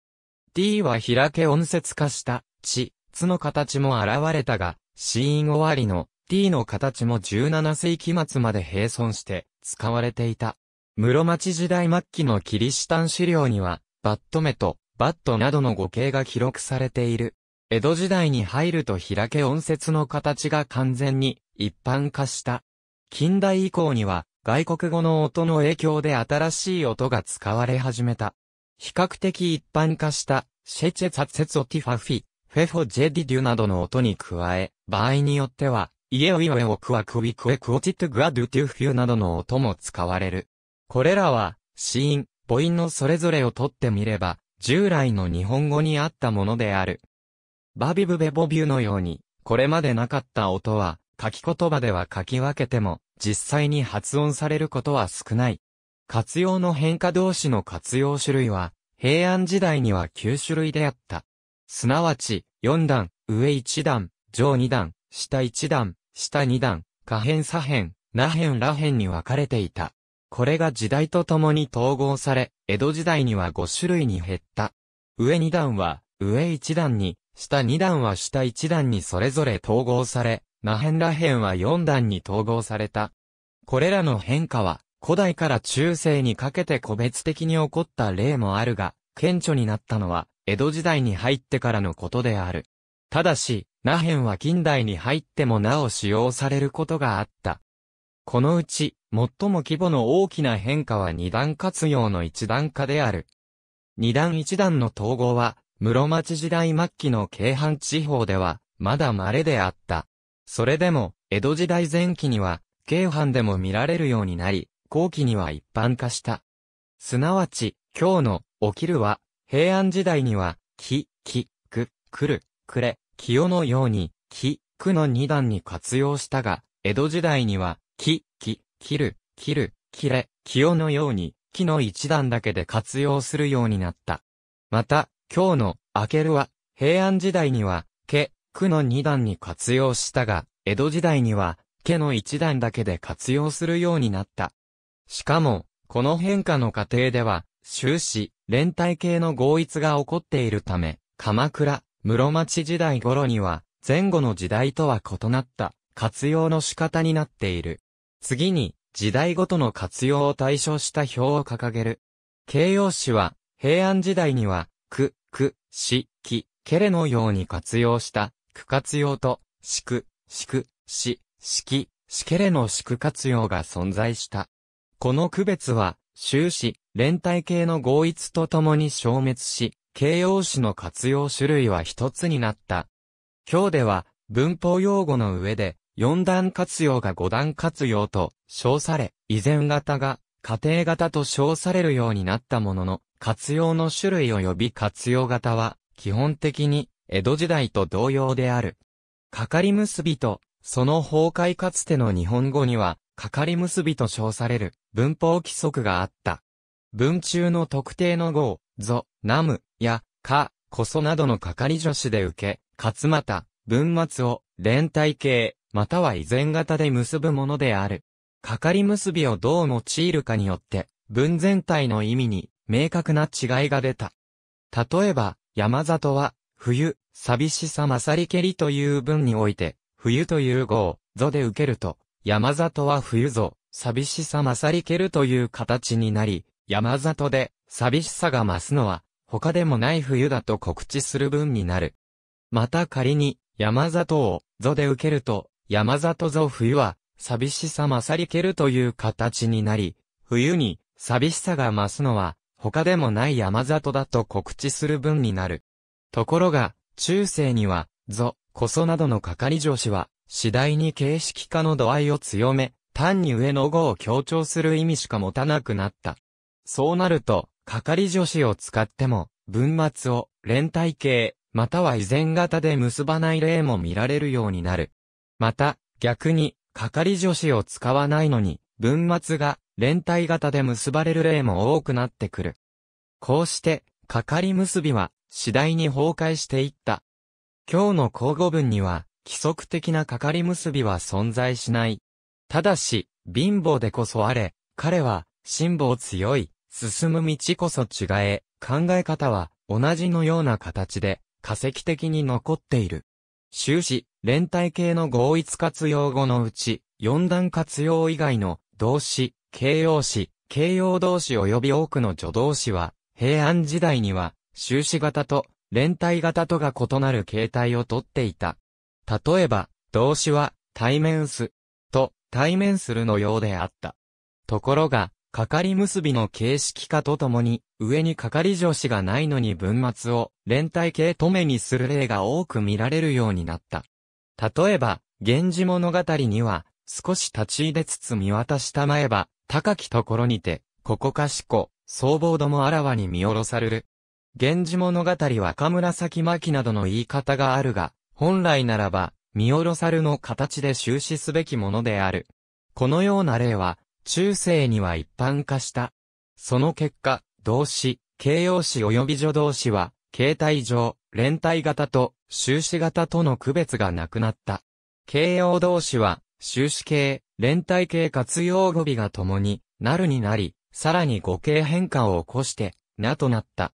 S1: D は開け音節化した、ち、つの形も現れたが、死因終わりの D の形も17世紀末まで並存して使われていた。室町時代末期のキリシタン資料には、バット目と、バットなどの語形が記録されている。江戸時代に入ると開け音節の形が完全に一般化した。近代以降には、外国語の音の影響で新しい音が使われ始めた。比較的一般化した、シェチェツァツェツオティファフィ、フェフォジェディデュなどの音に加え、場合によっては、イエウィウェオクワクビクエクオチトグアドゥテゥフィュなどの音も使われる。これらは、子音、母音のそれぞれをとってみれば、従来の日本語にあったものである。バビブベボビューのように、これまでなかった音は、書き言葉では書き分けても、実際に発音されることは少ない。活用の変化動詞の活用種類は、平安時代には9種類であった。すなわち、4段、上1段、上2段、下1段、下2段、下辺左辺、那辺ら辺に分かれていた。これが時代とともに統合され、江戸時代には5種類に減った。上2段は、上1段に、下2段は下1段にそれぞれ統合され、那辺ら辺は4段に統合された。これらの変化は、古代から中世にかけて個別的に起こった例もあるが、顕著になったのは、江戸時代に入ってからのことである。ただし、那辺は近代に入ってもなお使用されることがあった。このうち、最も規模の大きな変化は二段活用の一段化である。二段一段の統合は、室町時代末期の京阪地方では、まだ稀であった。それでも、江戸時代前期には、京阪でも見られるようになり、後期には一般化した。すなわち、今日の、起きるは、平安時代には、き、き、く、くる、くれ、清のように、き、くの二段に活用したが、江戸時代には、木、木、切る、切る、切れ、清のように、木の一段だけで活用するようになった。また、今日の、明けるは、平安時代には、け、区の二段に活用したが、江戸時代には、けの一段だけで活用するようになった。しかも、この変化の過程では、終始、連帯系の合一が起こっているため、鎌倉、室町時代頃には、前後の時代とは異なった、活用の仕方になっている。次に、時代ごとの活用を対象した表を掲げる。形容詞は、平安時代には、く、く、し、き、けれのように活用した、く活用と、しく、しく、し、しき、しけれのしく活用が存在した。この区別は、終始、連帯形の合一とともに消滅し、形容詞の活用種類は一つになった。今日では、文法用語の上で、4段活用が5段活用と称され、以前型が家庭型と称されるようになったものの、活用の種類及び活用型は、基本的に江戸時代と同様である。かかり結びと、その崩壊かつての日本語には、かかり結びと称される文法規則があった。文中の特定の語を、ぞ、なむ、や、か、こそなどのかかり助詞で受け、かつまた、文末を、連帯形、または依然型で結ぶものである。かかり結びをどう用いるかによって、文全体の意味に明確な違いが出た。例えば、山里は、冬、寂しさ勝りけりという文において、冬という語を、ぞで受けると、山里は冬ぞ、寂しさ勝りけるという形になり、山里で、寂しさが増すのは、他でもない冬だと告知する文になる。また仮に、山里を、ぞで受けると、山里ぞ冬は、寂しさ勝りけるという形になり、冬に、寂しさが増すのは、他でもない山里だと告知する文になる。ところが、中世には、ぞ、こそなどの係女子は、次第に形式化の度合いを強め、単に上の語を強調する意味しか持たなくなった。そうなると、係女子を使っても、文末を連帯形、または依然型で結ばない例も見られるようになる。また、逆に、係助詞を使わないのに、文末が連帯型で結ばれる例も多くなってくる。こうして、係結びは次第に崩壊していった。今日の交互文には、規則的な係結びは存在しない。ただし、貧乏でこそあれ、彼は、辛抱強い、進む道こそ違え、考え方は、同じのような形で、化石的に残っている。終始、連帯形の合一活用語のうち、四段活用以外の動詞、形容詞、形容動詞及び多くの助動詞は、平安時代には、終始型と連帯型とが異なる形態をとっていた。例えば、動詞は、対面す、と、対面するのようであった。ところが、かかり結びの形式化とともに、上にかかり助詞がないのに文末を連帯形止めにする例が多く見られるようになった。例えば、源氏物語には、少し立ち入れつつ見渡したまえば、高きところにて、ここかしこ、僧帽どもあらわに見下ろされる。源氏物語は赤紫巻などの言い方があるが、本来ならば、見下ろさるの形で終始すべきものである。このような例は、中世には一般化した。その結果、動詞、形容詞及び助動詞は、形態上、連帯型と終止型との区別がなくなった。形容動詞は、終止形、連帯形活用語尾が共になるになり、さらに語形変化を起こして、なとなった。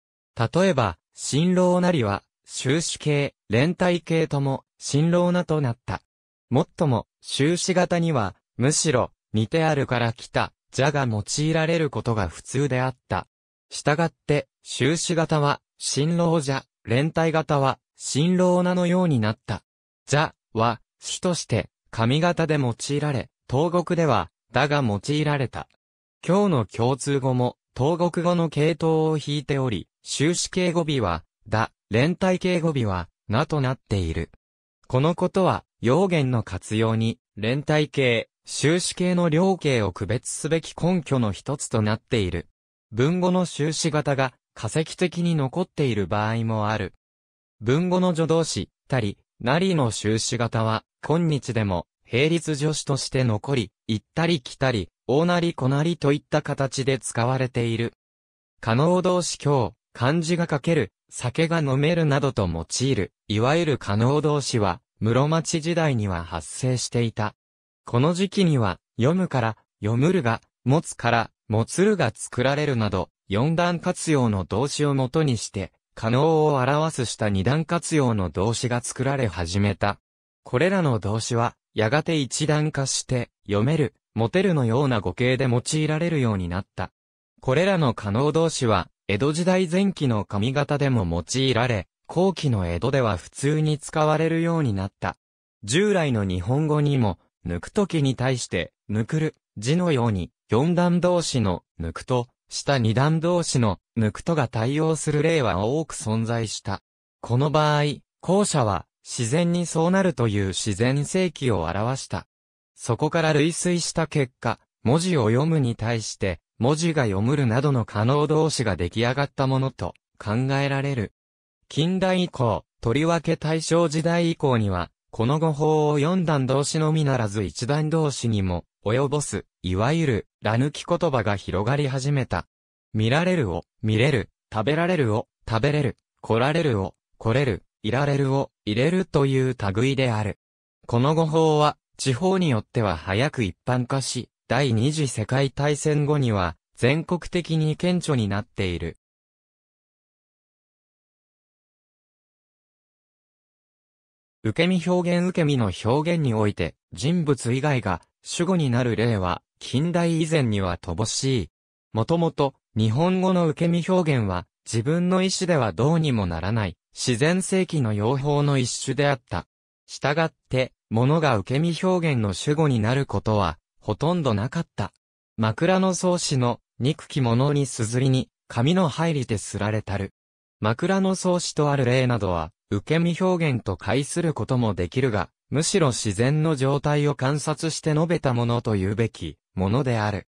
S1: 例えば、新郎なりは、終止形、連帯形とも、新郎なとなった。もっとも、終止型には、むしろ、似てあるから来た、じゃが用いられることが普通であった。したがって、終止型は、新郎じゃ、連帯型は、新郎名のようになった。ザは、主として、神型で用いられ、東国では、だが用いられた。今日の共通語も、東国語の系統を引いており、終止形語尾は、だ、連帯形語尾は、なとなっている。このことは、用言の活用に、連帯形、終止形の両形を区別すべき根拠の一つとなっている。文語の終止型が、化石的に残っている場合もある。文語の助動詞、たり、なりの修士型は、今日でも、並立助詞として残り、行ったり来たり、大なり小なりといった形で使われている。可能動詞今日、漢字が書ける、酒が飲めるなどと用いる、いわゆる可能動詞は、室町時代には発生していた。この時期には、読むから、読むるが、持つから、持つるが作られるなど、4段活用の動詞をもとにして、可能を表すした2段活用の動詞が作られ始めた。これらの動詞は、やがて一段化して、読める、持てるのような語形で用いられるようになった。これらの可能動詞は、江戸時代前期の髪型でも用いられ、後期の江戸では普通に使われるようになった。従来の日本語にも、抜くときに対して、抜くる、字のように、四段動詞の、抜くと、下二段同士の抜くとが対応する例は多く存在した。この場合、後者は自然にそうなるという自然性器を表した。そこから類推した結果、文字を読むに対して、文字が読むるなどの可能動詞が出来上がったものと考えられる。近代以降、とりわけ大正時代以降には、この語法を四段動詞のみならず一段動詞にも及ぼす、いわゆる、ら抜き言葉が広がり始めた。見られるを、見れる、食べられるを、食べれる、来られるを、来れる、いられるを、入れるという類である。この語法は、地方によっては早く一般化し、第二次世界大戦後には、全国的に顕著になっている。受け身表現受け身の表現において、人物以外が主語になる例は、近代以前には乏しい。もともと、日本語の受け身表現は、自分の意思ではどうにもならない、自然世紀の用法の一種であった。したがって、物が受け身表現の主語になることは、ほとんどなかった。枕草子の、憎き者に硯に、紙の入りてすられたる。枕草子とある例などは、受け身表現と解することもできるが、むしろ自然の状態を観察して述べたものと言うべきものである。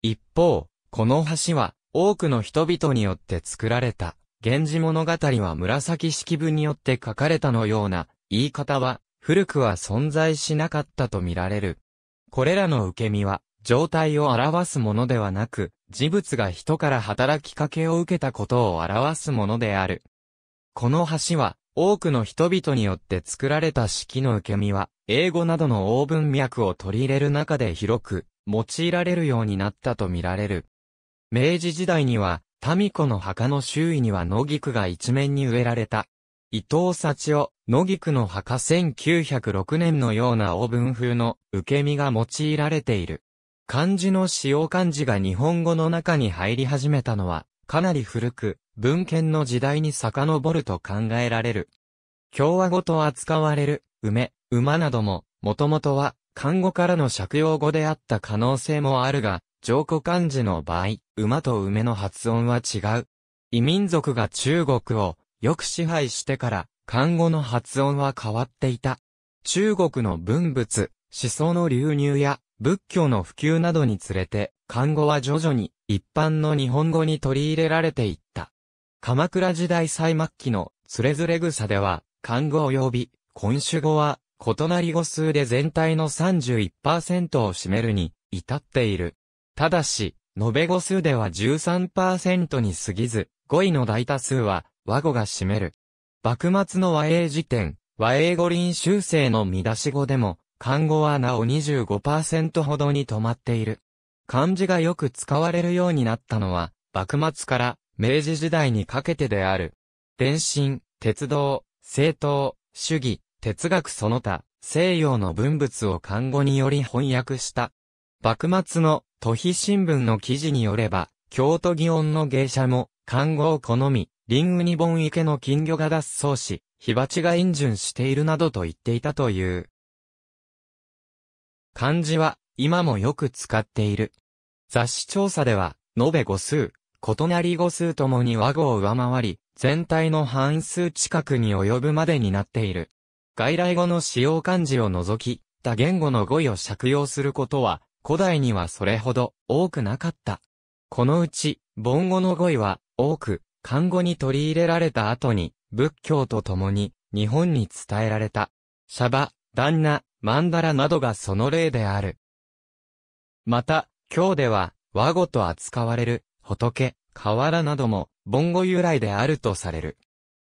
S1: 一方、この橋は多くの人々によって作られた。源氏物語は紫式部によって書かれたのような言い方は古くは存在しなかったとみられる。これらの受け身は状態を表すものではなく、事物が人から働きかけを受けたことを表すものである。この橋は多くの人々によって作られた式の受け身は、英語などのブ文脈を取り入れる中で広く、用いられるようになったとみられる。明治時代には、民子の墓の周囲には野菊が一面に植えられた。伊藤幸夫、野菊の墓1906年のようなブ文風の受け身が用いられている。漢字の使用漢字が日本語の中に入り始めたのは、かなり古く、文献の時代に遡ると考えられる。共和語と扱われる、梅、馬なども、もともとは、漢語からの借用語であった可能性もあるが、上古漢字の場合、馬と梅の発音は違う。異民族が中国をよく支配してから、漢語の発音は変わっていた。中国の文物、思想の流入や仏教の普及などにつれて、漢語は徐々に一般の日本語に取り入れられていった。鎌倉時代最末期の、つれずれ草では、漢語及び、今種語は、異なり語数で全体の31%を占めるに、至っている。ただし、延べ語数では13%に過ぎず、語彙の大多数は、和語が占める。幕末の和英辞典、和英語輪修正の見出し語でも、漢語はなお25%ほどに止まっている。漢字がよく使われるようになったのは、幕末から明治時代にかけてである。電信、鉄道、政党、主義、哲学その他、西洋の文物を漢語により翻訳した。幕末の都比新聞の記事によれば、京都祇園の芸者も、漢語を好み、林雲二本池の金魚が脱走し、火鉢が陰順しているなどと言っていたという。漢字は、今もよく使っている。雑誌調査では、延べ5数、異なり語数ともに和語を上回り、全体の半数近くに及ぶまでになっている。外来語の使用漢字を除き、他言語の語彙を借用することは、古代にはそれほど多くなかった。このうち、盆語の語彙は多く、漢語に取り入れられた後に、仏教と共に日本に伝えられた。シャバ、旦那、曼荼羅などがその例である。また、今日では、和語と扱われる仏、瓦なども、盆ゴ由来であるとされる。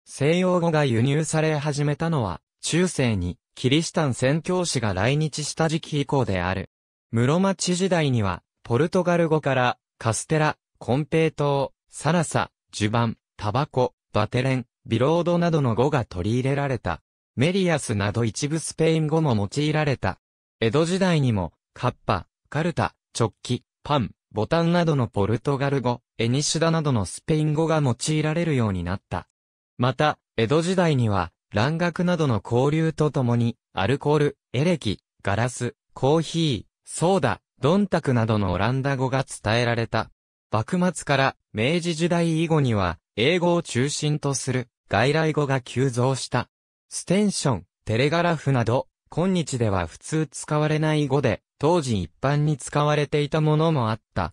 S1: 西洋語が輸入され始めたのは、中世に、キリシタン宣教師が来日した時期以降である。室町時代には、ポルトガル語から、カステラ、コンペイトウ、サラサ、ジュバン、タバコ、バテレン、ビロードなどの語が取り入れられた。メリアスなど一部スペイン語も用いられた。江戸時代にも、カッパ、カルタ、チョッキ、パン、ボタンなどのポルトガル語、エニシュダなどのスペイン語が用いられるようになった。また、江戸時代には、蘭学などの交流とともに、アルコール、エレキ、ガラス、コーヒー、ソーダ、ドンタクなどのオランダ語が伝えられた。幕末から明治時代以後には、英語を中心とする外来語が急増した。ステンション、テレガラフなど、今日では普通使われない語で、当時一般に使われていたものもあった。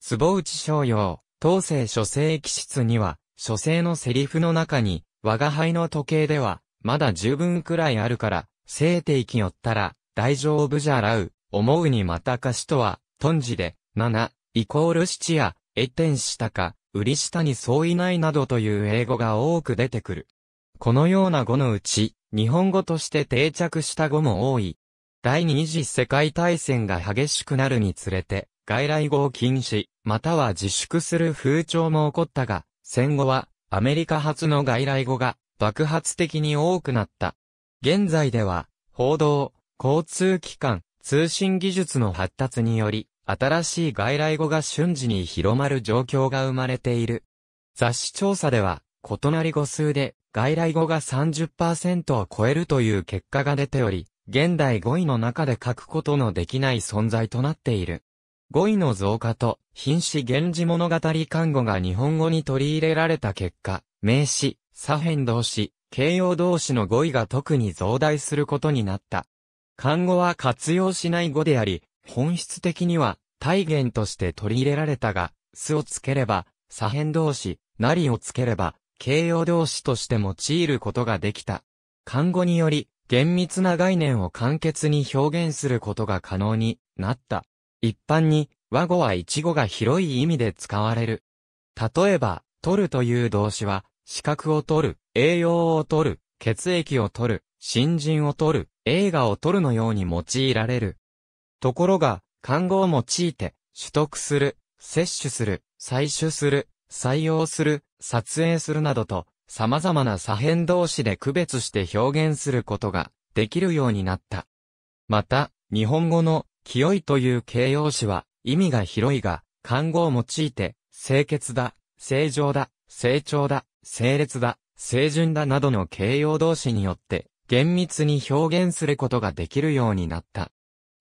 S1: 坪内商用、当世書生記室には、書生のセリフの中に、我が輩の時計では、まだ十分くらいあるから、生て生きよったら、大丈夫じゃらう、思うにまたかしとは、んじで、7、イコール七や、えてんしたか、売り下に相違ないなどという英語が多く出てくる。このような語のうち、日本語として定着した語も多い。第二次世界大戦が激しくなるにつれて、外来語を禁止、または自粛する風潮も起こったが、戦後は、アメリカ発の外来語が、爆発的に多くなった。現在では、報道、交通機関、通信技術の発達により、新しい外来語が瞬時に広まる状況が生まれている。雑誌調査では、異なり語数で、外来語が30%を超えるという結果が出ており、現代語彙の中で書くことのできない存在となっている。語彙の増加と、品詞源氏物語看護が日本語に取り入れられた結果、名詞、左辺動詞、形容動詞の語彙が特に増大することになった。漢語は活用しない語であり、本質的には体言として取り入れられたが、巣をつければ、左辺動詞、なりをつければ、形容動詞として用いることができた。漢語により、厳密な概念を簡潔に表現することが可能になった。一般に、和語は一語が広い意味で使われる。例えば、取るという動詞は、資格を取る、栄養を取る、血液を取る、新人を取る、映画を取るのように用いられる。ところが、漢語を用いて、取得する、摂取する、採取する、採用する、撮影するなどと、様々な左辺同士で区別して表現することができるようになった。また、日本語の清いという形容詞は意味が広いが、漢語を用いて、清潔だ、正常だ、成長だ、整列だ、清純だなどの形容動詞によって、厳密に表現することができるようになった。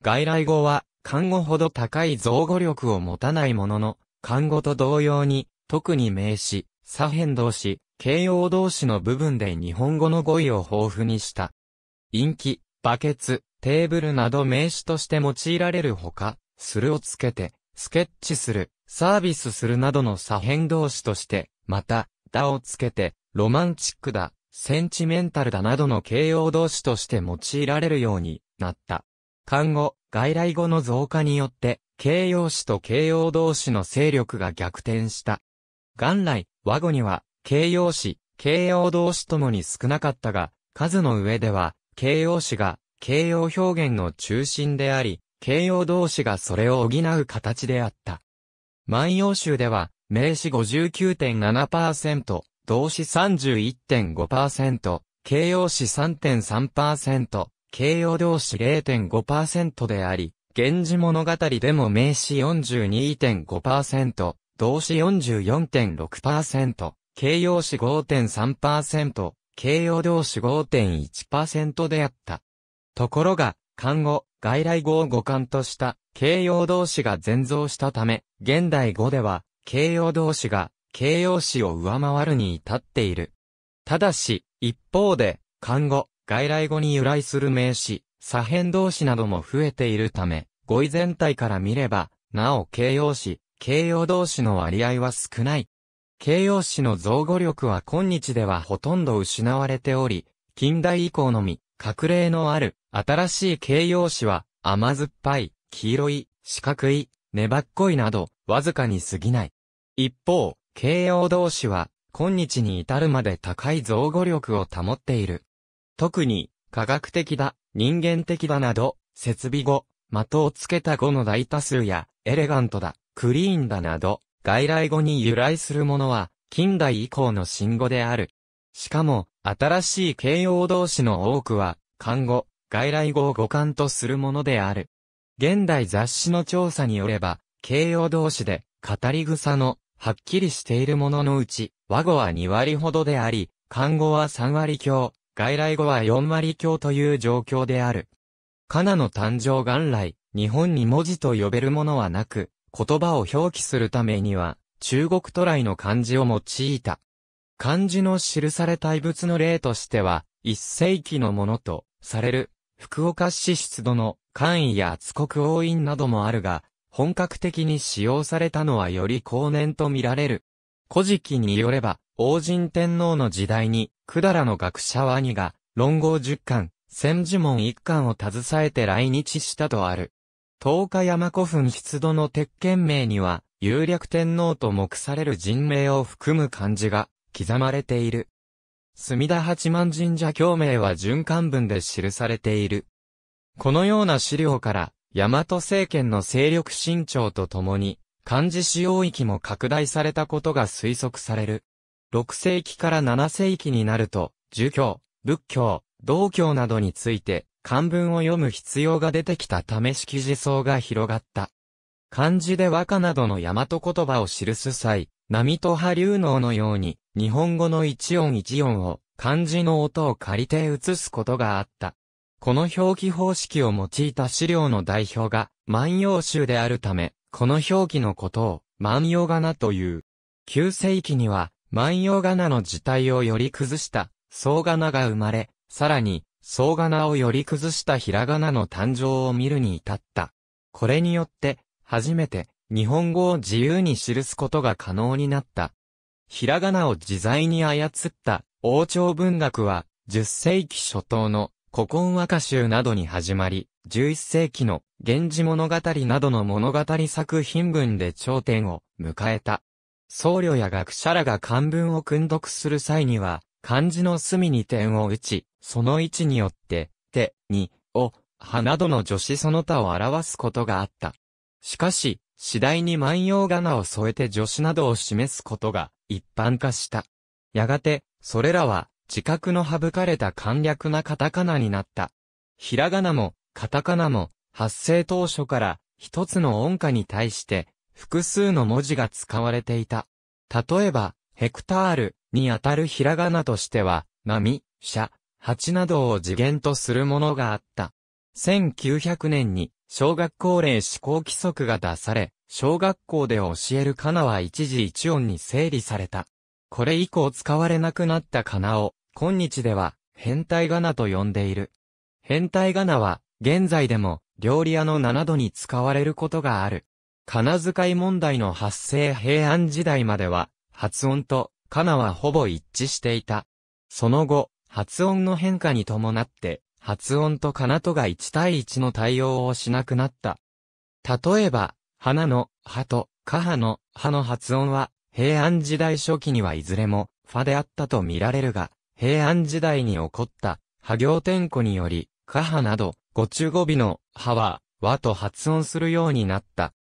S1: 外来語は、漢語ほど高い造語力を持たないものの、漢語と同様に、特に名詞、左辺動詞、形容動詞の部分で日本語の語彙を豊富にした。陰気、バケツ、テーブルなど名詞として用いられるほか、するをつけて、スケッチする、サービスするなどの左辺動詞として、また、だをつけて、ロマンチックだ、センチメンタルだなどの形容動詞として用いられるようになった。看護、外来語の増加によって、形容詞と形容動詞の勢力が逆転した。元来、和語には、形容詞、形容動詞ともに少なかったが、数の上では、形容詞が、形容表現の中心であり、形容動詞がそれを補う形であった。万葉集では、名詞59.7%、動詞31.5%、形容詞3.3%、形容動詞0.5%であり、源氏物語でも名詞42.5%、動詞44.6%、形容詞5.3%、形容動詞5.1%であった。ところが、漢語、外来語を語感とした形容動詞が全増したため、現代語では形容動詞が形容詞を上回るに至っている。ただし、一方で、漢語、外来語に由来する名詞、左辺動詞なども増えているため、語彙全体から見れば、なお形容詞、形容動詞の割合は少ない。形容詞の造語力は今日ではほとんど失われており、近代以降のみ、格例のある、新しい形容詞は、甘酸っぱい、黄色い、四角い、粘っこいなど、わずかに過ぎない。一方、形容動詞は、今日に至るまで高い造語力を保っている。特に、科学的だ、人間的だなど、設備語、的をつけた語の大多数や、エレガントだ、クリーンだなど、外来語に由来するものは、近代以降の新語である。しかも、新しい形容動詞の多くは、漢語、外来語を語感とするものである。現代雑誌の調査によれば、形容動詞で、語り草の、はっきりしているもののうち、和語は2割ほどであり、漢語は3割強、外来語は4割強という状況である。カナの誕生元来、日本に文字と呼べるものはなく、言葉を表記するためには、中国渡来の漢字を用いた。漢字の記された遺物の例としては、一世紀のものと、される、福岡市出土の官位や厚国王院などもあるが、本格的に使用されたのはより後年と見られる。古事記によれば、王神天皇の時代に、百済の学者兄が、論語10巻、千字門1巻を携えて来日したとある。東日山古墳出土の鉄剣名には、有略天皇と目される人名を含む漢字が刻まれている。墨田八幡神社教名は循環文で記されている。このような資料から、大和政権の勢力伸長とともに、漢字使用域も拡大されたことが推測される。6世紀から7世紀になると、儒教、仏教、道教などについて、漢文を読む必要が出てきたため記事層が広がった。漢字で和歌などの大和言葉を記す際、波と波流能のように、日本語の一音一音を漢字の音を借りて写すことがあった。この表記方式を用いた資料の代表が万葉集であるため、この表記のことを万葉仮名という。旧世紀には万葉仮名の字体をより崩した総仮名が生まれ、さらに総仮名をより崩したひらがなの誕生を見るに至った。これによって、初めて、日本語を自由に記すことが可能になった。ひらがなを自在に操った王朝文学は、10世紀初頭の古今和歌集などに始まり、11世紀の源氏物語などの物語作品文で頂点を迎えた。僧侶や学者らが漢文を訓読する際には、漢字の隅に点を打ち、その位置によって、手、に、を、葉などの助詞その他を表すことがあった。しかし、次第に万葉仮名を添えて助詞などを示すことが一般化した。やがて、それらは、自覚の省かれた簡略なカタカナになった。ひらがなも、カタカナも、発生当初から、一つの音下に対して、複数の文字が使われていた。例えば、ヘクタールにあたるひらがなとしては、波、しゃ、蜂などを次元とするものがあった。1900年に、小学校令施行規則が出され、小学校で教えるかなは一時一音に整理された。これ以降使われなくなったかなを、今日では、変態仮名と呼んでいる。変態仮名は、現在でも、料理屋の七度に使われることがある。仮名使い問題の発生平安時代までは、発音と、仮名はほぼ一致していた。その後、発音の変化に伴って、発音とかなとが1対1の対応をしなくなった。例えば、花の、葉と、カハの、歯の発音は、平安時代初期にはいずれも、ファであったと見られるが、平安時代に起こった、波行転庫により、カハなど、ご中語尾の、歯は、和と発音するようになった。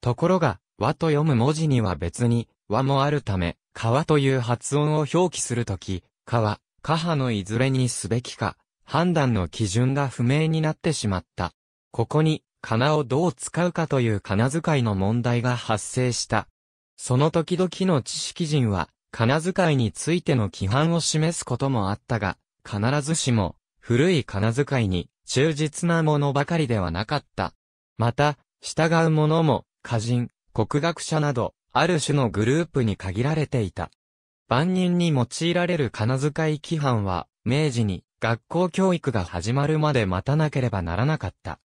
S1: ところが、和と読む文字には別に、和もあるため、川という発音を表記するとき、川、下派のいずれにすべきか、判断の基準が不明になってしまった。ここに、仮名をどう使うかという仮名遣いの問題が発生した。その時々の知識人は、仮名遣いについての規範を示すこともあったが、必ずしも、古い仮名遣いに忠実なものばかりではなかった。また、従う者も、歌人、国学者など、ある種のグループに限られていた。万人に用いられる金遣い規範は、明治に学校教育が始まるまで待たなければならなかった。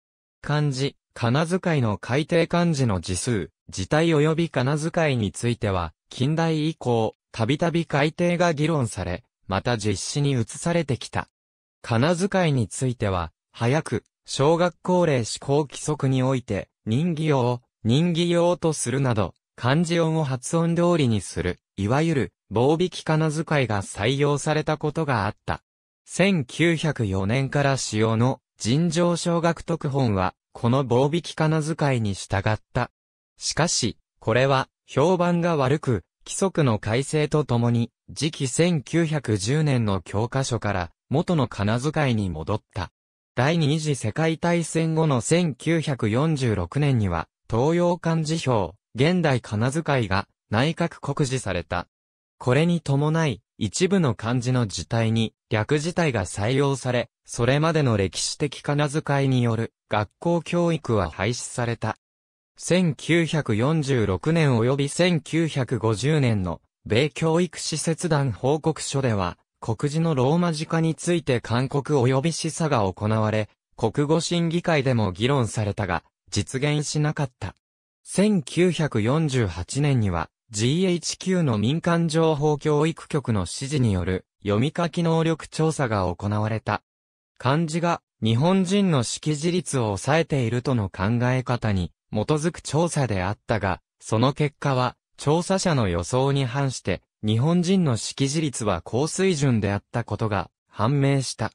S1: 漢字、金遣いの改定漢字の字数、字体及び金遣いについては、近代以降、たびたび改定が議論され、また実施に移されてきた。金遣いについては、早く、小学校令施行規則において、人気用を、人気用とするなど、漢字音を発音通りにする、いわゆる、棒引き金遣いが採用されたことがあった。1904年から使用の尋常小学特本は、この棒引き金遣いに従った。しかし、これは評判が悪く、規則の改正とともに、次期1910年の教科書から元の金遣いに戻った。第二次世界大戦後の1946年には、東洋漢字表、現代金遣いが内閣告示された。これに伴い、一部の漢字の字体に略字体が採用され、それまでの歴史的仮名遣いによる学校教育は廃止された。1946年及び1950年の米教育施設団報告書では、国字のローマ字化について勧告及び示唆が行われ、国語審議会でも議論されたが、実現しなかった。1948年には、GHQ の民間情報教育局の指示による読み書き能力調査が行われた。漢字が日本人の識字率を抑えているとの考え方に基づく調査であったが、その結果は調査者の予想に反して日本人の識字率は高水準であったことが判明した。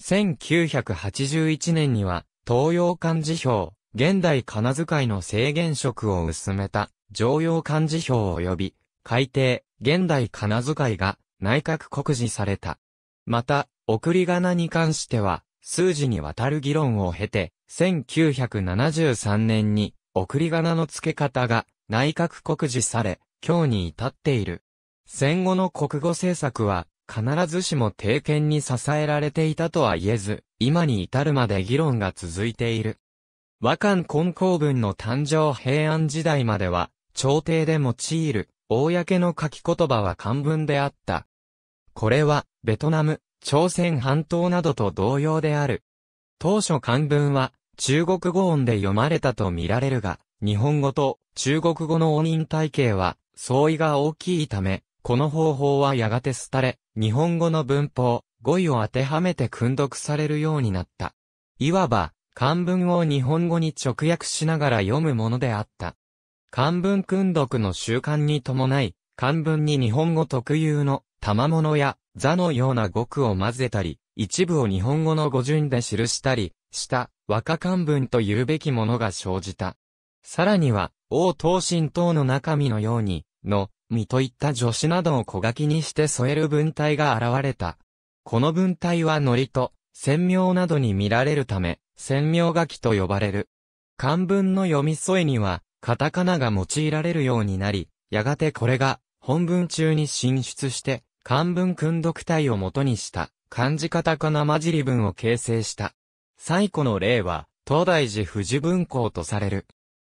S1: 1981年には東洋漢字表、現代仮名遣いの制限色を薄めた常用漢字表及び、改定、現代仮名遣いが内閣告示された。また、送り仮名に関しては、数字にわたる議論を経て、1973年に送り仮名の付け方が内閣告示され、今日に至っている。戦後の国語政策は必ずしも定見に支えられていたとは言えず、今に至るまで議論が続いている。和漢根公文の誕生平安時代までは、朝廷で用いる、公の書き言葉は漢文であった。これは、ベトナム、朝鮮半島などと同様である。当初漢文は、中国語音で読まれたと見られるが、日本語と中国語の音韻体系は相違が大きいため、この方法はやがて廃れ、日本語の文法、語彙を当てはめて訓読されるようになった。いわば、漢文を日本語に直訳しながら読むものであった。漢文訓読の習慣に伴い、漢文に日本語特有の、賜物や、座のような語句を混ぜたり、一部を日本語の語順で記したり、した、和歌漢文というべきものが生じた。さらには、王東神等の中身のように、の、身といった助詞などを小書きにして添える文体が現れた。この文体は糊と、鮮明などに見られるため、鮮明書きと呼ばれる。漢文の読み添えには、カタカナが用いられるようになり、やがてこれが本文中に進出して、漢文訓読体を元にした漢字カタカナ混じり文を形成した。最古の例は、東大寺富士文庫とされる。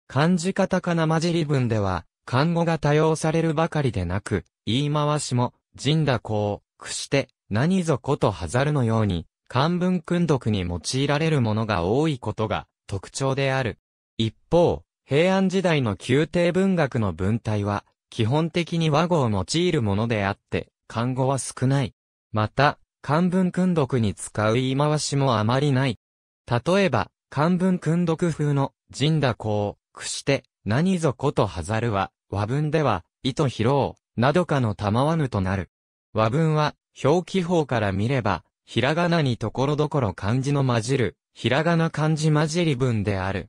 S1: 漢字カタカナ混じり文では、漢語が多用されるばかりでなく、言い回しも、人だこう、くして、何ぞことはざるのように、漢文訓読に用いられるものが多いことが特徴である。一方、平安時代の宮廷文学の文体は、基本的に和語を用いるものであって、漢語は少ない。また、漢文訓読に使う言い回しもあまりない。例えば、漢文訓読風の、神だこう、くして、何ぞことはざるは、和文では、意図披う、などかのたまわぬとなる。和文は、表記法から見れば、ひらがなにところどころ漢字の混じる、ひらがな漢字混じり文である。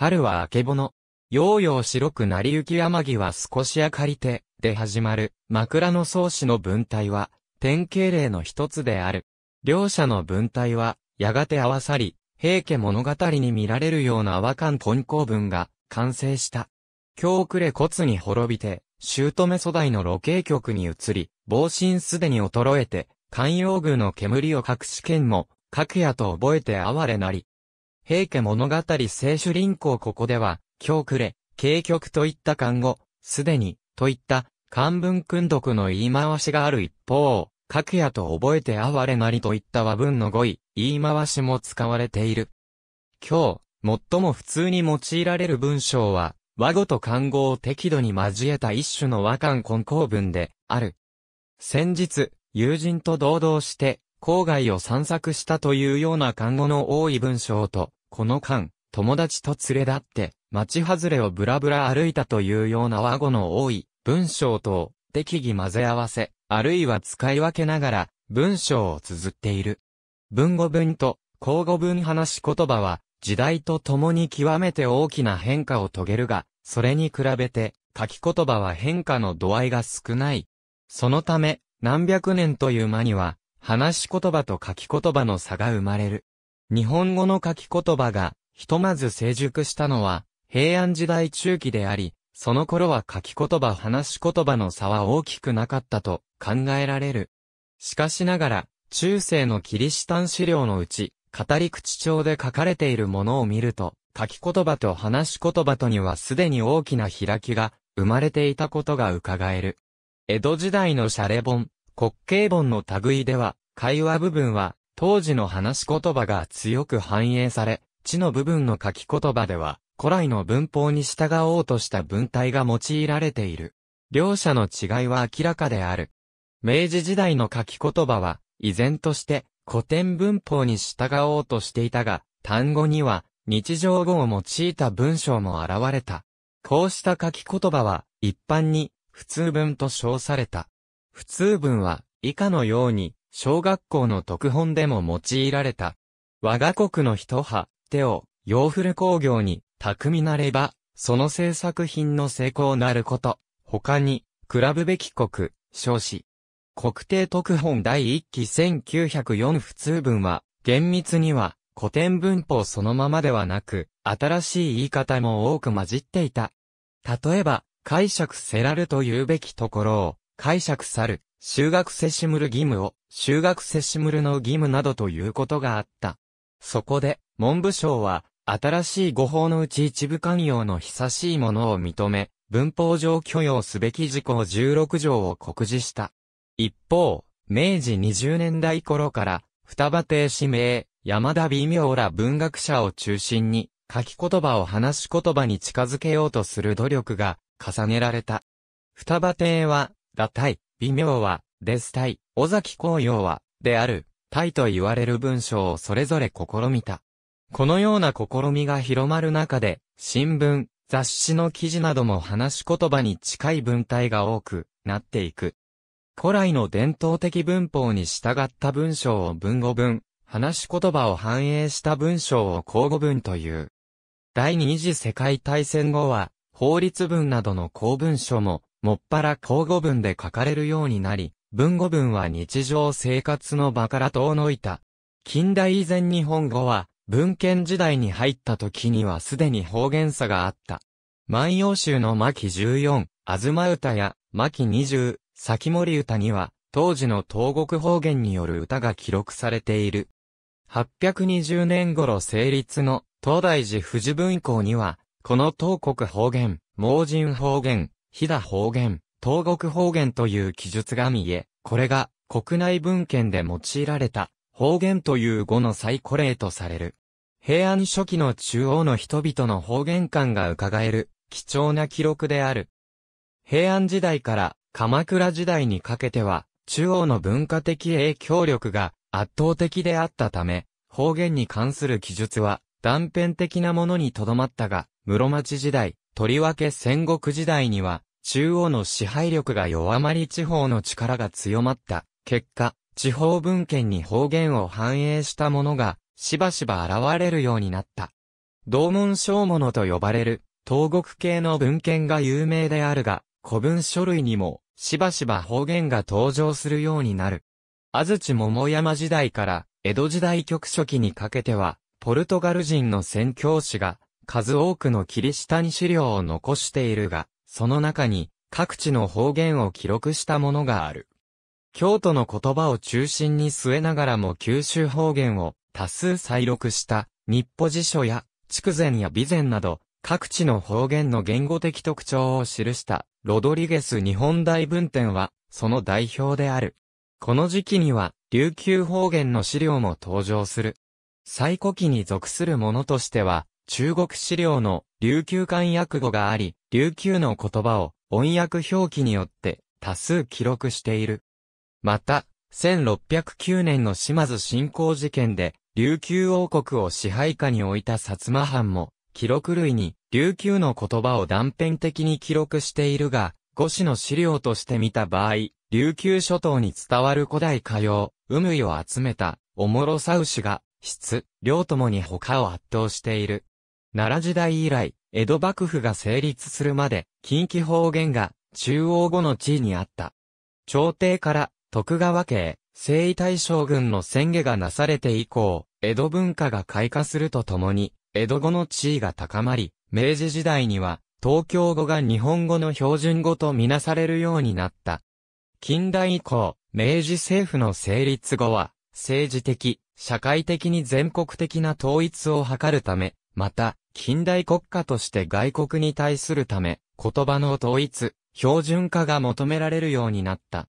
S1: 春はあけぼの。ようよう白くなりゆき山木は少し明かりて、で始まる、枕草子の文体は、典型例の一つである。両者の文体は、やがて合わさり、平家物語に見られるような和漢混交文が、完成した。今日暮れ骨に滅びて、姑粗大の露景局に移り、防震すでに衰えて、関陽宮の煙を隠し剣も、各やと覚えて哀れなり、平家物語聖主林公ここでは、今日暮れ、景局といった漢語、すでに、といった、漢文訓読の言い回しがある一方、各夜と覚えて哀れなりといった和文の語彙、言い回しも使われている。今日、最も普通に用いられる文章は、和語と漢語を適度に交えた一種の和漢混交文で、ある。先日、友人と同道して、郊外を散策したというような漢語の多い文章と、この間、友達と連れ立って、街外れをブラブラ歩いたというような和語の多い文章と適宜混ぜ合わせ、あるいは使い分けながら文章を綴っている。文語文と口語文話し言葉は時代とともに極めて大きな変化を遂げるが、それに比べて書き言葉は変化の度合いが少ない。そのため、何百年という間には、話し言葉と書き言葉の差が生まれる。日本語の書き言葉が、ひとまず成熟したのは、平安時代中期であり、その頃は書き言葉話し言葉の差は大きくなかったと考えられる。しかしながら、中世のキリシタン資料のうち、語り口調で書かれているものを見ると、書き言葉と話し言葉とにはすでに大きな開きが生まれていたことが伺える。江戸時代のシャレ本、滑稽本の類では、会話部分は当時の話し言葉が強く反映され、地の部分の書き言葉では、古来の文法に従おうとした文体が用いられている。両者の違いは明らかである。明治時代の書き言葉は、依然として古典文法に従おうとしていたが、単語には日常語を用いた文章も現れた。こうした書き言葉は、一般に普通文と称された。普通文は、以下のように、小学校の特本でも用いられた。我が国の一は、手を、洋古工業に、巧みなれば、その制作品の成功なること。他に、比べべき国、少子。国定特本第1期1904普通文は、厳密には、古典文法そのままではなく、新しい言い方も多く混じっていた。例えば、解釈せらると言うべきところを、解釈さる、修学せしむる義務を、修学セシムルの義務などということがあった。そこで、文部省は、新しい誤報のうち一部関容の久しいものを認め、文法上許容すべき事項16条を告示した。一方、明治20年代頃から、双葉亭氏名、山田微妙ら文学者を中心に、書き言葉を話し言葉に近づけようとする努力が重ねられた。双葉亭は、堕胎、微妙は、デス対、尾崎紅葉は、である、対と言われる文章をそれぞれ試みた。このような試みが広まる中で、新聞、雑誌の記事なども話し言葉に近い文体が多くなっていく。古来の伝統的文法に従った文章を文語文、話し言葉を反映した文章を口語文という。第二次世界大戦後は、法律文などの公文書も、もっぱら口語文で書かれるようになり、文語文は日常生活の場から遠のいた。近代以前日本語は、文献時代に入った時にはすでに方言差があった。万葉集の巻14、あずま歌や巻20、先森歌には、当時の東国方言による歌が記録されている。820年頃成立の東大寺富士文庫には、この東国方言、盲人方言、飛騨方言、東国方言という記述が見え、これが国内文献で用いられた方言という語の最古例とされる。平安初期の中央の人々の方言感が伺える貴重な記録である。平安時代から鎌倉時代にかけては中央の文化的影響力が圧倒的であったため、方言に関する記述は断片的なものにとどまったが、室町時代、とりわけ戦国時代には、中央の支配力が弱まり地方の力が強まった。結果、地方文献に方言を反映したものが、しばしば現れるようになった。同文章物と呼ばれる、東国系の文献が有名であるが、古文書類にも、しばしば方言が登場するようになる。安土桃山時代から、江戸時代局初期にかけては、ポルトガル人の宣教師が、数多くのキリシタン資料を残しているが、その中に各地の方言を記録したものがある。京都の言葉を中心に据えながらも九州方言を多数再録した日歩辞書や筑前や備前など各地の方言の言語的特徴を記したロドリゲス日本大文典はその代表である。この時期には琉球方言の資料も登場する。最古期に属するものとしては中国資料の琉球館訳語があり、琉球の言葉を音訳表記によって多数記録している。また、1609年の島津侵攻事件で、琉球王国を支配下に置いた薩摩藩も、記録類に琉球の言葉を断片的に記録しているが、五子の資料として見た場合、琉球諸島に伝わる古代歌謡、海を集めた、おもろさ牛が、質、量ともに他を圧倒している。奈良時代以来、江戸幕府が成立するまで、近畿方言が中央語の地位にあった。朝廷から徳川家、へ、征夷大将軍の宣言がなされて以降、江戸文化が開花するとともに、江戸語の地位が高まり、明治時代には、東京語が日本語の標準語とみなされるようになった。近代以降、明治政府の成立後は、政治的、社会的に全国的な統一を図るため、また、近代国家として外国に対するため、言葉の統一、標準化が求められるようになった。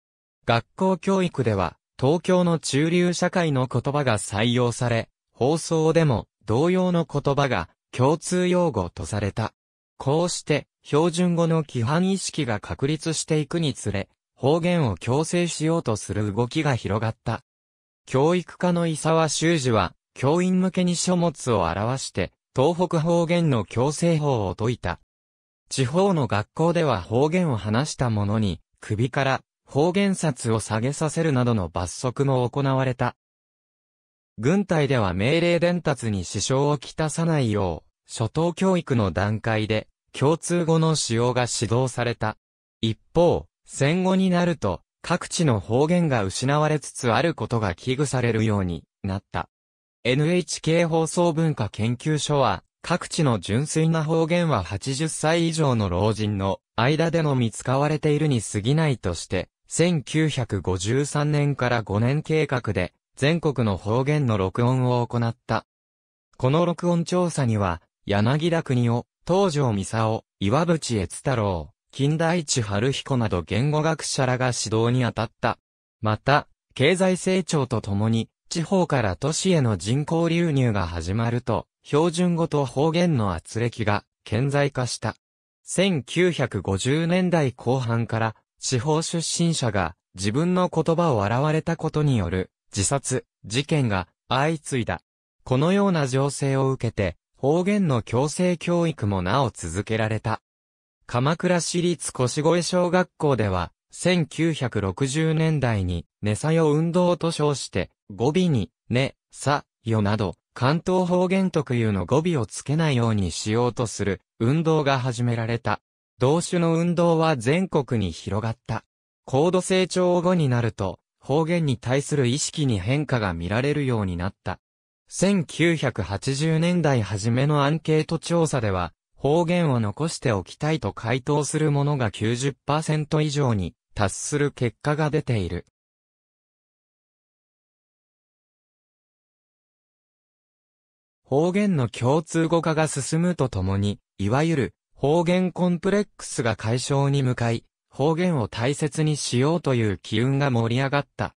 S1: 学校教育では、東京の中流社会の言葉が採用され、放送でも同様の言葉が共通用語とされた。こうして、標準語の規範意識が確立していくにつれ、方言を強制しようとする動きが広がった。教育家の伊沢修司は、教員向けに書物を表して、東北方言の強制法を解いた。地方の学校では方言を話した者に、首から方言札を下げさせるなどの罰則も行われた。軍隊では命令伝達に支障をきたさないよう、初等教育の段階で、共通語の使用が指導された。一方、戦後になると、各地の方言が失われつつあることが危惧されるようになった。NHK 放送文化研究所は、各地の純粋な方言は80歳以上の老人の間でのみ使われているに過ぎないとして、1953年から5年計画で、全国の方言の録音を行った。この録音調査には、柳田国夫、東条美佐岩渕悦太郎、近代一春彦など言語学者らが指導に当たった。また、経済成長とともに、地方から都市への人口流入が始まると、標準語と方言の圧力が顕在化した。1950年代後半から、地方出身者が自分の言葉を現われたことによる自殺、事件が相次いだ。このような情勢を受けて、方言の強制教育もなお続けられた。鎌倉市立越越小学校では、1960年代にねさよ運動と称して、語尾に、ね、さ、よなど、関東方言特有の語尾をつけないようにしようとする運動が始められた。同種の運動は全国に広がった。高度成長後になると、方言に対する意識に変化が見られるようになった。1980年代初めのアンケート調査では、方言を残しておきたいと回答するものが90%以上に達する結果が出ている。方言の共通語化が進むとともに、いわゆる方言コンプレックスが解消に向かい、方言を大切にしようという機運が盛り上がった。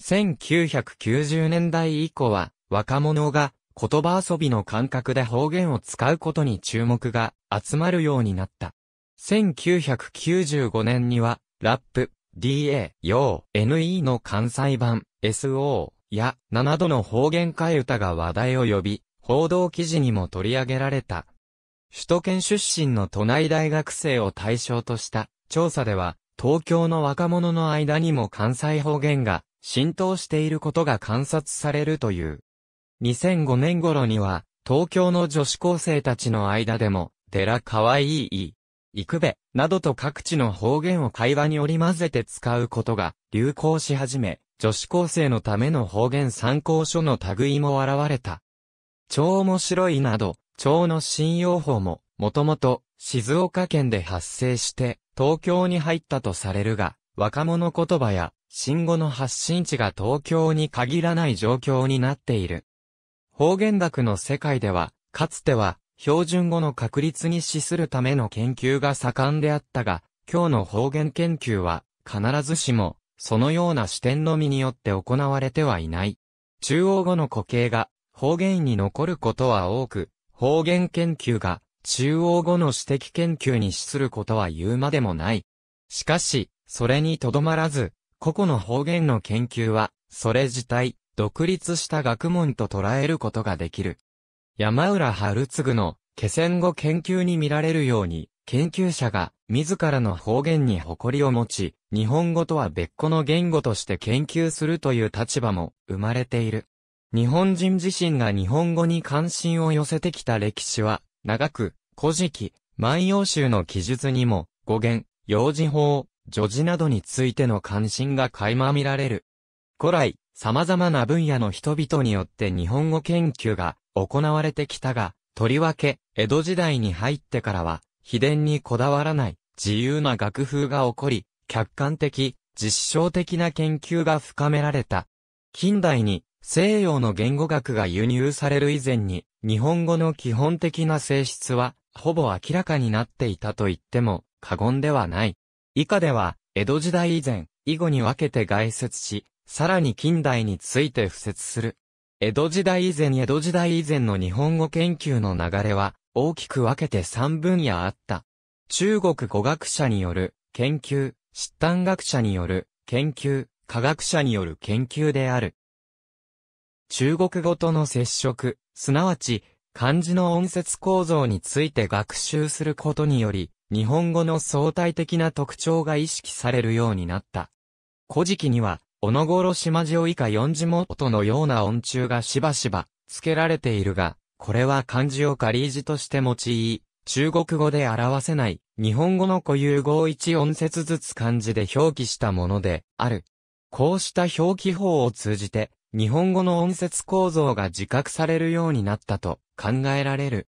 S1: 1990年代以降は、若者が言葉遊びの感覚で方言を使うことに注目が集まるようになった。1995年には、ラップ、DA、YO、NE の関西版、SO、や、7度の方言替え歌が話題を呼び、報道記事にも取り上げられた。首都圏出身の都内大学生を対象とした調査では、東京の若者の間にも関西方言が浸透していることが観察されるという。2005年頃には、東京の女子高生たちの間でも、寺かわいい、いくべ、などと各地の方言を会話に織り混ぜて使うことが流行し始め、女子高生のための方言参考書の類も現れた。超面白いなど、蝶の信用法も、もともと、静岡県で発生して、東京に入ったとされるが、若者言葉や、新語の発信地が東京に限らない状況になっている。方言学の世界では、かつては、標準語の確立に資するための研究が盛んであったが、今日の方言研究は、必ずしも、そのような視点のみによって行われてはいない。中央語の固形が、方言に残ることは多く、方言研究が中央語の指摘研究に資することは言うまでもない。しかし、それにとどまらず、個々の方言の研究は、それ自体、独立した学問と捉えることができる。山浦春次の気仙語研究に見られるように、研究者が自らの方言に誇りを持ち、日本語とは別個の言語として研究するという立場も生まれている。日本人自身が日本語に関心を寄せてきた歴史は、長く、古事記、万葉集の記述にも、語源、用児法、女児などについての関心が垣間見られる。古来、様々な分野の人々によって日本語研究が行われてきたが、とりわけ、江戸時代に入ってからは、秘伝にこだわらない自由な学風が起こり、客観的、実証的な研究が深められた。近代に西洋の言語学が輸入される以前に、日本語の基本的な性質は、ほぼ明らかになっていたと言っても、過言ではない。以下では、江戸時代以前、以後に分けて概説し、さらに近代について付説する。江戸時代以前江戸時代以前の日本語研究の流れは、大きく分けて三分野あった。中国語学者による研究、疾患学者による研究、科学者による研究である。中国語との接触、すなわち、漢字の音節構造について学習することにより、日本語の相対的な特徴が意識されるようになった。古事記には、おのごろ島上以下四字元のような音中がしばしば付けられているが、これは漢字を仮字として用い、中国語で表せない、日本語の固有語一音節ずつ漢字で表記したものである。こうした表記法を通じて、日本語の音節構造が自覚されるようになったと考えられる。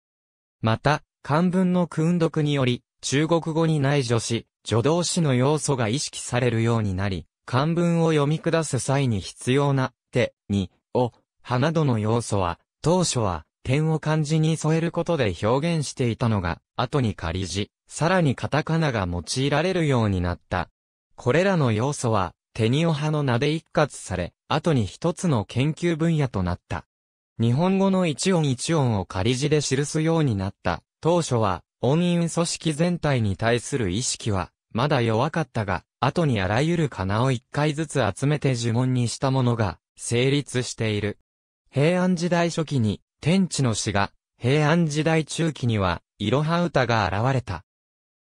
S1: また、漢文の訓読により、中国語に内助詞、助動詞の要素が意識されるようになり、漢文を読み下す際に必要な、手、に、を、花。などの要素は、当初は、点を漢字に添えることで表現していたのが、後に仮字、さらにカタカナが用いられるようになった。これらの要素は、テニオ派の名で一括され、後に一つの研究分野となった。日本語の一音一音を仮字で記すようになった。当初は、音韻組織全体に対する意識は、まだ弱かったが、後にあらゆる仮名を一回ずつ集めて呪文にしたものが、成立している。平安時代初期に、天地の詩が、平安時代中期には、いろは歌が現れた。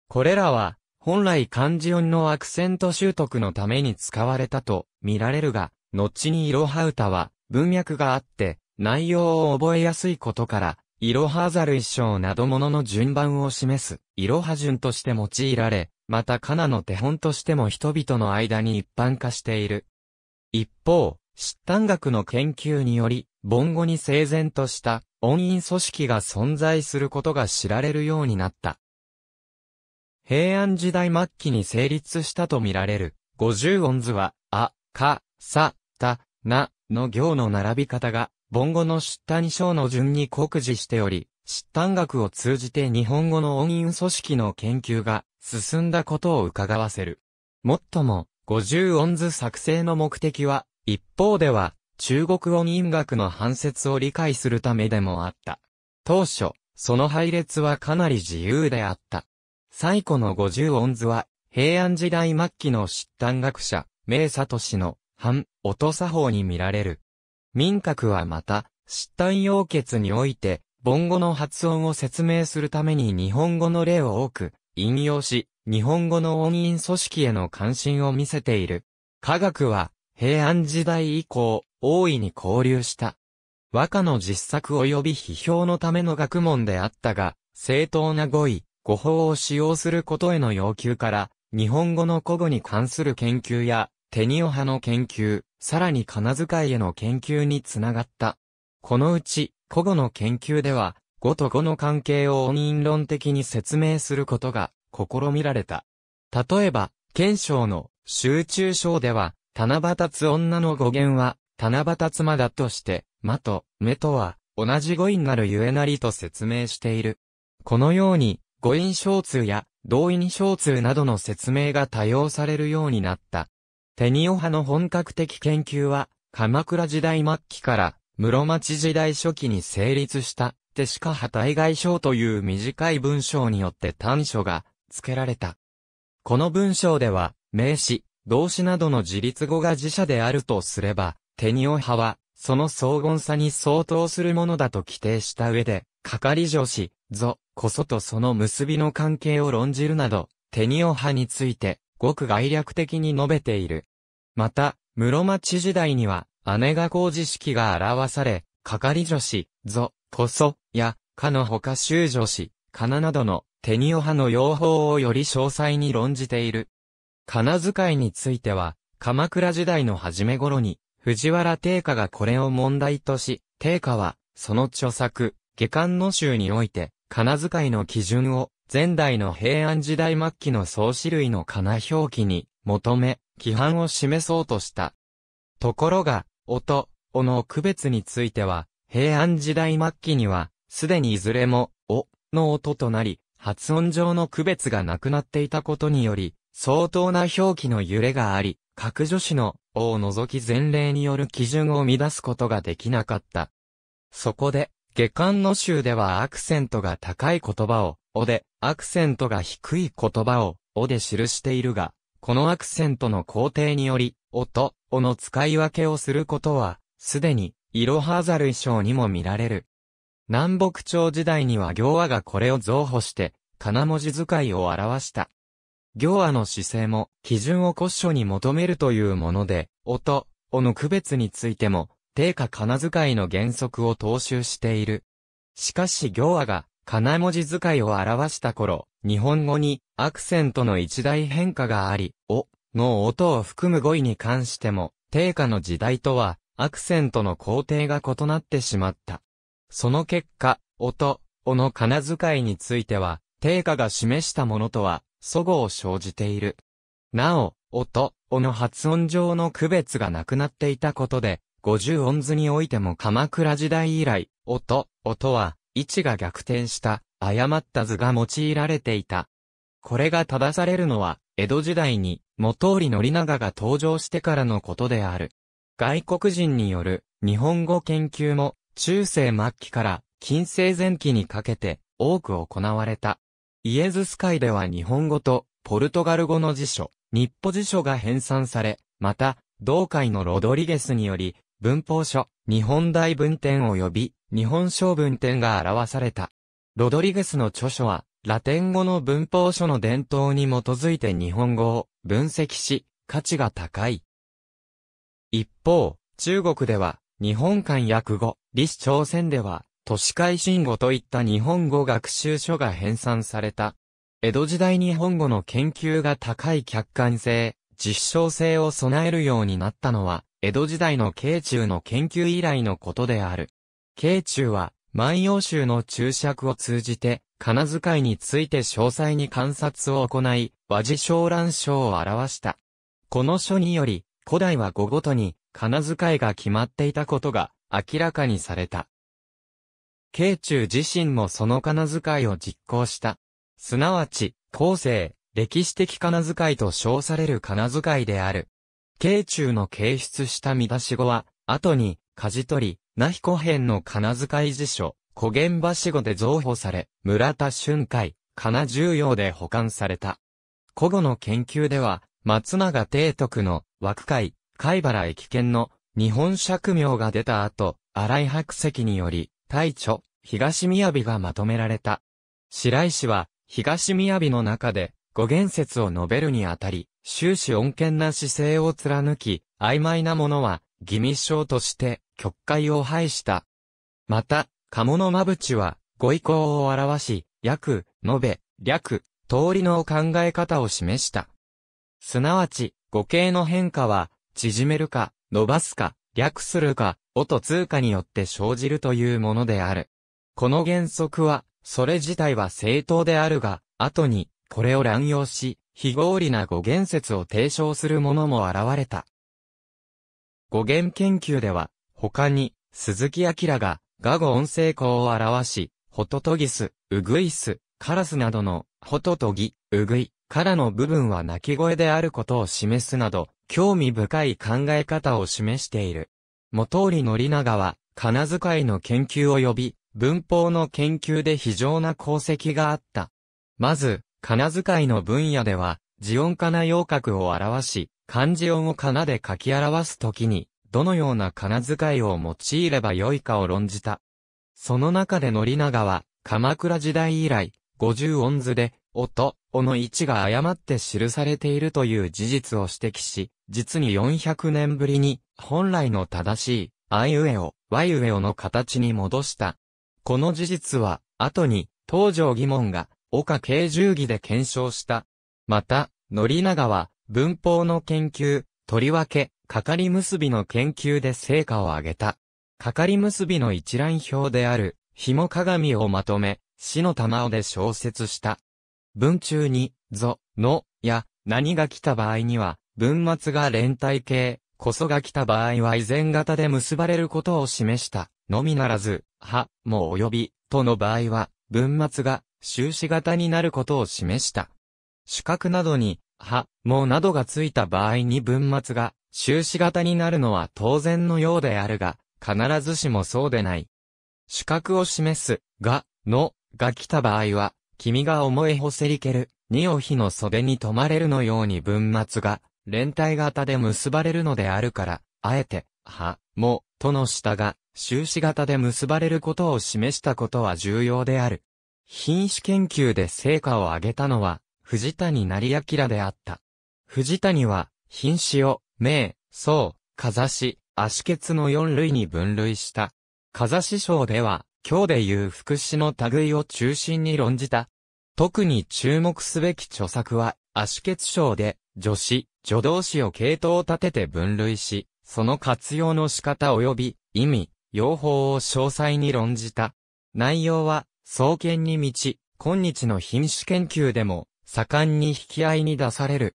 S1: これらは、本来漢字音のアクセント習得のために使われたと見られるが、後にロハウ歌は文脈があって、内容を覚えやすいことから、いろはざる一章などものの順番を示す、イロハ順として用いられ、またカナの手本としても人々の間に一般化している。一方、疾患学の研究により、ン語に整然とした音韻組織が存在することが知られるようになった。平安時代末期に成立したとみられる、五十音図は、あ、か、さ、た、な、の行の並び方が、梵語の出端章の順に酷似しており、出端学を通じて日本語の音韻組織の研究が進んだことを伺わせる。もっとも、五十音図作成の目的は、一方では、中国音韻学の反説を理解するためでもあった。当初、その配列はかなり自由であった。最古の五十音図は、平安時代末期の出端学者、名里氏の、反、音作法に見られる。民格はまた、出端要決において、凡語の発音を説明するために日本語の例を多く、引用し、日本語の音韻組織への関心を見せている。科学は、平安時代以降、大いに交流した。和歌の実作及び批評のための学問であったが、正当な語彙、語法を使用することへの要求から、日本語の古語に関する研究や、テニオ派の研究、さらに仮名遣いへの研究につながった。このうち、古語の研究では、語と語の関係を音韻論的に説明することが試みられた。例えば、憲章の集中章では、七夕つ女の語源は、七夕妻だとして、まと、目とは、同じ語彙になるゆえなりと説明している。このように、誤飲小通や同意に小通などの説明が多用されるようになった。テニオ派の本格的研究は、鎌倉時代末期から室町時代初期に成立した、手しか派対外章という短い文章によって短所が付けられた。この文章では、名詞、動詞などの自立語が自社であるとすれば、テニオ派は、その荘厳さに相当するものだと規定した上で、係助詞、ぞ、こそとその結びの関係を論じるなど、テニオ派について、ごく概略的に述べている。また、室町時代には、姉が工事式が表され、係女子、ぞ、こそ、や、かのほか修女子、かななどの、テニオ派の用法をより詳細に論じている。かな遣いについては、鎌倉時代の初め頃に、藤原定家がこれを問題とし、定家は、その著作、下巻の集において、仮名遣いの基準を、前代の平安時代末期の総種類の仮名表記に、求め、規範を示そうとした。ところが、音、おの区別については、平安時代末期には、すでにいずれも、お、の音となり、発音上の区別がなくなっていたことにより、相当な表記の揺れがあり、各助詞の、おを除き前例による基準を乱すことができなかった。そこで、下巻の集ではアクセントが高い言葉を、おで、アクセントが低い言葉を、おで記しているが、このアクセントの工程により、おと、おの使い分けをすることは、すでに、いろはざる衣装にも見られる。南北朝時代には行話がこれを造補して、金文字使いを表した。行話の姿勢も、基準を古書に求めるというもので、おと、おの区別についても、定価仮名遣いの原則を踏襲している。しかし行話が仮名文字遣いを表した頃、日本語にアクセントの一大変化があり、おの音を含む語彙に関しても、定価の時代とはアクセントの工程が異なってしまった。その結果、音、おの仮名遣いについては、定価が示したものとは、祖語を生じている。なお、音、おの発音上の区別がなくなっていたことで、50音図においても鎌倉時代以来、音、音は、位置が逆転した、誤った図が用いられていた。これが正されるのは、江戸時代に、元織宣長が登場してからのことである。外国人による、日本語研究も、中世末期から、近世前期にかけて、多く行われた。イエズス会では日本語と、ポルトガル語の辞書、日歩辞書が編纂され、また、同会のロドリゲスにより、文法書、日本大文典及び日本小文典が表された。ロドリゲスの著書は、ラテン語の文法書の伝統に基づいて日本語を分析し、価値が高い。一方、中国では、日本漢訳語、李氏朝鮮では、都市会新語といった日本語学習書が編纂された。江戸時代日本語の研究が高い客観性、実証性を備えるようになったのは、江戸時代の慶中の研究以来のことである。慶中は、万葉集の注釈を通じて、金遣いについて詳細に観察を行い、和字小乱書を表した。この書により、古代は語ごとに、金遣いが決まっていたことが、明らかにされた。慶中自身もその金遣いを実行した。すなわち、後世、歴史的金遣いと称される金遣いである。慶中の掲出した見出し語は、後に、舵取り、那彦編の金遣い辞書、古言橋語で増補され、村田春海、金重要で保管された。古語の研究では、松永帝徳の枠海、貝原駅圏の日本釈名が出た後、荒井白石により、大著、東宮がまとめられた。白石は、東宮の中で、語源説を述べるにあたり、終始穏健な姿勢を貫き、曖昧なものは、義味症として、曲解を排した。また、鴨のぶちは、ご意向を表し、約、述べ、略、通りの考え方を示した。すなわち、語形の変化は、縮めるか、伸ばすか、略するか、音通過によって生じるというものである。この原則は、それ自体は正当であるが、後に、これを乱用し、非合理な語源説を提唱する者も現れた。語源研究では、他に、鈴木明が、ガ語音声項を表し、ホトトギス、ウグイス、カラスなどの、ホトトギ、ウグイ、からの部分は鳴き声であることを示すなど、興味深い考え方を示している。元り宣長は、仮名遣いの研究を呼び、文法の研究で非常な功績があった。まず、金遣いの分野では、字音かな洋格を表し、漢字音をかなで書き表すときに、どのような金遣いを用いればよいかを論じた。その中で宣長は、鎌倉時代以来、五十音図で、音、音の位置が誤って記されているという事実を指摘し、実に400年ぶりに、本来の正しい、あいうえお、わいうえおの形に戻した。この事実は、後に、東条疑問が、岡慶重儀で検証した。また、則長は、文法の研究、とりわけ、かかり結びの研究で成果を上げた。かかり結びの一覧表である、紐鏡をまとめ、死の玉をで小説した。文中に、ぞ、の、や、何が来た場合には、文末が連帯形、こそが来た場合は依然型で結ばれることを示した、のみならず、は、も及び、との場合は、文末が修士型になることを示した。主格などに、は、もうなどがついた場合に文末が、修士型になるのは当然のようであるが、必ずしもそうでない。主格を示す、が、の、が来た場合は、君が思いほせりける、にを火の袖に止まれるのように文末が、連帯型で結ばれるのであるから、あえて、は、も、との下が、終止型で結ばれることを示したことは重要である。品種研究で成果を上げたのは、藤谷成明であった。藤谷は、品種を、名、層、かざし、足血の4類に分類した。かざしでは、今日でいう福祉の類を中心に論じた。特に注目すべき著作は、足血賞で、助詞、助動詞を系統を立てて分類し、その活用の仕方及び、意味、用法を詳細に論じた。内容は、創建に満ち、今日の品種研究でも、盛んに引き合いに出される。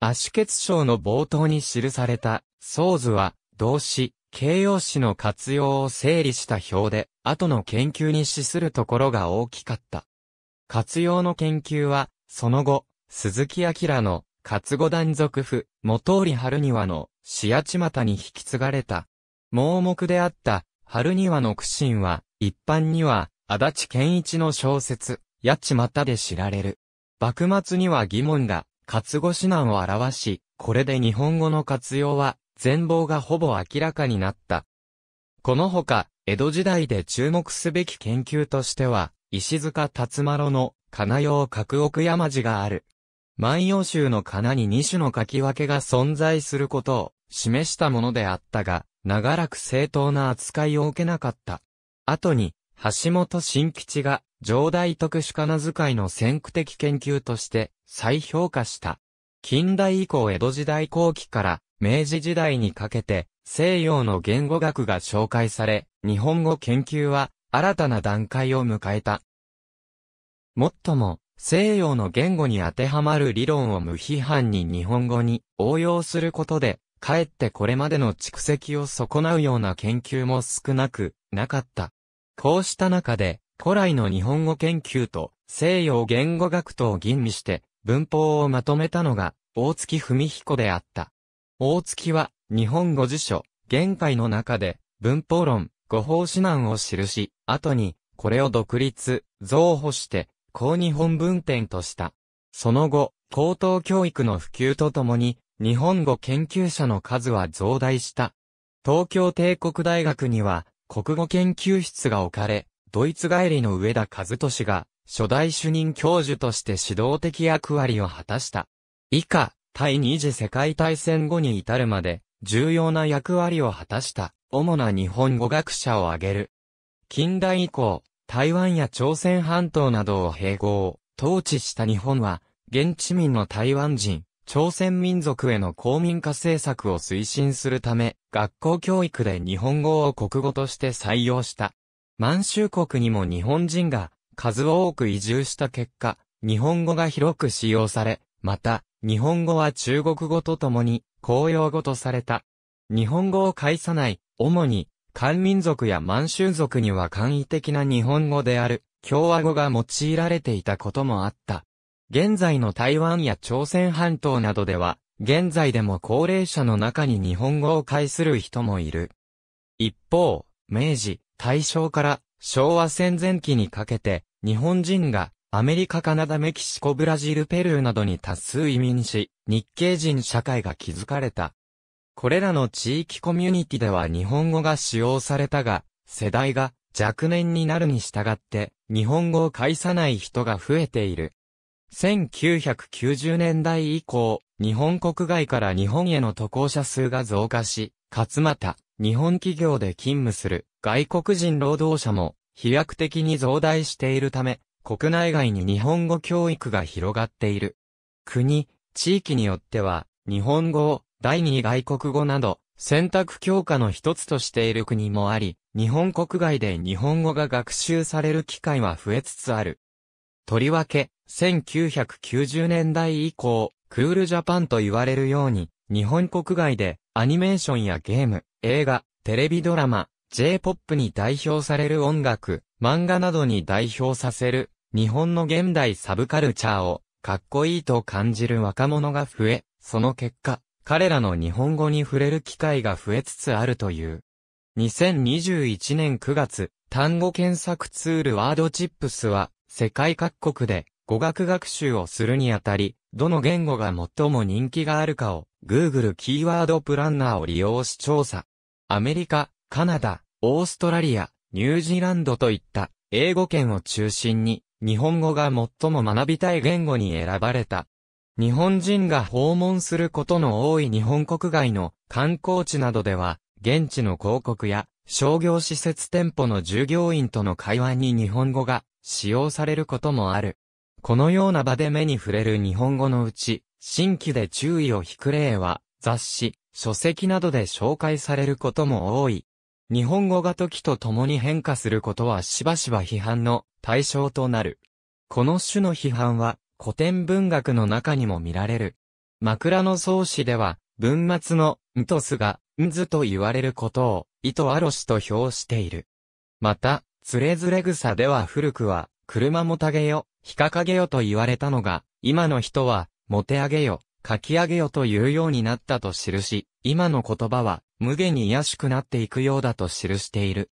S1: アシュケツ賞の冒頭に記された、ソーズは、動詞、形容詞の活用を整理した表で、後の研究に資するところが大きかった。活用の研究は、その後、鈴木明の、活語断続譜、元織春庭の、チマタに引き継がれた。盲目であった、春庭の苦心は、一般には、足立健一の小説、やちまたで知られる。幕末には疑問が、活語指南を表し、これで日本語の活用は、全貌がほぼ明らかになった。このほか、江戸時代で注目すべき研究としては、石塚達麻の、金用角奥山寺がある。万葉集の金に二種の書き分けが存在することを示したものであったが、長らく正当な扱いを受けなかった。後に、橋本新吉が、上代特殊仮名遣いの先駆的研究として、再評価した。近代以降江戸時代後期から、明治時代にかけて、西洋の言語学が紹介され、日本語研究は、新たな段階を迎えた。もっとも、西洋の言語に当てはまる理論を無批判に日本語に応用することで、かえってこれまでの蓄積を損なうような研究も少なくなかった。こうした中で、古来の日本語研究と西洋言語学とを吟味して文法をまとめたのが大月文彦であった。大月は日本語辞書、限界の中で文法論、語法指南を記し、後にこれを独立、増補して高日本文典とした。その後、高等教育の普及とともに日本語研究者の数は増大した。東京帝国大学には国語研究室が置かれ、ドイツ帰りの上田和俊が、初代主任教授として指導的役割を果たした。以下、第二次世界大戦後に至るまで、重要な役割を果たした、主な日本語学者を挙げる。近代以降、台湾や朝鮮半島などを併合、統治した日本は、現地民の台湾人、朝鮮民族への公民化政策を推進するため、学校教育で日本語を国語として採用した。満州国にも日本人が数多く移住した結果、日本語が広く使用され、また、日本語は中国語とともに公用語とされた。日本語を介さない、主に、漢民族や満州族には簡易的な日本語である、共和語が用いられていたこともあった。現在の台湾や朝鮮半島などでは、現在でも高齢者の中に日本語を介する人もいる。一方、明治、大正から昭和戦前期にかけて、日本人がアメリカ、カナダ、メキシコ、ブラジル、ペルーなどに多数移民し、日系人社会が築かれた。これらの地域コミュニティでは日本語が使用されたが、世代が若年になるに従って、日本語を介さない人が増えている。1990年代以降、日本国外から日本への渡航者数が増加し、かつまた、日本企業で勤務する外国人労働者も飛躍的に増大しているため、国内外に日本語教育が広がっている。国、地域によっては、日本語を第二外国語など、選択強化の一つとしている国もあり、日本国外で日本語が学習される機会は増えつつある。とりわけ、1990年代以降、クールジャパンと言われるように、日本国外でアニメーションやゲーム、映画、テレビドラマ、J-POP に代表される音楽、漫画などに代表させる、日本の現代サブカルチャーを、かっこいいと感じる若者が増え、その結果、彼らの日本語に触れる機会が増えつつあるという。2021年9月、単語検索ツールワードチップスは、世界各国で語学学習をするにあたり、どの言語が最も人気があるかを Google キーワードプランナーを利用し調査。アメリカ、カナダ、オーストラリア、ニュージーランドといった英語圏を中心に日本語が最も学びたい言語に選ばれた。日本人が訪問することの多い日本国外の観光地などでは、現地の広告や商業施設店舗の従業員との会話に日本語が使用されることもある。このような場で目に触れる日本語のうち、新規で注意を引く例は、雑誌、書籍などで紹介されることも多い。日本語が時と共に変化することはしばしば批判の対象となる。この種の批判は古典文学の中にも見られる。枕草子では、文末のんとすが、んずと言われることを、意図あろしと表している。また、つれずれ草では古くは、車もたげよ、ひかかげよと言われたのが、今の人は、もてあげよ、かきあげよというようになったと記し、今の言葉は、無限に癒しくなっていくようだと記している。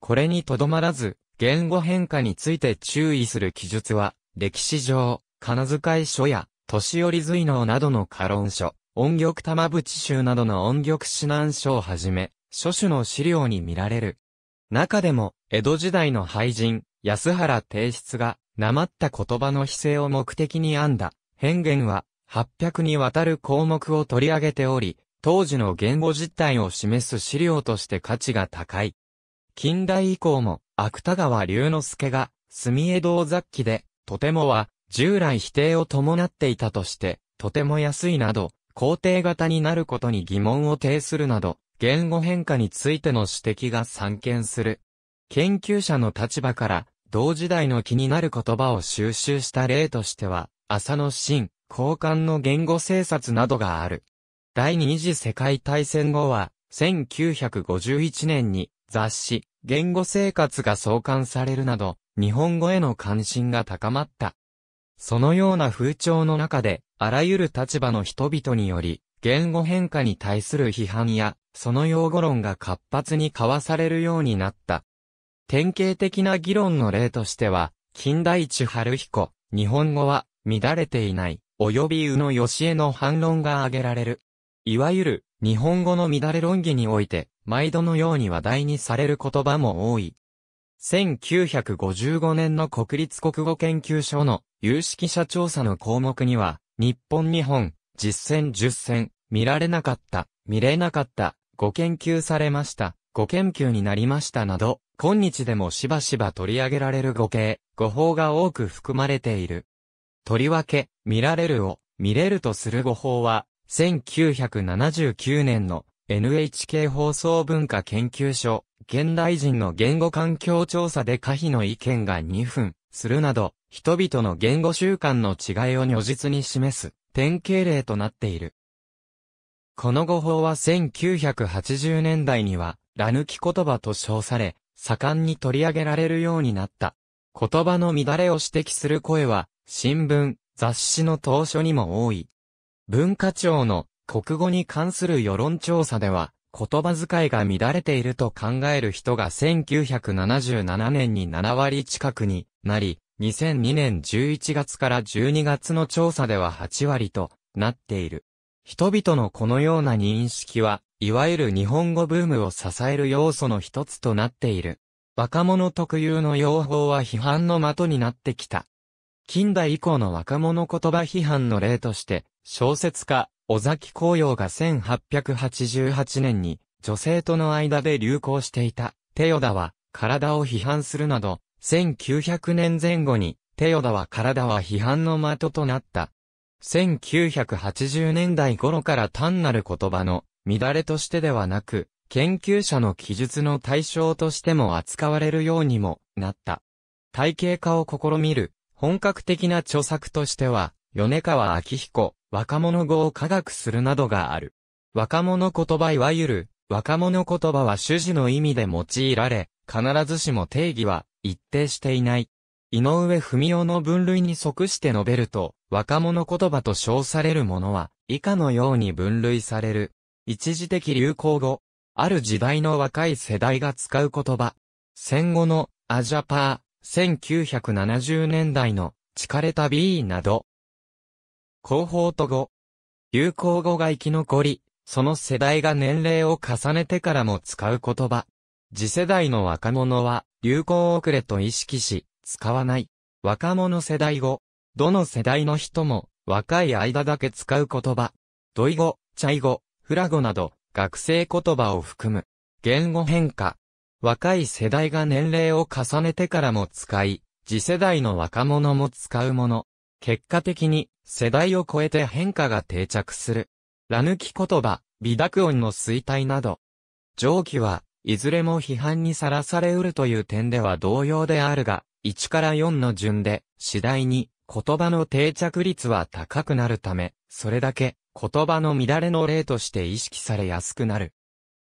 S1: これにとどまらず、言語変化について注意する記述は、歴史上、金遣い書や、年寄り随能などの過論書、音曲玉淵集などの音曲指南書をはじめ、書種の資料に見られる。中でも、江戸時代の俳人、安原定室が、なまった言葉の規制を目的に編んだ、変言は、800にわたる項目を取り上げており、当時の言語実態を示す資料として価値が高い。近代以降も、芥川龍之介が、墨江道雑記で、とてもは、従来否定を伴っていたとして、とても安いなど、肯定型になることに疑問を呈するなど、言語変化についての指摘が散見する。研究者の立場から、同時代の気になる言葉を収集した例としては、朝の真、交換の言語政策などがある。第二次世界大戦後は、1951年に雑誌、言語生活が創刊されるなど、日本語への関心が高まった。そのような風潮の中で、あらゆる立場の人々により、言語変化に対する批判やその用語論が活発に交わされるようになった。典型的な議論の例としては、近代地春彦、日本語は乱れていない、及び宇野義恵の反論が挙げられる。いわゆる、日本語の乱れ論議において、毎度のように話題にされる言葉も多い。1955年の国立国語研究所の有識者調査の項目には、日本日本、実践実践、見られなかった、見れなかった、ご研究されました、ご研究になりましたなど、今日でもしばしば取り上げられる語形、語法が多く含まれている。とりわけ、見られるを、見れるとする語法は、1979年の NHK 放送文化研究所、現代人の言語環境調査で可否の意見が2分、するなど、人々の言語習慣の違いを如実に示す、典型例となっている。この語法は1980年代には、らヌき言葉と称され、盛んに取り上げられるようになった。言葉の乱れを指摘する声は、新聞、雑誌の当初にも多い。文化庁の国語に関する世論調査では、言葉遣いが乱れていると考える人が1977年に7割近くになり、2002年11月から12月の調査では8割となっている。人々のこのような認識は、いわゆる日本語ブームを支える要素の一つとなっている。若者特有の用法は批判の的になってきた。近代以降の若者言葉批判の例として、小説家、尾崎紅葉が1888年に、女性との間で流行していた、テヨダは、体を批判するなど、1900年前後に、テヨダは体は批判の的となった、1980年代頃から単なる言葉の乱れとしてではなく、研究者の記述の対象としても扱われるようにもなった。体系化を試みる本格的な著作としては、米川明彦、若者語を科学するなどがある。若者言葉いわゆる、若者言葉は主事の意味で用いられ、必ずしも定義は一定していない。井上文夫の分類に即して述べると、若者言葉と称されるものは、以下のように分類される。一時的流行語。ある時代の若い世代が使う言葉。戦後のアジャパー、1970年代の地下れた B など。広報と語。流行語が生き残り、その世代が年齢を重ねてからも使う言葉。次世代の若者は流行遅れと意識し、使わない。若者世代語。どの世代の人も、若い間だけ使う言葉。ドイ語、チャイ語、フラ語など、学生言葉を含む。言語変化。若い世代が年齢を重ねてからも使い、次世代の若者も使うもの。結果的に、世代を超えて変化が定着する。ラヌキ言葉、微濁音の衰退など。上記は、いずれも批判にさらされうるという点では同様であるが、1から4の順で、次第に、言葉の定着率は高くなるため、それだけ言葉の乱れの例として意識されやすくなる。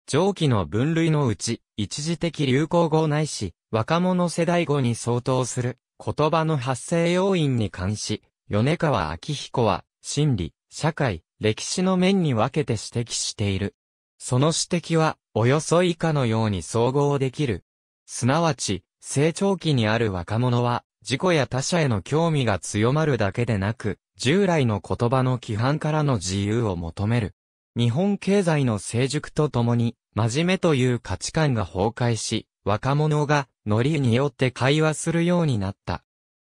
S1: 上記の分類のうち、一時的流行語ないし、若者世代語に相当する言葉の発生要因に関し、米川明彦は、心理、社会、歴史の面に分けて指摘している。その指摘は、およそ以下のように総合できる。すなわち、成長期にある若者は、自己や他者への興味が強まるだけでなく、従来の言葉の規範からの自由を求める。日本経済の成熟とともに、真面目という価値観が崩壊し、若者がノリによって会話するようになった。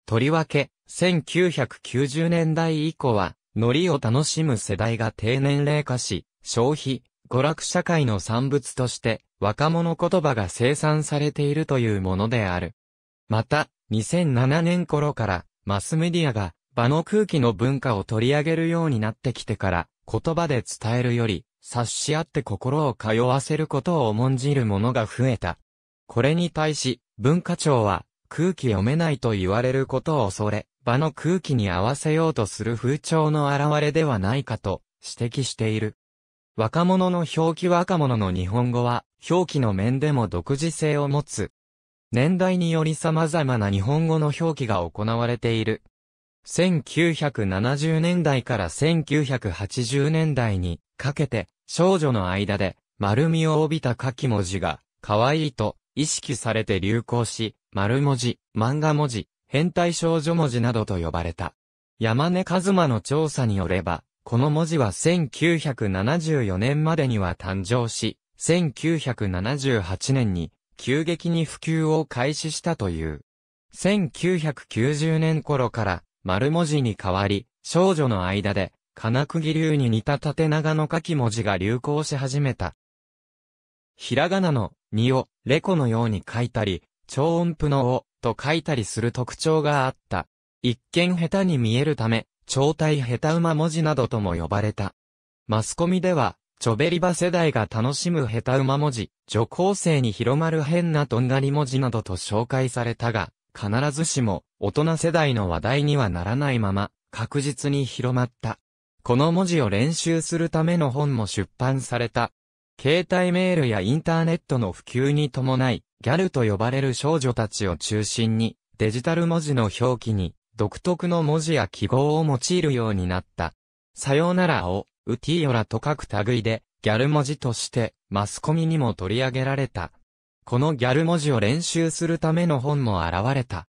S1: とりわけ、1990年代以降は、ノリを楽しむ世代が低年齢化し、消費、娯楽社会の産物として、若者言葉が生産されているというものである。また、2007年頃からマスメディアが場の空気の文化を取り上げるようになってきてから言葉で伝えるより察し合って心を通わせることを重んじるものが増えた。これに対し文化庁は空気読めないと言われることを恐れ場の空気に合わせようとする風潮の現れではないかと指摘している。若者の表記若者の日本語は表記の面でも独自性を持つ年代により様々な日本語の表記が行われている。1970年代から1980年代にかけて少女の間で丸みを帯びた書き文字が可愛いと意識されて流行し、丸文字、漫画文字、変態少女文字などと呼ばれた。山根和馬の調査によれば、この文字は1974年までには誕生し、1978年に急激に普及を開始したという。1990年頃から丸文字に変わり、少女の間で金釘流に似た縦長の書き文字が流行し始めた。ひらがなのにをレコのように書いたり、超音符のをと書いたりする特徴があった。一見下手に見えるため、超体下手馬文字などとも呼ばれた。マスコミでは、チョベリバ世代が楽しむ下手馬文字、女高生に広まる変なとんがり文字などと紹介されたが、必ずしも大人世代の話題にはならないまま、確実に広まった。この文字を練習するための本も出版された。携帯メールやインターネットの普及に伴い、ギャルと呼ばれる少女たちを中心に、デジタル文字の表記に、独特の文字や記号を用いるようになった。さようならを、ウティヨラと書く類で、ギャル文字として、マスコミにも取り上げられた。このギャル文字を練習するための本も現れた。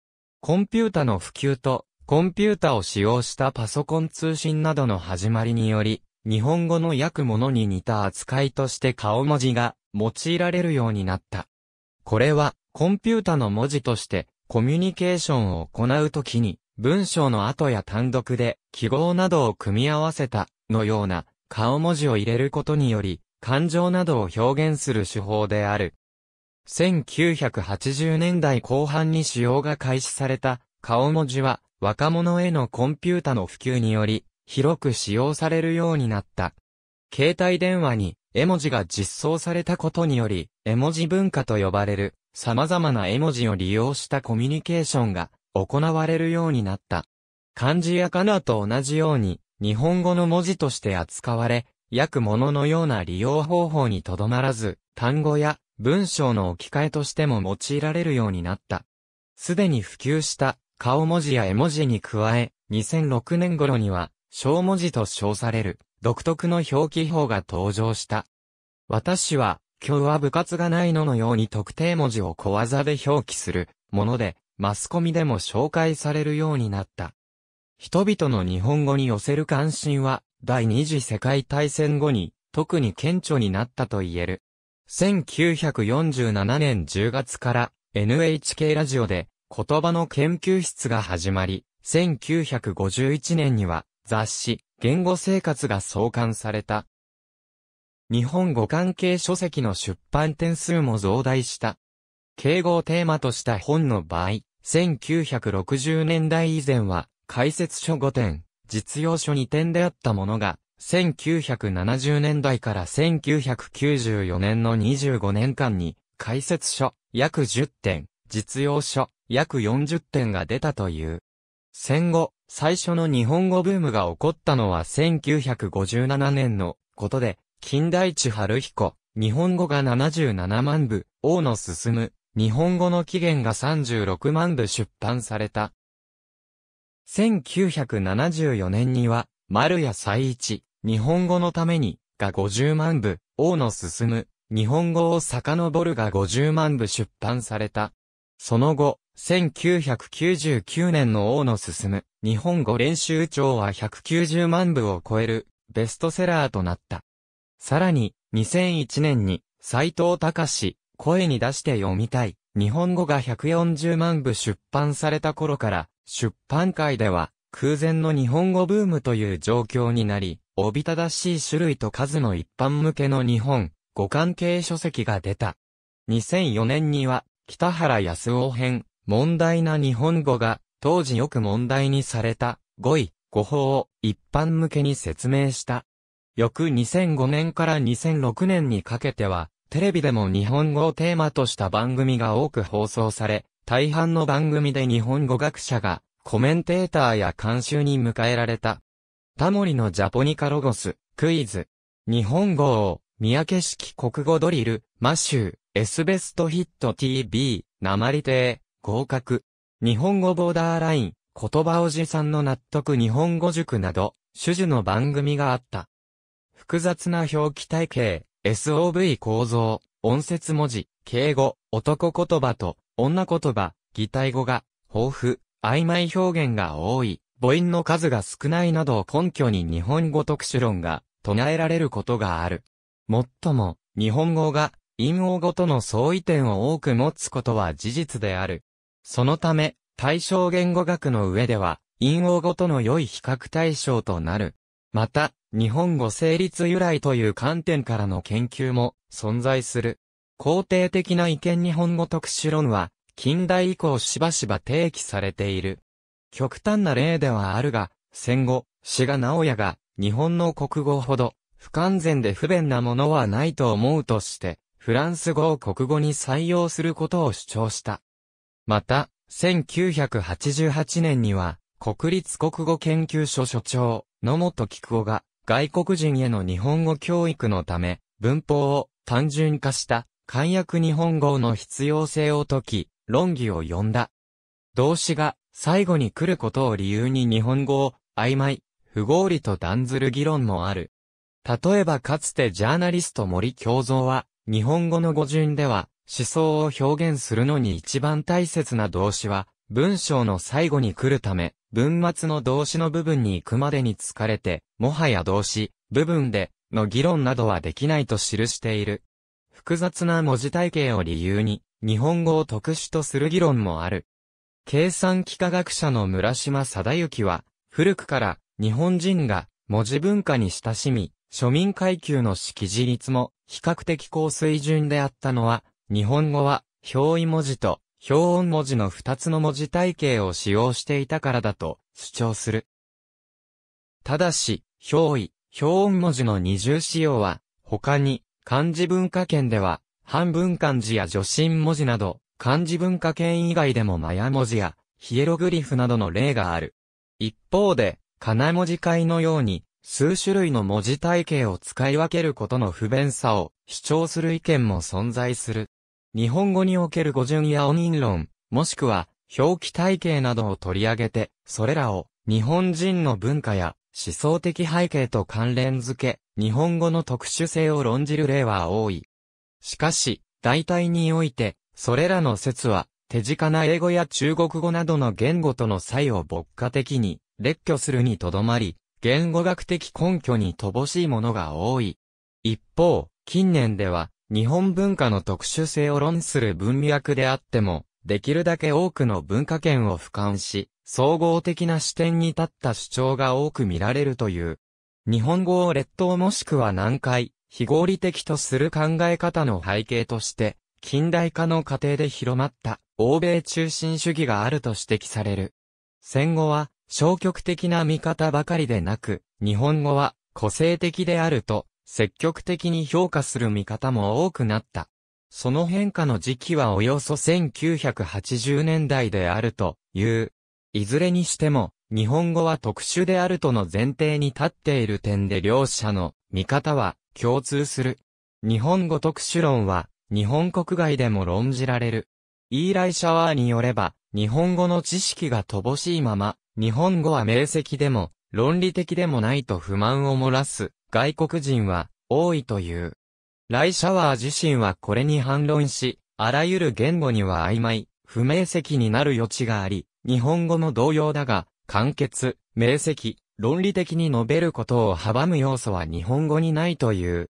S1: コンピュータの普及と、コンピュータを使用したパソコン通信などの始まりにより、日本語の訳ものに似た扱いとして顔文字が用いられるようになった。これは、コンピュータの文字として、コミュニケーションを行うときに、文章の後や単独で記号などを組み合わせたのような顔文字を入れることにより、感情などを表現する手法である。1980年代後半に使用が開始された顔文字は若者へのコンピュータの普及により広く使用されるようになった。携帯電話に絵文字が実装されたことにより絵文字文化と呼ばれる様々な絵文字を利用したコミュニケーションが行われるようになった。漢字やかなと同じように日本語の文字として扱われ、訳物のような利用方法にとどまらず、単語や文章の置き換えとしても用いられるようになった。すでに普及した顔文字や絵文字に加え、2006年頃には、小文字と称される、独特の表記法が登場した。私は、今日は部活がないののように特定文字を小技で表記する、もので、マスコミでも紹介されるようになった。人々の日本語に寄せる関心は、第二次世界大戦後に、特に顕著になったと言える。1947年10月から NHK ラジオで言葉の研究室が始まり、1951年には雑誌言語生活が創刊された。日本語関係書籍の出版点数も増大した。敬語をテーマとした本の場合、1960年代以前は解説書5点、実用書2点であったものが、1970年代から1994年の25年間に、解説書約10点、実用書約40点が出たという。戦後、最初の日本語ブームが起こったのは1957年のことで、近代地春彦、日本語が77万部、王の進、む、日本語の起源が36万部出版された。1974年には、丸谷最一、日本語のために、が50万部、王の進、む、日本語を遡るが50万部出版された。その後、1999年の王の進、む、日本語練習帳は190万部を超える、ベストセラーとなった。さらに、2001年に、斎藤隆、声に出して読みたい、日本語が140万部出版された頃から、出版界では、空前の日本語ブームという状況になり、おびただしい種類と数の一般向けの日本、語関係書籍が出た。2004年には、北原康夫編、問題な日本語が、当時よく問題にされた、語彙、語法を一般向けに説明した。翌2005年から2006年にかけては、テレビでも日本語をテーマとした番組が多く放送され、大半の番組で日本語学者が、コメンテーターや監修に迎えられた。タモリのジャポニカロゴス、クイズ、日本語を、三宅式国語ドリル、マシュー、エスベストヒット TV、鉛亭、合格、日本語ボーダーライン、言葉おじさんの納得日本語塾など、種々の番組があった。複雑な表記体系、SOV 構造、音節文字、敬語、男言葉と女言葉、擬態語が豊富、曖昧表現が多い、母音の数が少ないなどを根拠に日本語特殊論が唱えられることがある。もっとも、日本語が陰王語との相違点を多く持つことは事実である。そのため、対象言語学の上では、陰王語との良い比較対象となる。また、日本語成立由来という観点からの研究も存在する。肯定的な意見日本語特殊論は、近代以降しばしば提起されている。極端な例ではあるが、戦後、志賀直哉が、日本の国語ほど、不完全で不便なものはないと思うとして、フランス語を国語に採用することを主張した。また、1988年には、国立国語研究所所長、野本菊子が、外国人への日本語教育のため、文法を単純化した漢訳日本語の必要性を説き、論議を呼んだ。動詞が最後に来ることを理由に日本語を曖昧、不合理と断ずる議論もある。例えばかつてジャーナリスト森京三は、日本語の語順では思想を表現するのに一番大切な動詞は、文章の最後に来るため、文末の動詞の部分に行くまでに疲れて、もはや動詞、部分で、の議論などはできないと記している。複雑な文字体系を理由に、日本語を特殊とする議論もある。計算機科学者の村島貞之は、古くから日本人が文字文化に親しみ、庶民階級の識字率も比較的高水準であったのは、日本語は表意文字と表音文字の二つの文字体系を使用していたからだと主張する。ただし、表意、表音文字の二重使用は、他に漢字文化圏では、半分漢字や助心文字など、漢字文化圏以外でもマヤ文字や、ヒエログリフなどの例がある。一方で、かな文字会のように、数種類の文字体系を使い分けることの不便さを主張する意見も存在する。日本語における語順や音韻論、もしくは表記体系などを取り上げて、それらを日本人の文化や思想的背景と関連付け、日本語の特殊性を論じる例は多い。しかし、大体において、それらの説は、手近な英語や中国語などの言語との差異を牧歌的に列挙するにとどまり、言語学的根拠に乏しいものが多い。一方、近年では、日本文化の特殊性を論する文脈であっても、できるだけ多くの文化圏を俯瞰し、総合的な視点に立った主張が多く見られるという日本語を列島もしくは南海、非合理的とする考え方の背景として、近代化の過程で広まった欧米中心主義があると指摘される。戦後は消極的な見方ばかりでなく、日本語は個性的であると積極的に評価する見方も多くなった。その変化の時期はおよそ1980年代であるという。いずれにしても、日本語は特殊であるとの前提に立っている点で両者の見方は共通する。日本語特殊論は日本国外でも論じられる。イーライ・シャワーによれば、日本語の知識が乏しいまま、日本語は明晰でも、論理的でもないと不満を漏らす、外国人は、多いという。ライ・シャワー自身はこれに反論し、あらゆる言語には曖昧、不明晰になる余地があり、日本語も同様だが、簡潔、明晰、論理的に述べることを阻む要素は日本語にないという。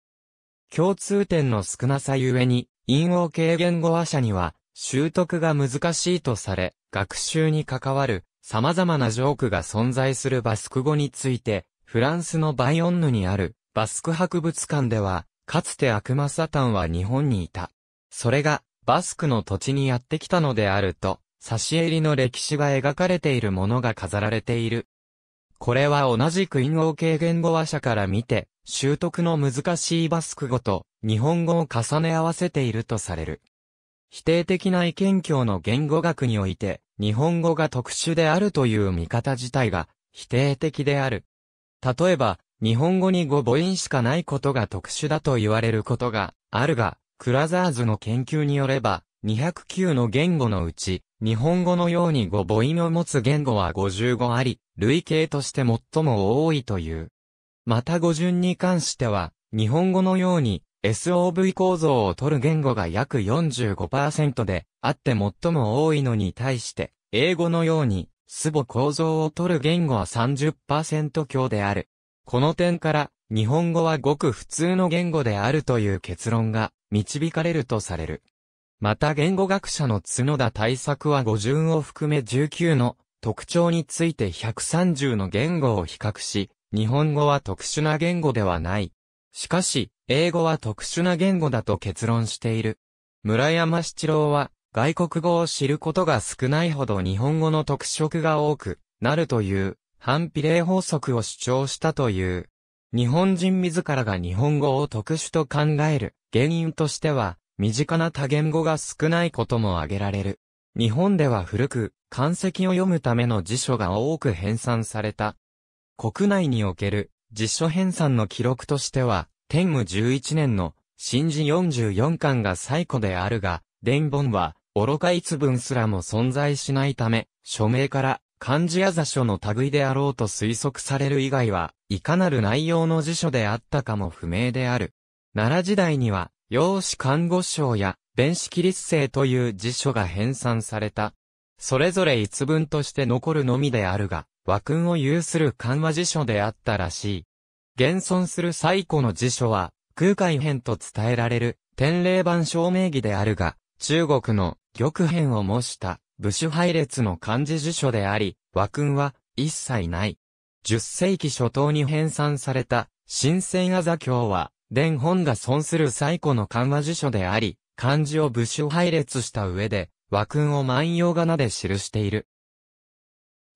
S1: 共通点の少なさゆえに、陰陽軽言語話者には、習得が難しいとされ、学習に関わる、様々なジョークが存在するバスク語について、フランスのバイオンヌにある、バスク博物館では、かつて悪魔サタンは日本にいた。それが、バスクの土地にやってきたのであると、入りの歴史が描かれているものが飾られている。これは同じく陰王系言語話者から見て、習得の難しいバスク語と日本語を重ね合わせているとされる。否定的な意見教の言語学において、日本語が特殊であるという見方自体が否定的である。例えば、日本語に語母音しかないことが特殊だと言われることがあるが、クラザーズの研究によれば、209の言語のうち、日本語のように語母音を持つ言語は55あり、類型として最も多いという。また語順に関しては、日本語のように SOV 構造を取る言語が約45%で、あって最も多いのに対して、英語のように、スボ構造を取る言語は30%強である。この点から、日本語はごく普通の言語であるという結論が導かれるとされる。また言語学者の角田対策は語順を含め19の特徴について130の言語を比較し、日本語は特殊な言語ではない。しかし、英語は特殊な言語だと結論している。村山七郎は、外国語を知ることが少ないほど日本語の特色が多くなるという、反比例法則を主張したという。日本人自らが日本語を特殊と考える原因としては、身近な多言語が少ないことも挙げられる。日本では古く、漢石を読むための辞書が多く編纂された。国内における辞書編纂の記録としては、天武11年の新字44巻が最古であるが、伝本は愚か一文すらも存在しないため、署名から漢字や座書の類であろうと推測される以外は、いかなる内容の辞書であったかも不明である。奈良時代には、養子看護省や、弁士起立性という辞書が編纂された。それぞれ一文として残るのみであるが、和訓を有する緩和辞書であったらしい。現存する最古の辞書は、空海編と伝えられる、天霊版証明義であるが、中国の玉編を模した部首配列の漢字辞書であり、和訓は一切ない。10世紀初頭に編纂された、新鮮あざ経は、伝本が存する最古の漢和辞書であり、漢字を部首配列した上で、和訓を万葉仮名で記している。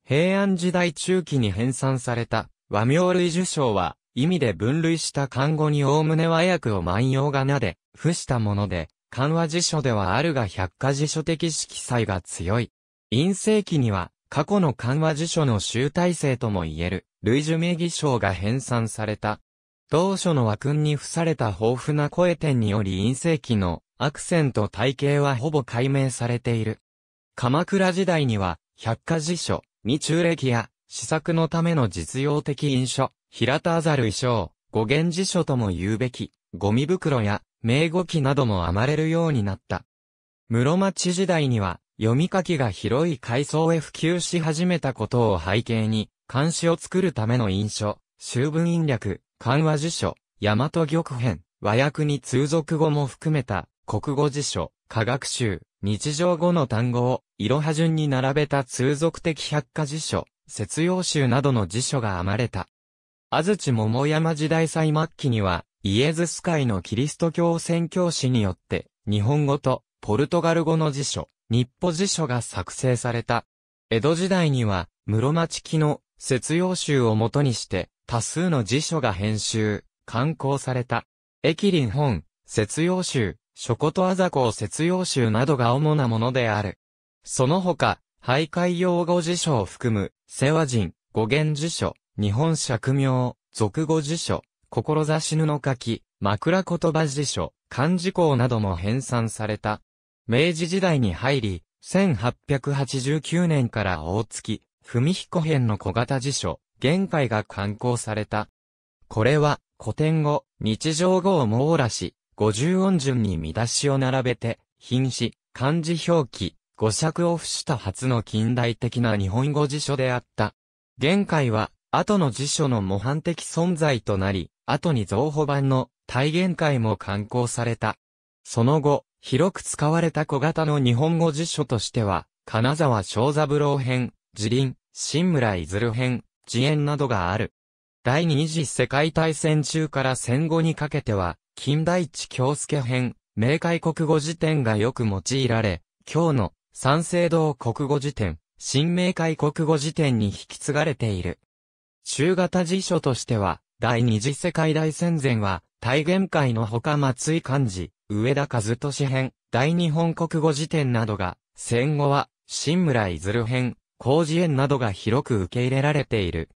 S1: 平安時代中期に編纂された和名類受賞は、意味で分類した漢語に概ね和訳を万葉仮名で、付したもので、漢和辞書ではあるが百科辞書的色彩が強い。陰性期には、過去の漢和辞書の集大成とも言える、類受名義賞が編纂された、当初の和訓に付された豊富な声点により陰性期のアクセント体系はほぼ解明されている。鎌倉時代には、百科辞書、未中歴や、試作のための実用的印書、平田ざる衣装、語源辞書とも言うべき、ゴミ袋や、名語記なども編まれるようになった。室町時代には、読み書きが広い階層へ普及し始めたことを背景に、漢詩を作るための印書、修文印略、漢和辞書、大和玉編、和訳に通俗語も含めた、国語辞書、科学集、日常語の単語を、いろは順に並べた通俗的百科辞書、説用集などの辞書が編まれた。安土桃山時代最末期には、イエズス会のキリスト教宣教師によって、日本語とポルトガル語の辞書、日暮辞書が作成された。江戸時代には、室町期の説用集をもとにして、多数の辞書が編集、刊行された。駅林本、節用集、諸庫とあざこう節用集などが主なものである。その他、徘徊用語辞書を含む、世話人、語源辞書、日本釈名、俗語辞書、志ぬの書き、枕言葉辞書、漢字項なども編纂された。明治時代に入り、1889年から大月、文彦編の小型辞書、玄海が刊行された。これは、古典語、日常語を網羅し、五十音順に見出しを並べて、品詞、漢字表記、語尺を付した初の近代的な日本語辞書であった。玄海は、後の辞書の模範的存在となり、後に造語版の大玄界も刊行された。その後、広く使われた小型の日本語辞書としては、金沢正三郎編、辞林、新村いずる編、遅延などがある。第二次世界大戦中から戦後にかけては、近代地京介編、明解国語辞典がよく用いられ、今日の三省堂国語辞典、新明解国語辞典に引き継がれている。中型辞書としては、第二次世界大戦前は、大元会のほか松井漢字、上田和俊編、大日本国語辞典などが、戦後は、新村いずる編、工事園などが広く受け入れられている。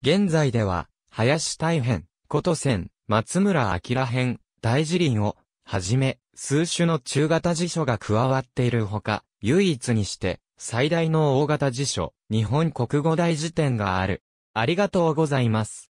S1: 現在では、林大変、琴線、松村明編、大辞林を、はじめ、数種の中型辞書が加わっているほか、唯一にして、最大の大型辞書、日本国語大辞典がある。ありがとうございます。